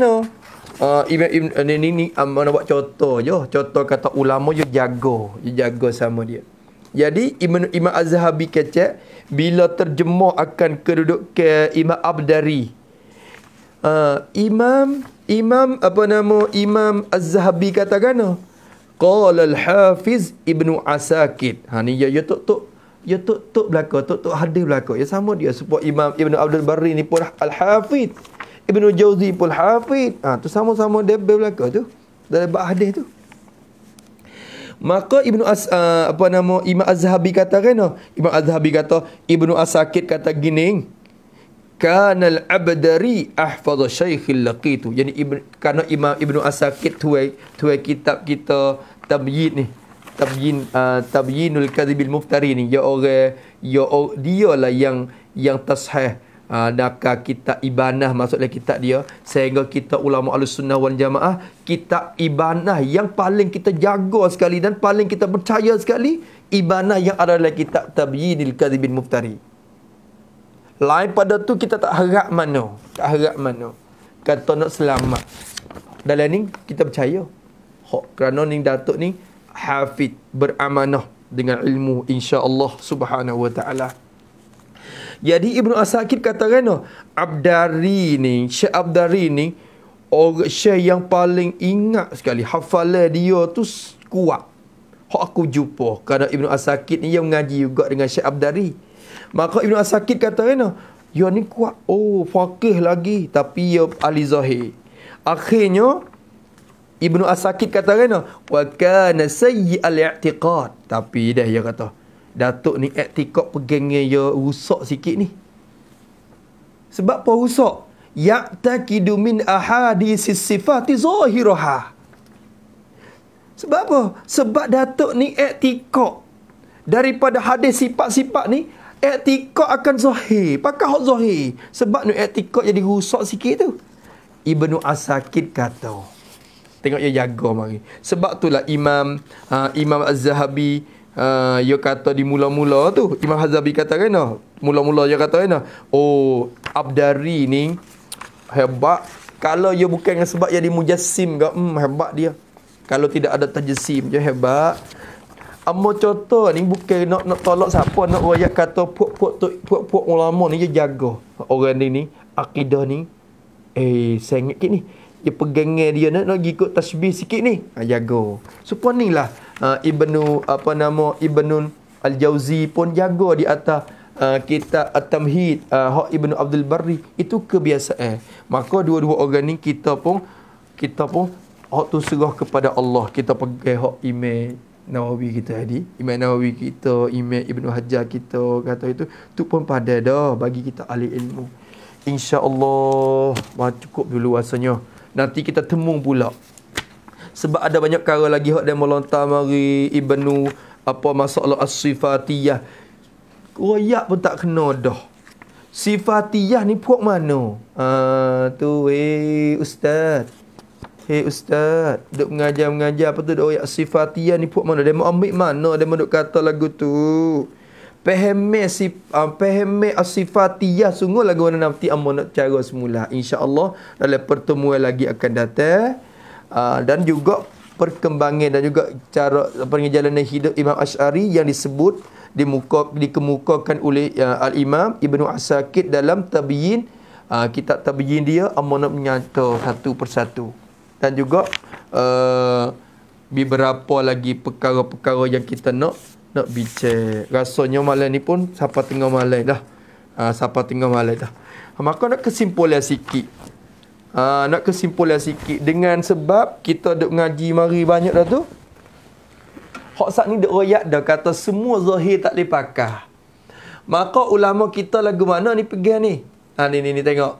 uh, Ibn, Ibn, eh, ni, ni, ni um, ah, nak buat contoh je Contoh kata ulama je jago, Dia jago sama dia Jadi Ibn, Imam Azhabi kata Bila terjemah akan keduduk ke Imam Abdari uh, Imam Imam apa nama Imam Az-Zahabi kata gana Qala al-Hafiz Ibnu Asakid. Ha ni ya ya tok tok. Ya tok tok belaka, tok tok hadir belaka. Ya sama dia support Imam Ibnu Abdul Barri ni pun Al-Hafiz. Ibnu Jauzi pun hafid. Ha, tu sama-sama debel belaka tu. Dari bab hadis tu. Maka Ibnu As uh, apa nama Imam Az-Zahabi kata kan? No? Imam Az-Zahabi kata Ibnu As-Sakit kata gini. Kana al-Abdari ahfaz syaikhil laqitu. Jadi Ibn kana Imam Ibnu As-Sakit tu tu kitab kita tabyin ni. Tabyin uh, tabyinul kadhibil muftari ni. Ya orang ya dialah yang yang tasheh uh, ah, nakal kitab ibanah maksudnya kitab dia sehingga kita ulama alus sunnah wal jamaah kitab ibanah yang paling kita jaga sekali dan paling kita percaya sekali ibanah yang adalah kitab tabyinil kadhibin muftari lain pada tu kita tak harap mana tak harap mana kata nak selamat dalam ni kita percaya Hok, kerana ni datuk ni hafid beramanah dengan ilmu insya-Allah subhanahu wa ta'ala jadi Ibnu Asakib kata kan no, oh, Abdari ni, Syekh Abdari ni orang Syekh yang paling ingat sekali hafalan dia tu kuat. Hak aku jumpa kerana Ibnu Asakib ni yang mengaji juga dengan Syekh Abdari. Maka Ibnu Asakib kata kan no, oh, Ya ni kuat. Oh, fakih lagi. Tapi ya Ali Zahir. Akhirnya, Ibnu Asakib kata kan, oh, Wa kana sayyi al-i'tiqad. Tapi dah dia kata, Datuk ni etikok pegengnya ya rusak sikit ni. Sebab apa rusak? Ya'takidu min ahadisis sifati zahiraha. Sebab apa? Sebab Datuk ni etikok Daripada hadis sifat-sifat ni, etikok akan zahir. Pakai hak zahir. Sebab ni etikok jadi rusak sikit tu. Ibnu Asakid kata. Tengok dia jaga mari. Sebab itulah Imam uh, Imam Az-Zahabi dia uh, kata di mula-mula tu Imam Hazabi kata kan no? Oh, mula-mula dia kata kan oh Abdari ni hebat kalau dia bukan dengan sebab dia dimujassim ke hmm, hebat dia kalau tidak ada tajassim dia hebat Amo contoh ni bukan nak nak tolak siapa nak royak kata puak-puak tu puak-puak ulama ni dia jaga orang ni ni akidah ni eh sengit ni dia pegangnya dia nak nak ikut tasbih sikit ni ha, jaga supaya so, ni lah uh, Ibnu apa nama Ibnu Al-Jauzi pun jaga di atas Uh, kita At-Tamhid uh, Hak Ibnu Abdul Barri Itu kebiasaan Maka dua-dua orang ni Kita pun Kita pun Hak tu serah kepada Allah Kita pegang hak email Nawawi kita tadi Email Nawawi kita Email Ibnu Hajar kita Kata itu tu pun pada dah Bagi kita ahli ilmu Insya InsyaAllah Cukup dulu rasanya Nanti kita temu pula sebab ada banyak cara lagi hak dia melontar mari ibnu apa masalah as-sifatiyah royak pun tak kena dah sifatiyah ni puak mana ah tu eh ustaz Hei eh, ustaz, duk mengajar-mengajar apa tu dok royak sifatiyah ni puak mana? mau ambil mana mau duk kata lagu tu? Pehemeh si uh, pehemeh asifatiyah sungguh lagu mana nanti amon nak cara semula insyaallah dalam pertemuan lagi akan datang Ah, dan juga perkembangan dan juga cara perjalanan hidup Imam Ash'ari yang disebut dimuka, dikemukakan oleh uh, Al-Imam Ibn Asakid dalam tabiin uh, kitab tabiin dia amanah menyata satu persatu dan juga uh, beberapa lagi perkara-perkara yang kita nak nak bincang rasanya malam ni pun siapa tengah malam dah uh, siapa tengah malam dah maka nak kesimpulan sikit Uh, nak kesimpulan sikit dengan sebab kita duk ngaji mari banyak dah tu. Hak sat ni duk royak dah kata semua zahir tak boleh pakah. Maka ulama kita lagu mana ni pergi ni? Ha ni ni, ni tengok.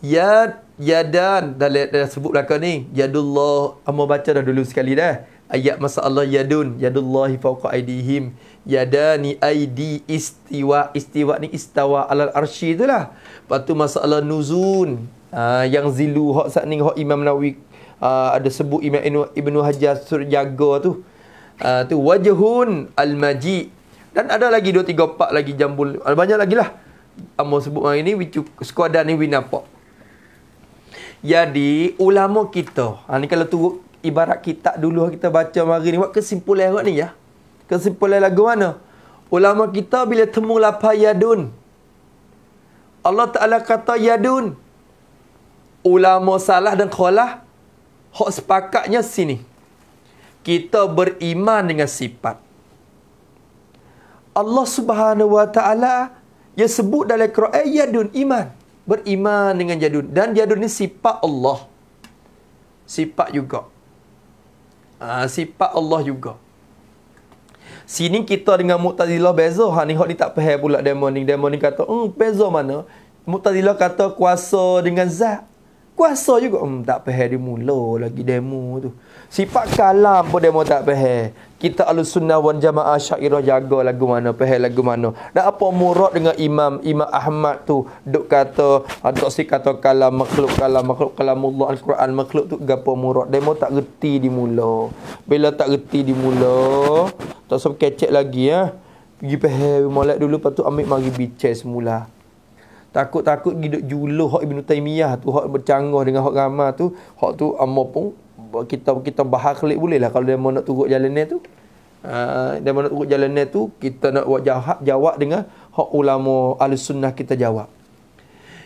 Yad yadan dah, dah, dah sebut belaka ni. Yadullah amo baca dah dulu sekali dah. Ayat masa Allah yadun yadullahi fawqa aidihim yadani aidi istiwa istiwa ni istawa alal arsy itulah. Lepas tu masalah nuzun Ah, yang zilu hok saat ni hok Imam Nawawi uh, ada sebut Imam Ibnu Hajar Surjaga tu. Uh, tu wajhun al-maji. Dan ada lagi 2 3 4 lagi jambul. Ada banyak lagi lah. Amo sebut hari ni wicu skuadan ni winapo. Jadi ulama kita. Ha, ni kalau tu ibarat kita dulu kita baca mari ni buat kesimpulan kot ni ya. Kesimpulan lagu mana? Ulama kita bila temu lapa yadun. Allah Ta'ala kata yadun ulama salah dan kholah hak sepakatnya sini. Kita beriman dengan sifat. Allah Subhanahu Wa Taala yang sebut dalam Quran eh, yadun iman, beriman dengan jadun dan jadun ni sifat Allah. Sifat juga. ha, sifat Allah juga. Sini kita dengan Mu'tazilah beza. Ha ni hok ni tak faham pula demo ni. Demo ni kata, "Hmm, beza mana?" Mu'tazilah kata kuasa dengan zat kuasa juga hmm, tak payah demo lo lagi demo tu sifat kalam pun demo tak payah kita alus sunnah wan jamaah syairah jaga lagu mana payah lagu mana dan apa murad dengan imam imam Ahmad tu duk kata atau ah, si kata kalam makhluk kalam makhluk kalam Allah Al-Quran makhluk tu gapo murad demo tak reti di mula bila tak reti di mula tak sempat kecek lagi ya pergi payah molek dulu patu ambil mari bicara semula takut-takut gi duk juluh hak Ibnu Taimiyah tu hak bercanggah dengan hak Rama tu hak tu amo pun kita kita bahar kelik boleh lah kalau dia mau nak turut jalan ni tu ha, dia mau nak turut jalan ni tu kita nak buat jawab jawab dengan hak ulama ahli sunnah kita jawab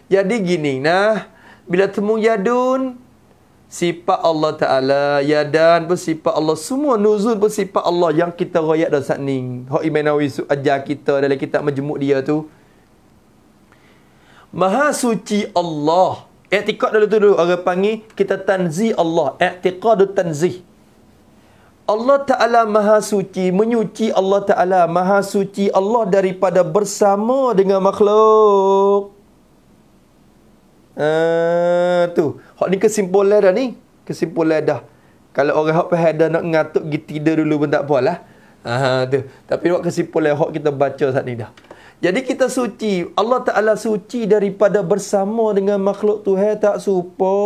jadi gini nah bila temu yadun sifat Allah Ta'ala yadan pun sifat Allah semua nuzul pun sifat Allah yang kita rakyat dah saat ni hak imanawi ajar kita dalam kitab majmuk dia tu Maha suci Allah. Etikad dulu tu dulu orang panggil kita tanzi Allah. tu tanzi. Allah Ta'ala Maha Suci, menyuci Allah Ta'ala Maha Suci Allah daripada bersama dengan makhluk. Uh, tu, hak ni kesimpulan dah ni. Kesimpulan dah. Kalau orang hak faham dah nak ngatuk gitu tidur dulu pun tak apalah. Ha uh, tu. Tapi buat kesimpulan hak kita baca saat ni dah. Jadi kita suci. Allah Ta'ala suci daripada bersama dengan makhluk Tuhan tak supo.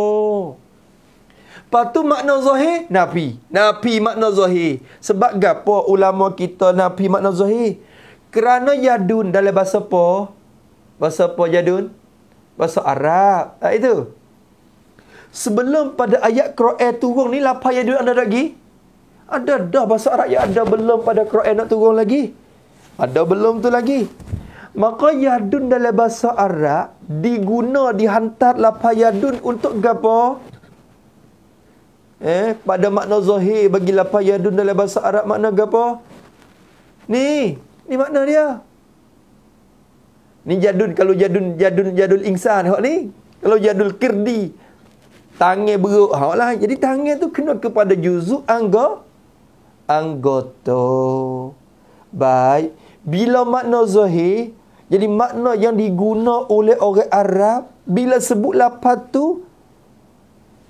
Patu tu makna zahir, nafi. Nafi makna zahir. Sebab gapo ulama kita nafi makna zahir? Kerana yadun dalam bahasa apa? Bahasa apa yadun? Bahasa Arab. Tak itu. Sebelum pada ayat Kro'el turun ni, lapar yadun anda lagi? Ada dah bahasa Arab yang ada belum pada Kro'el nak turun lagi? Ada belum tu lagi? Maka yadun dalam bahasa Arab diguna dihantar lapa yadun untuk gapo? Eh, pada makna zahir bagi lapa yadun dalam bahasa Arab makna gapo? Ni, ni makna dia. Ni jadun kalau jadun jadun jadul insan hok ni. Kalau jadul kirdi tangan beruk hok lah. Jadi tangan tu kena kepada juzuk angga anggota. Baik, bila makna zahir jadi makna yang diguna oleh orang Arab bila sebut lapat tu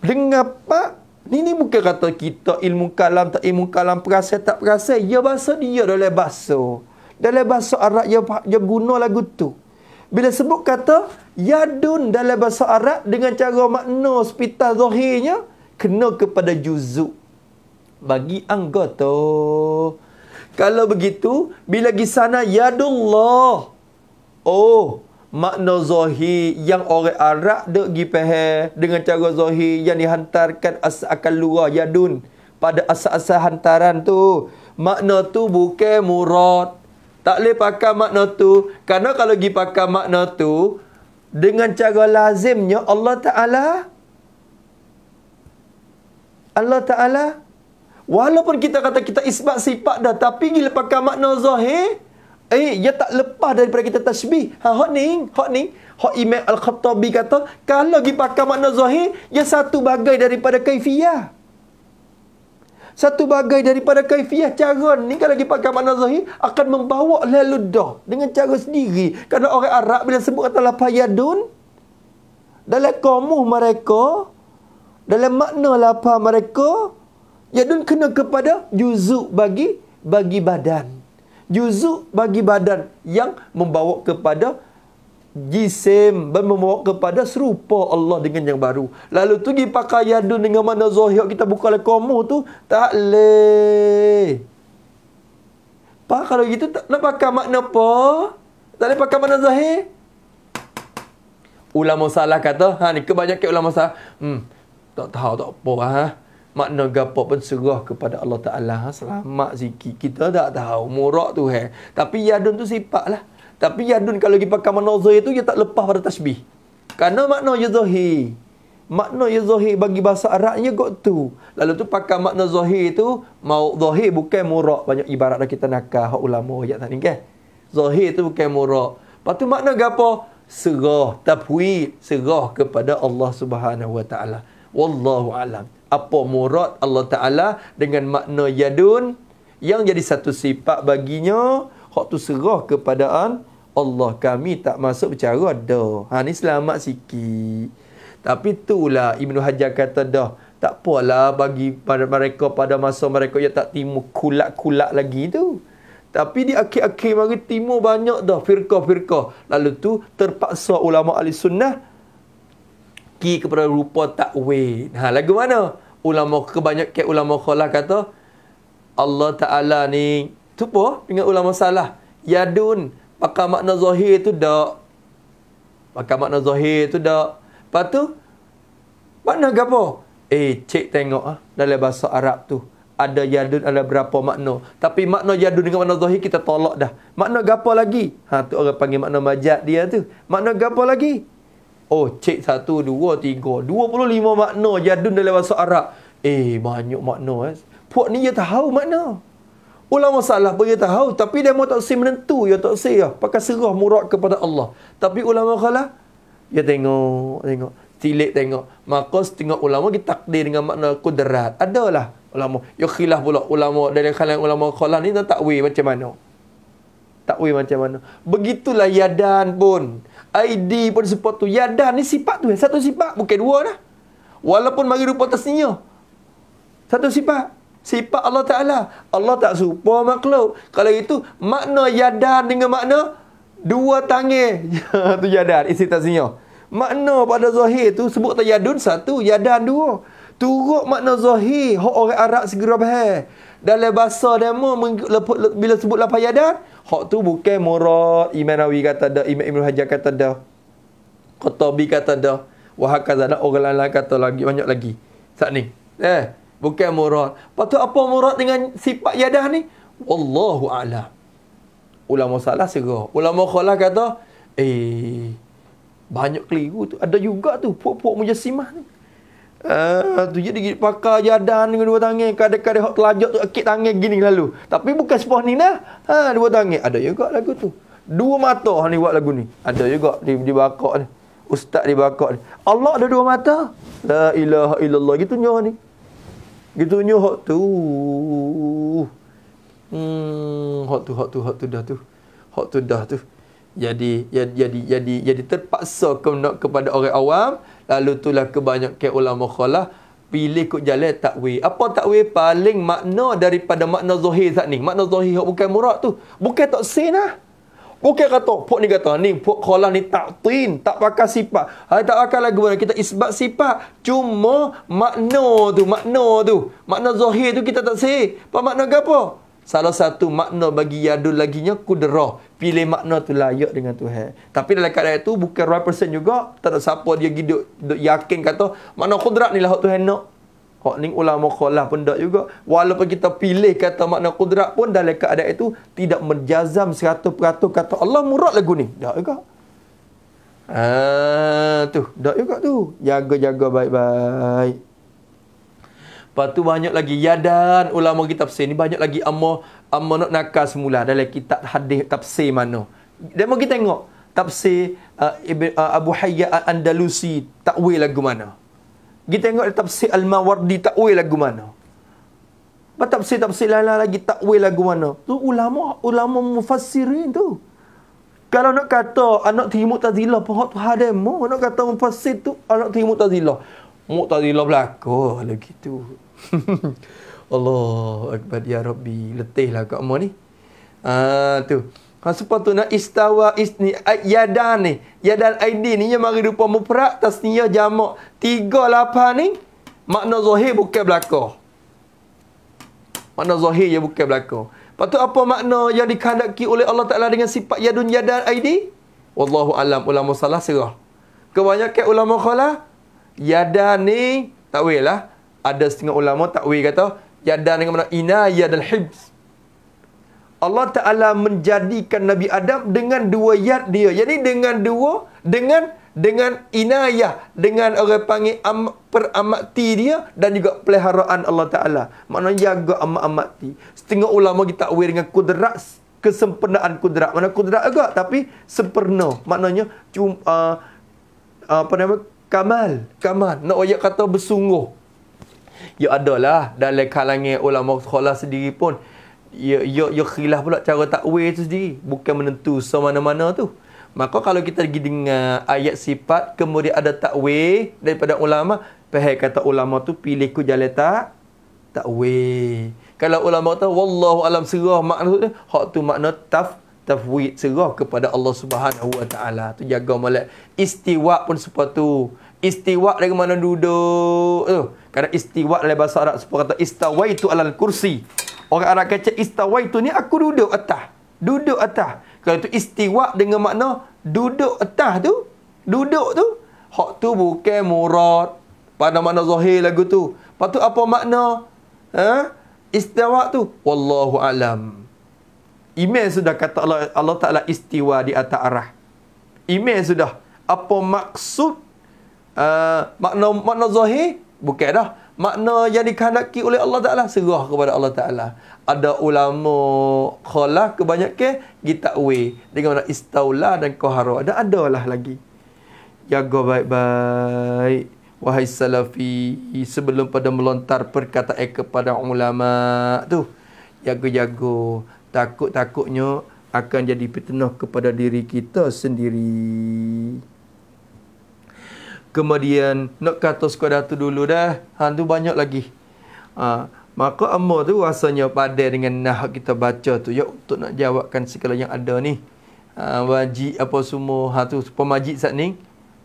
dengan pak ni ni bukan kata kita ilmu kalam tak ilmu kalam perasa tak perasa ya bahasa dia dalam bahasa dalam bahasa Arab dia, ya, dia ya, guna lagu tu bila sebut kata yadun dalam bahasa Arab dengan cara makna hospital zahirnya kena kepada juzuk bagi anggota kalau begitu bila gi sana yadullah Oh, makna zohi yang orang Arab dok gi dengan cara zohi yang dihantarkan as akan luar yadun pada asa asa hantaran tu. Makna tu bukan murad. Tak boleh pakai makna tu. Karena kalau gi pakai makna tu, dengan cara lazimnya Allah Ta'ala Allah Ta'ala Walaupun kita kata kita isbat sifat dah Tapi gila pakai makna zohi Eh, ia tak lepas daripada kita tasbih. Ha, hot ni, hot ni. Hot Imam Al-Khattabi kata, kalau kita pakai makna zahir, ia satu bagai daripada kaifiyah. Satu bagai daripada kaifiyah cara ni kalau kita pakai makna zahir akan membawa leludah dengan cara sendiri. Kerana orang Arab bila sebut kata lafayadun dalam komuh mereka dalam makna lafa mereka yadun kena kepada juzuk bagi bagi badan juzuk bagi badan yang membawa kepada jisim dan membawa kepada serupa Allah dengan yang baru. Lalu tu pergi pakai yadun dengan mana zohiyah kita buka le lekomu tu, tak leh. Pak kalau gitu tak, nak pakai makna apa? Tak boleh pakai mana zahir? Ulama salah kata, ha ni kebanyakan ulama salah. Hmm, tak tahu tak apa ha makna gapo pun serah kepada Allah Taala ha, selamat sikit kita tak tahu murak tu eh tapi yadun tu sifat lah tapi yadun kalau pergi pakai makna zahir tu dia tak lepas pada tasbih kerana makna yadhi makna yadhi bagi bahasa Arabnya got tu lalu tu pakai makna zahir tu mau zahir bukan murak banyak ibarat dah kita nakal hak ulama ayat tadi kan zahir tu bukan murak lepas tu makna gapo serah tapwi serah kepada Allah Subhanahu wa taala wallahu alam apa murad Allah Ta'ala dengan makna yadun yang jadi satu sifat baginya hak tu serah kepadaan Allah kami tak masuk bicara ada ha, ni selamat sikit tapi itulah ibnu Hajar kata dah tak apalah bagi pada mereka pada masa mereka yang tak timu kulak-kulak lagi tu tapi di akhir-akhir mari timu banyak dah firqah-firqah lalu tu terpaksa ulama ahli sunnah ki kepada rupa takwin. Ha lagu mana? Ulama kebanyak ke ulama khalah kata Allah Taala ni tu apa? Ingat ulama salah. Yadun pakai makna zahir tu dak. Pakai makna zahir tu dak. Lepas tu makna gapo? Eh, cik tengok ah dalam bahasa Arab tu ada yadun ada berapa makna. Tapi makna yadun dengan makna zahir kita tolak dah. Makna gapo lagi? Ha tu orang panggil makna majad dia tu. Makna gapo lagi? Oh, cek satu, dua, tiga. Dua puluh lima makna jadun dalam bahasa Arab. Eh, banyak makna. Eh. Puak ni dia tahu makna. Ulama salah pun dia tahu. Tapi dia mahu tak si menentu. Dia ya tak si lah. Pakai serah murad kepada Allah. Tapi ulama khalah, dia tengok, tengok. Tilik tengok. Maka setengah ulama kita takdir dengan makna kudrat. Adalah ulama. Ya khilaf pula ulama dari kalangan ulama khalah ni tak weh macam mana. Tak weh macam mana. Begitulah yadan pun. ID pun support tu. Ya dah ni sifat tu. Satu sifat bukan dua dah. Walaupun mari rupa tersenyum. Satu sifat. Sifat Allah Ta'ala. Allah tak suka makhluk. Kalau itu makna yadan dengan makna dua tangan. tu yadan. Isi tersenyum. Makna pada zahir tu sebut tak yadun satu. Yadan dua. Turut makna zahir. Hak orang Arab segera bahaya. Dalam bahasa demo bila sebut lapan yadan. Hak tu bukan murad Imam Nawawi kata dah, Imam Ibn Hajar kata dah. Qatabi kata dah. Wahakaz ada orang lain, kata lagi banyak lagi. Sat ni. Eh, bukan murad. Patu apa murad dengan sifat yadah ni? Wallahu a'lam. Ulama salah segar. Ulama khalah kata, eh banyak keliru tu. Ada juga tu puak-puak mujassimah ni. Uh, tu je digigit pakar je adan dengan dua tangan kadang-kadang hok telajak tu akik tangan gini lalu tapi bukan sepuh ni dah ha dua tangan ada juga lagu tu dua mata ni buat lagu ni ada juga di di bakok ni ustaz di bakok ni Allah ada dua mata la ilaha illallah gitu nyoh ni gitu nyoh hok tu hmm hok tu hok tu hok tu dah tu hok tu dah tu, hot tu, dah, tu jadi jadi jadi jadi, terpaksa kena kepada orang awam lalu itulah kebanyakan ulama khalah pilih kut jalan takwil. Apa takwil paling makna daripada makna zahir saat ni? Makna zahir yang bukan murad tu. Bukan tak sin lah. Bukan kata, pok ni kata, ni pok kholah ni tak tin, tak pakai sifat. Hai tak pakai lagu mana, kita isbat sifat. Cuma makna tu, makna tu. Makna zahir tu kita tak sin. Apa makna ke apa? Salah satu makna bagi yadul laginya kudrah pilih makna tu layak dengan Tuhan. Tapi dalam keadaan itu bukan right person juga, tak ada siapa dia hidup yakin kata makna kudrat ni lah Tuhan nak. Hak ni ulama khalah pun tak juga. Walaupun kita pilih kata makna kudrat pun dalam keadaan itu tidak menjazam 100% kata Allah murad lagu ni. Tak juga. Ah tu, tak juga tu. Jaga-jaga baik-baik. Lepas tu banyak lagi yadan ulama kita tafsir ni banyak lagi amma amma nak nakal semula dalam kitab hadis tafsir mana. Demo kita tengok tafsir uh, Ibn, uh, Abu Hayya Andalusi takwil lagu mana. Kita tengok tafsir Al-Mawardi takwil lagu mana. Tafsir tafsir lain-lain lagi takwil lagu mana. Tu ulama ulama mufassirin tu. Kalau nak kata anak terima tazilah pun tu hademo. Nak kata mufassir tu anak terima tazilah. Mu'tazilah berlaku Kalau oh, gitu Allah Akbar Ya Rabbi Letihlah kat Umar ni Ah tu kalau ha, sebab tu nak istawa isni yadan ni. Yadan ID ni yang mari rupa muprak tasniya jamak. Tiga lapan ni makna zahir bukan belakang. Makna zahir ya bukan belakang. Lepas apa makna yang dikandaki oleh Allah Ta'ala dengan sifat yadun yadan ID? Wallahu alam ulama salah serah. Kebanyakan ulama khalah yada ni takwil lah. Ada setengah ulama takwil kata yada dengan mana dan hibs. Allah Taala menjadikan Nabi Adam dengan dua yad dia. Jadi dengan dua dengan dengan inayah dengan orang panggil am, peramati dia dan juga peliharaan Allah Taala. Maknanya jaga amat-amati. Setengah ulama kita takwil dengan kudrat kesempurnaan kudrat. Mana kudrat agak tapi sempurna. Maknanya cuma uh, apa namanya kamal, kamal. Nak ayat kata bersungguh. Ya adalah dalam kalangan ulama sekolah sendiri pun. Ya, ya, ya khilaf pula cara takwil itu sendiri. Bukan menentu semana-mana tu. Maka kalau kita pergi dengar ayat sifat kemudian ada takwil daripada ulama, pahal kata ulama tu pilih ku jalan tak takwil. Kalau ulama kata wallahu alam serah maknanya hak tu makna taf tafwid serah kepada Allah Subhanahu Wa Taala tu jaga malat istiwa pun sepatu istiwa dari mana duduk tu eh, kerana istiwa dalam bahasa Arab sebab kata istawaitu alal kursi orang Arab kata istawaitu ni aku duduk atas duduk atas kalau tu istiwa dengan makna duduk atas tu duduk tu hak tu bukan murad pada mana zahir lagu tu patu apa makna ha istiwa tu wallahu alam Iman sudah kata Allah, Allah Ta'ala istiwa di atas arah. Iman sudah. Apa maksud uh, makna, makna zahir? Bukan dah. Makna yang dikandaki oleh Allah Ta'ala serah kepada Allah Ta'ala. Ada ulama khalah kebanyakan Gita uwi. Dengan nak istaulah dan kohara. Dan lah lagi. Jaga baik-baik. Wahai salafi. Sebelum pada melontar perkataan kepada ulama tu. Jago-jago takut-takutnya akan jadi fitnah kepada diri kita sendiri. Kemudian nak kata sekadar tu dulu dah, hang tu banyak lagi. Ha, maka amma tu rasanya pada dengan nah kita baca tu ya untuk nak jawabkan segala yang ada ni. Ha, wajib apa semua ha tu pemajik sat ni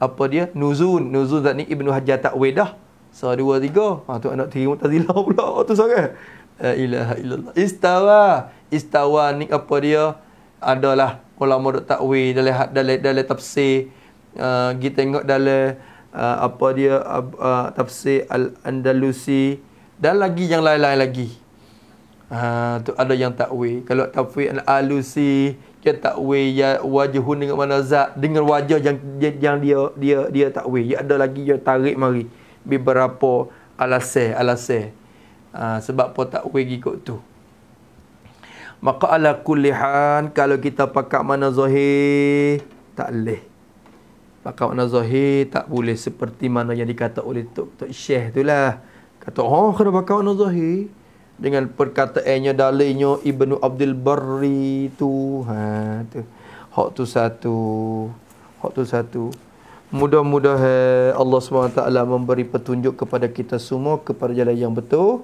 apa dia nuzun nuzun sat ni Ibnu hajjah Ta'widah. So 2 3. Ha tu anak tiri Mu'tazilah pula tu sorang. La ilaha illallah. Istawa. Istawa ni apa dia? Adalah ulama dok takwi dalam dalam dalam tafsir uh, kita tengok dalam uh, apa dia uh, tafsir al-Andalusi dan lagi yang lain-lain lagi. Uh, tu ada yang takwi. Kalau tafwi al-Alusi dia takwi ya wajhun dengan mana zat dengan wajah yang yang dia dia dia takwi. Ya ada lagi yang tarik mari beberapa alasan alasan Ah, sebab pun tak boleh ikut tu. Maka ala kullihan kalau kita pakai mana zahir tak leh. Pakai mana zahir tak boleh seperti mana yang dikata oleh Tok Tok Syekh lah. Kata oh kena pakai mana zahir dengan perkataannya dalilnya Ibnu Abdul Barri tu. Ha tu. Hak tu satu. Hak tu satu. Mudah-mudahan Allah SWT memberi petunjuk kepada kita semua kepada jalan yang betul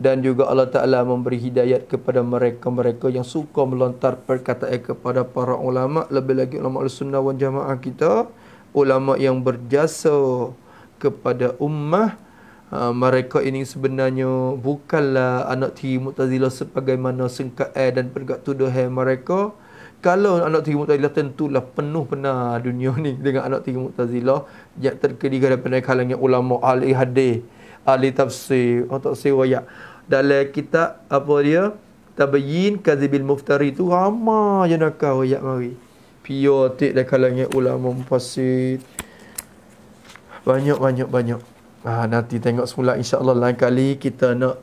dan juga Allah Ta'ala memberi hidayat kepada mereka-mereka yang suka melontar perkataan kepada para ulama' lebih lagi ulama' al-sunnah wa jamaah kita ulama' yang berjasa kepada ummah uh, mereka ini sebenarnya bukanlah anak tiri mu'tazilah sebagaimana sengkaan dan pergak tuduhan mereka kalau anak tiri mu'tazilah tentulah penuh benar dunia ni dengan anak tiri mu'tazilah yang terkini daripada kalangan ulama' al-ihadih ahli tafsir atau tafsir wayak dalam kitab apa dia tabyin kazibil muftari tu ramai yang nakal ayat mari pia tik dalam kalangan ulama mufassir banyak banyak banyak ha, nanti tengok semula insyaallah lain kali kita nak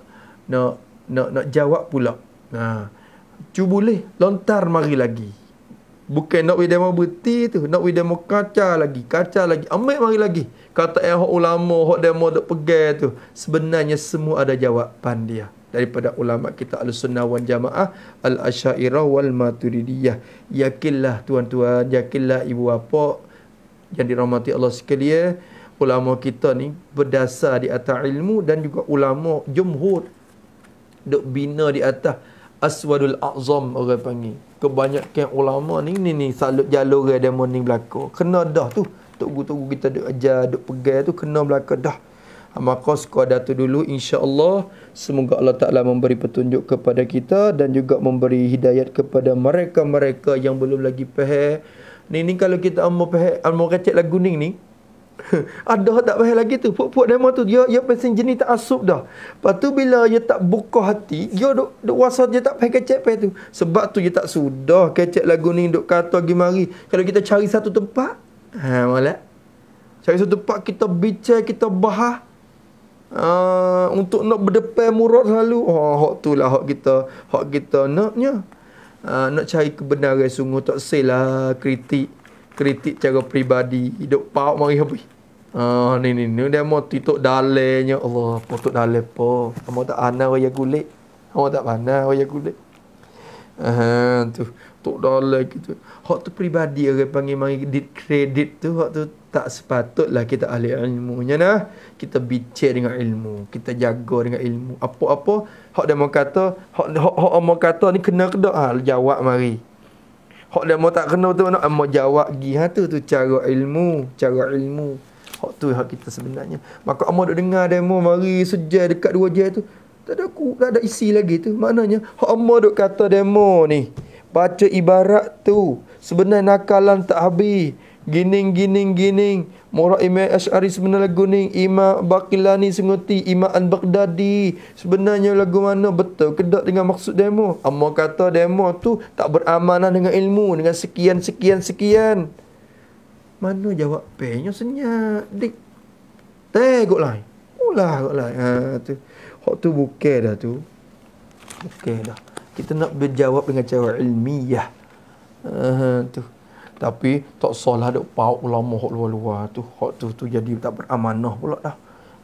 nak nak nak jawab pula ha cuba boleh lontar mari lagi Bukan not with demo berhenti tu. Not with demo kaca lagi. Kaca lagi. Ambil mari lagi. Kata yang hok ulama, hok demo duk pegang tu. Sebenarnya semua ada jawapan dia. Daripada ulama kita al-sunnah wal jamaah. Al-asyairah wal maturidiyah. Yakinlah tuan-tuan. Yakinlah ibu bapa. Yang dirahmati Allah sekalian. Ulama kita ni berdasar di atas ilmu. Dan juga ulama jumhur. Duk bina di atas Aswadul Azam orang panggil. Kebanyakan ulama ni ni ni salut jalur dia morning belaka. Kena dah tu. Tok guru-guru kita duk ajar, duk pegang tu kena belaka dah. Maka sekadar tu dulu insya-Allah semoga Allah Taala memberi petunjuk kepada kita dan juga memberi hidayat kepada mereka-mereka yang belum lagi faham. Ni ni kalau kita ambil faham, ambil kecil lagu ni ni, ada tak payah lagi tu puak-puak demo tu dia dia pesen jenis tak asup dah lepas tu bila dia tak buka hati dia duk, duk wasa dia tak payah kecek payah tu sebab tu dia tak sudah kecek lagu ni duk kata pergi mari kalau kita cari satu tempat ha molek cari satu tempat kita bincang kita bahas uh, untuk nak berdepan murad selalu oh hak tu lah hak kita hak kita naknya uh, nak cari kebenaran sungguh tak silah kritik kritik cara peribadi hidup pau mari habis ah ni ni ni dia mau titik dalenya Allah apa tok dale apa tak ana raya kulit, kamu tak mana raya kulit. ah tu tok dalen gitu hak tu peribadi orang panggil mari di kredit tu hak tu tak sepatutlah kita ahli ilmunya nah kita bicara dengan ilmu kita jaga dengan ilmu apa-apa hak dia mau kata hak hak, hak mau kata ni kena kedak ha, jawab mari Hak dia mau tak kena tu nak mau jawab gi ha tu tu cara ilmu, cara ilmu. Hak tu hak kita sebenarnya. Maka amo duk dengar demo mari sejai dekat dua jam tu. Tak ada ku, tak ada isi lagi tu. Maknanya hak amo duk kata demo ni. Baca ibarat tu sebenarnya nakalan tak habis gining gining gining Mora Imam Ash'ari sebenarnya lagu ni Imam Baqilani sengerti Imam al Sebenarnya lagu mana betul Kedak dengan maksud demo Amma kata demo tu tak beramanan dengan ilmu Dengan sekian sekian sekian Mana jawab penyok senyap Dik Tengok lah Ulah kot lah ha, tu. Hak tu buka dah tu Buka dah Kita nak berjawab dengan cara ilmiah ha, tu tapi tak salah duk pau ulama hok luar-luar tu hok tu tu jadi tak beramanah pula dah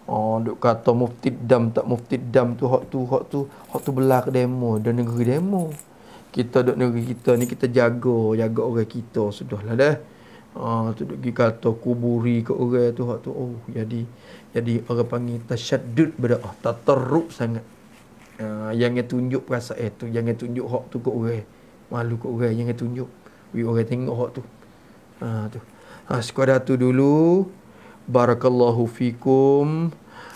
oh duk kata mufti dam tak mufti dam tu hok tu hok tu hok tu belak demo dan negeri demo kita duk negeri kita ni kita jaga jaga orang kita sudahlah dah Ah, tu duk kata kuburi ke orang tu hak tu oh jadi jadi orang panggil tasyaddud berdoa oh, ah, tak teruk sangat ah, yang yang tunjuk perasaan eh, tu yang yang tunjuk hak tu ke orang malu ke orang yang yang tunjuk We orang tengok hak tu. Ha tu. Ha sekadar tu dulu. Barakallahu fikum.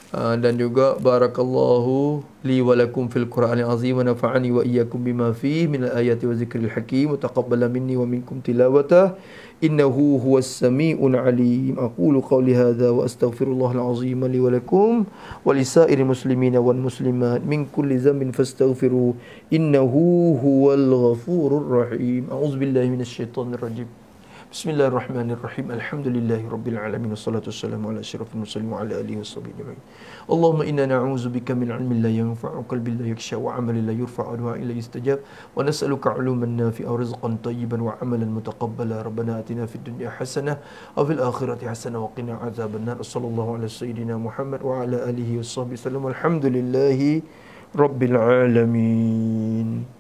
Ah, dan juga barakallahu li wa lakum fil Qur'an azim wa nafa'ani wa iyyakum bima fi min ayati wa zikril hakim wa taqabbala minni wa minkum tilawatah innahu huwas samiul alim aqulu qawli hadha wa astaghfirullahal azim li wa lakum wa lisairi muslimina wal muslimat min kulli dhanbin fastaghfiru innahu huwal ghafurur rahim a'udzu billahi minasy syaithanir rajim بسم الله الرحمن الرحيم الحمد لله رب العالمين والصلاة والسلام على أشرف المرسلين وعلى آله وصحبه أجمعين اللهم إنا نعوذ بك من علم لا ينفع وقلب لا يخشى وعمل لا يرفع ودعاء لا يستجاب ونسألك علوما نافعا ورزقا طيبا وعملا متقبلا ربنا آتنا في الدنيا حسنة وفي الآخرة حسنة وقنا عذاب النار صلى الله على سيدنا محمد وعلى آله وصحبه وسلم الحمد لله رب العالمين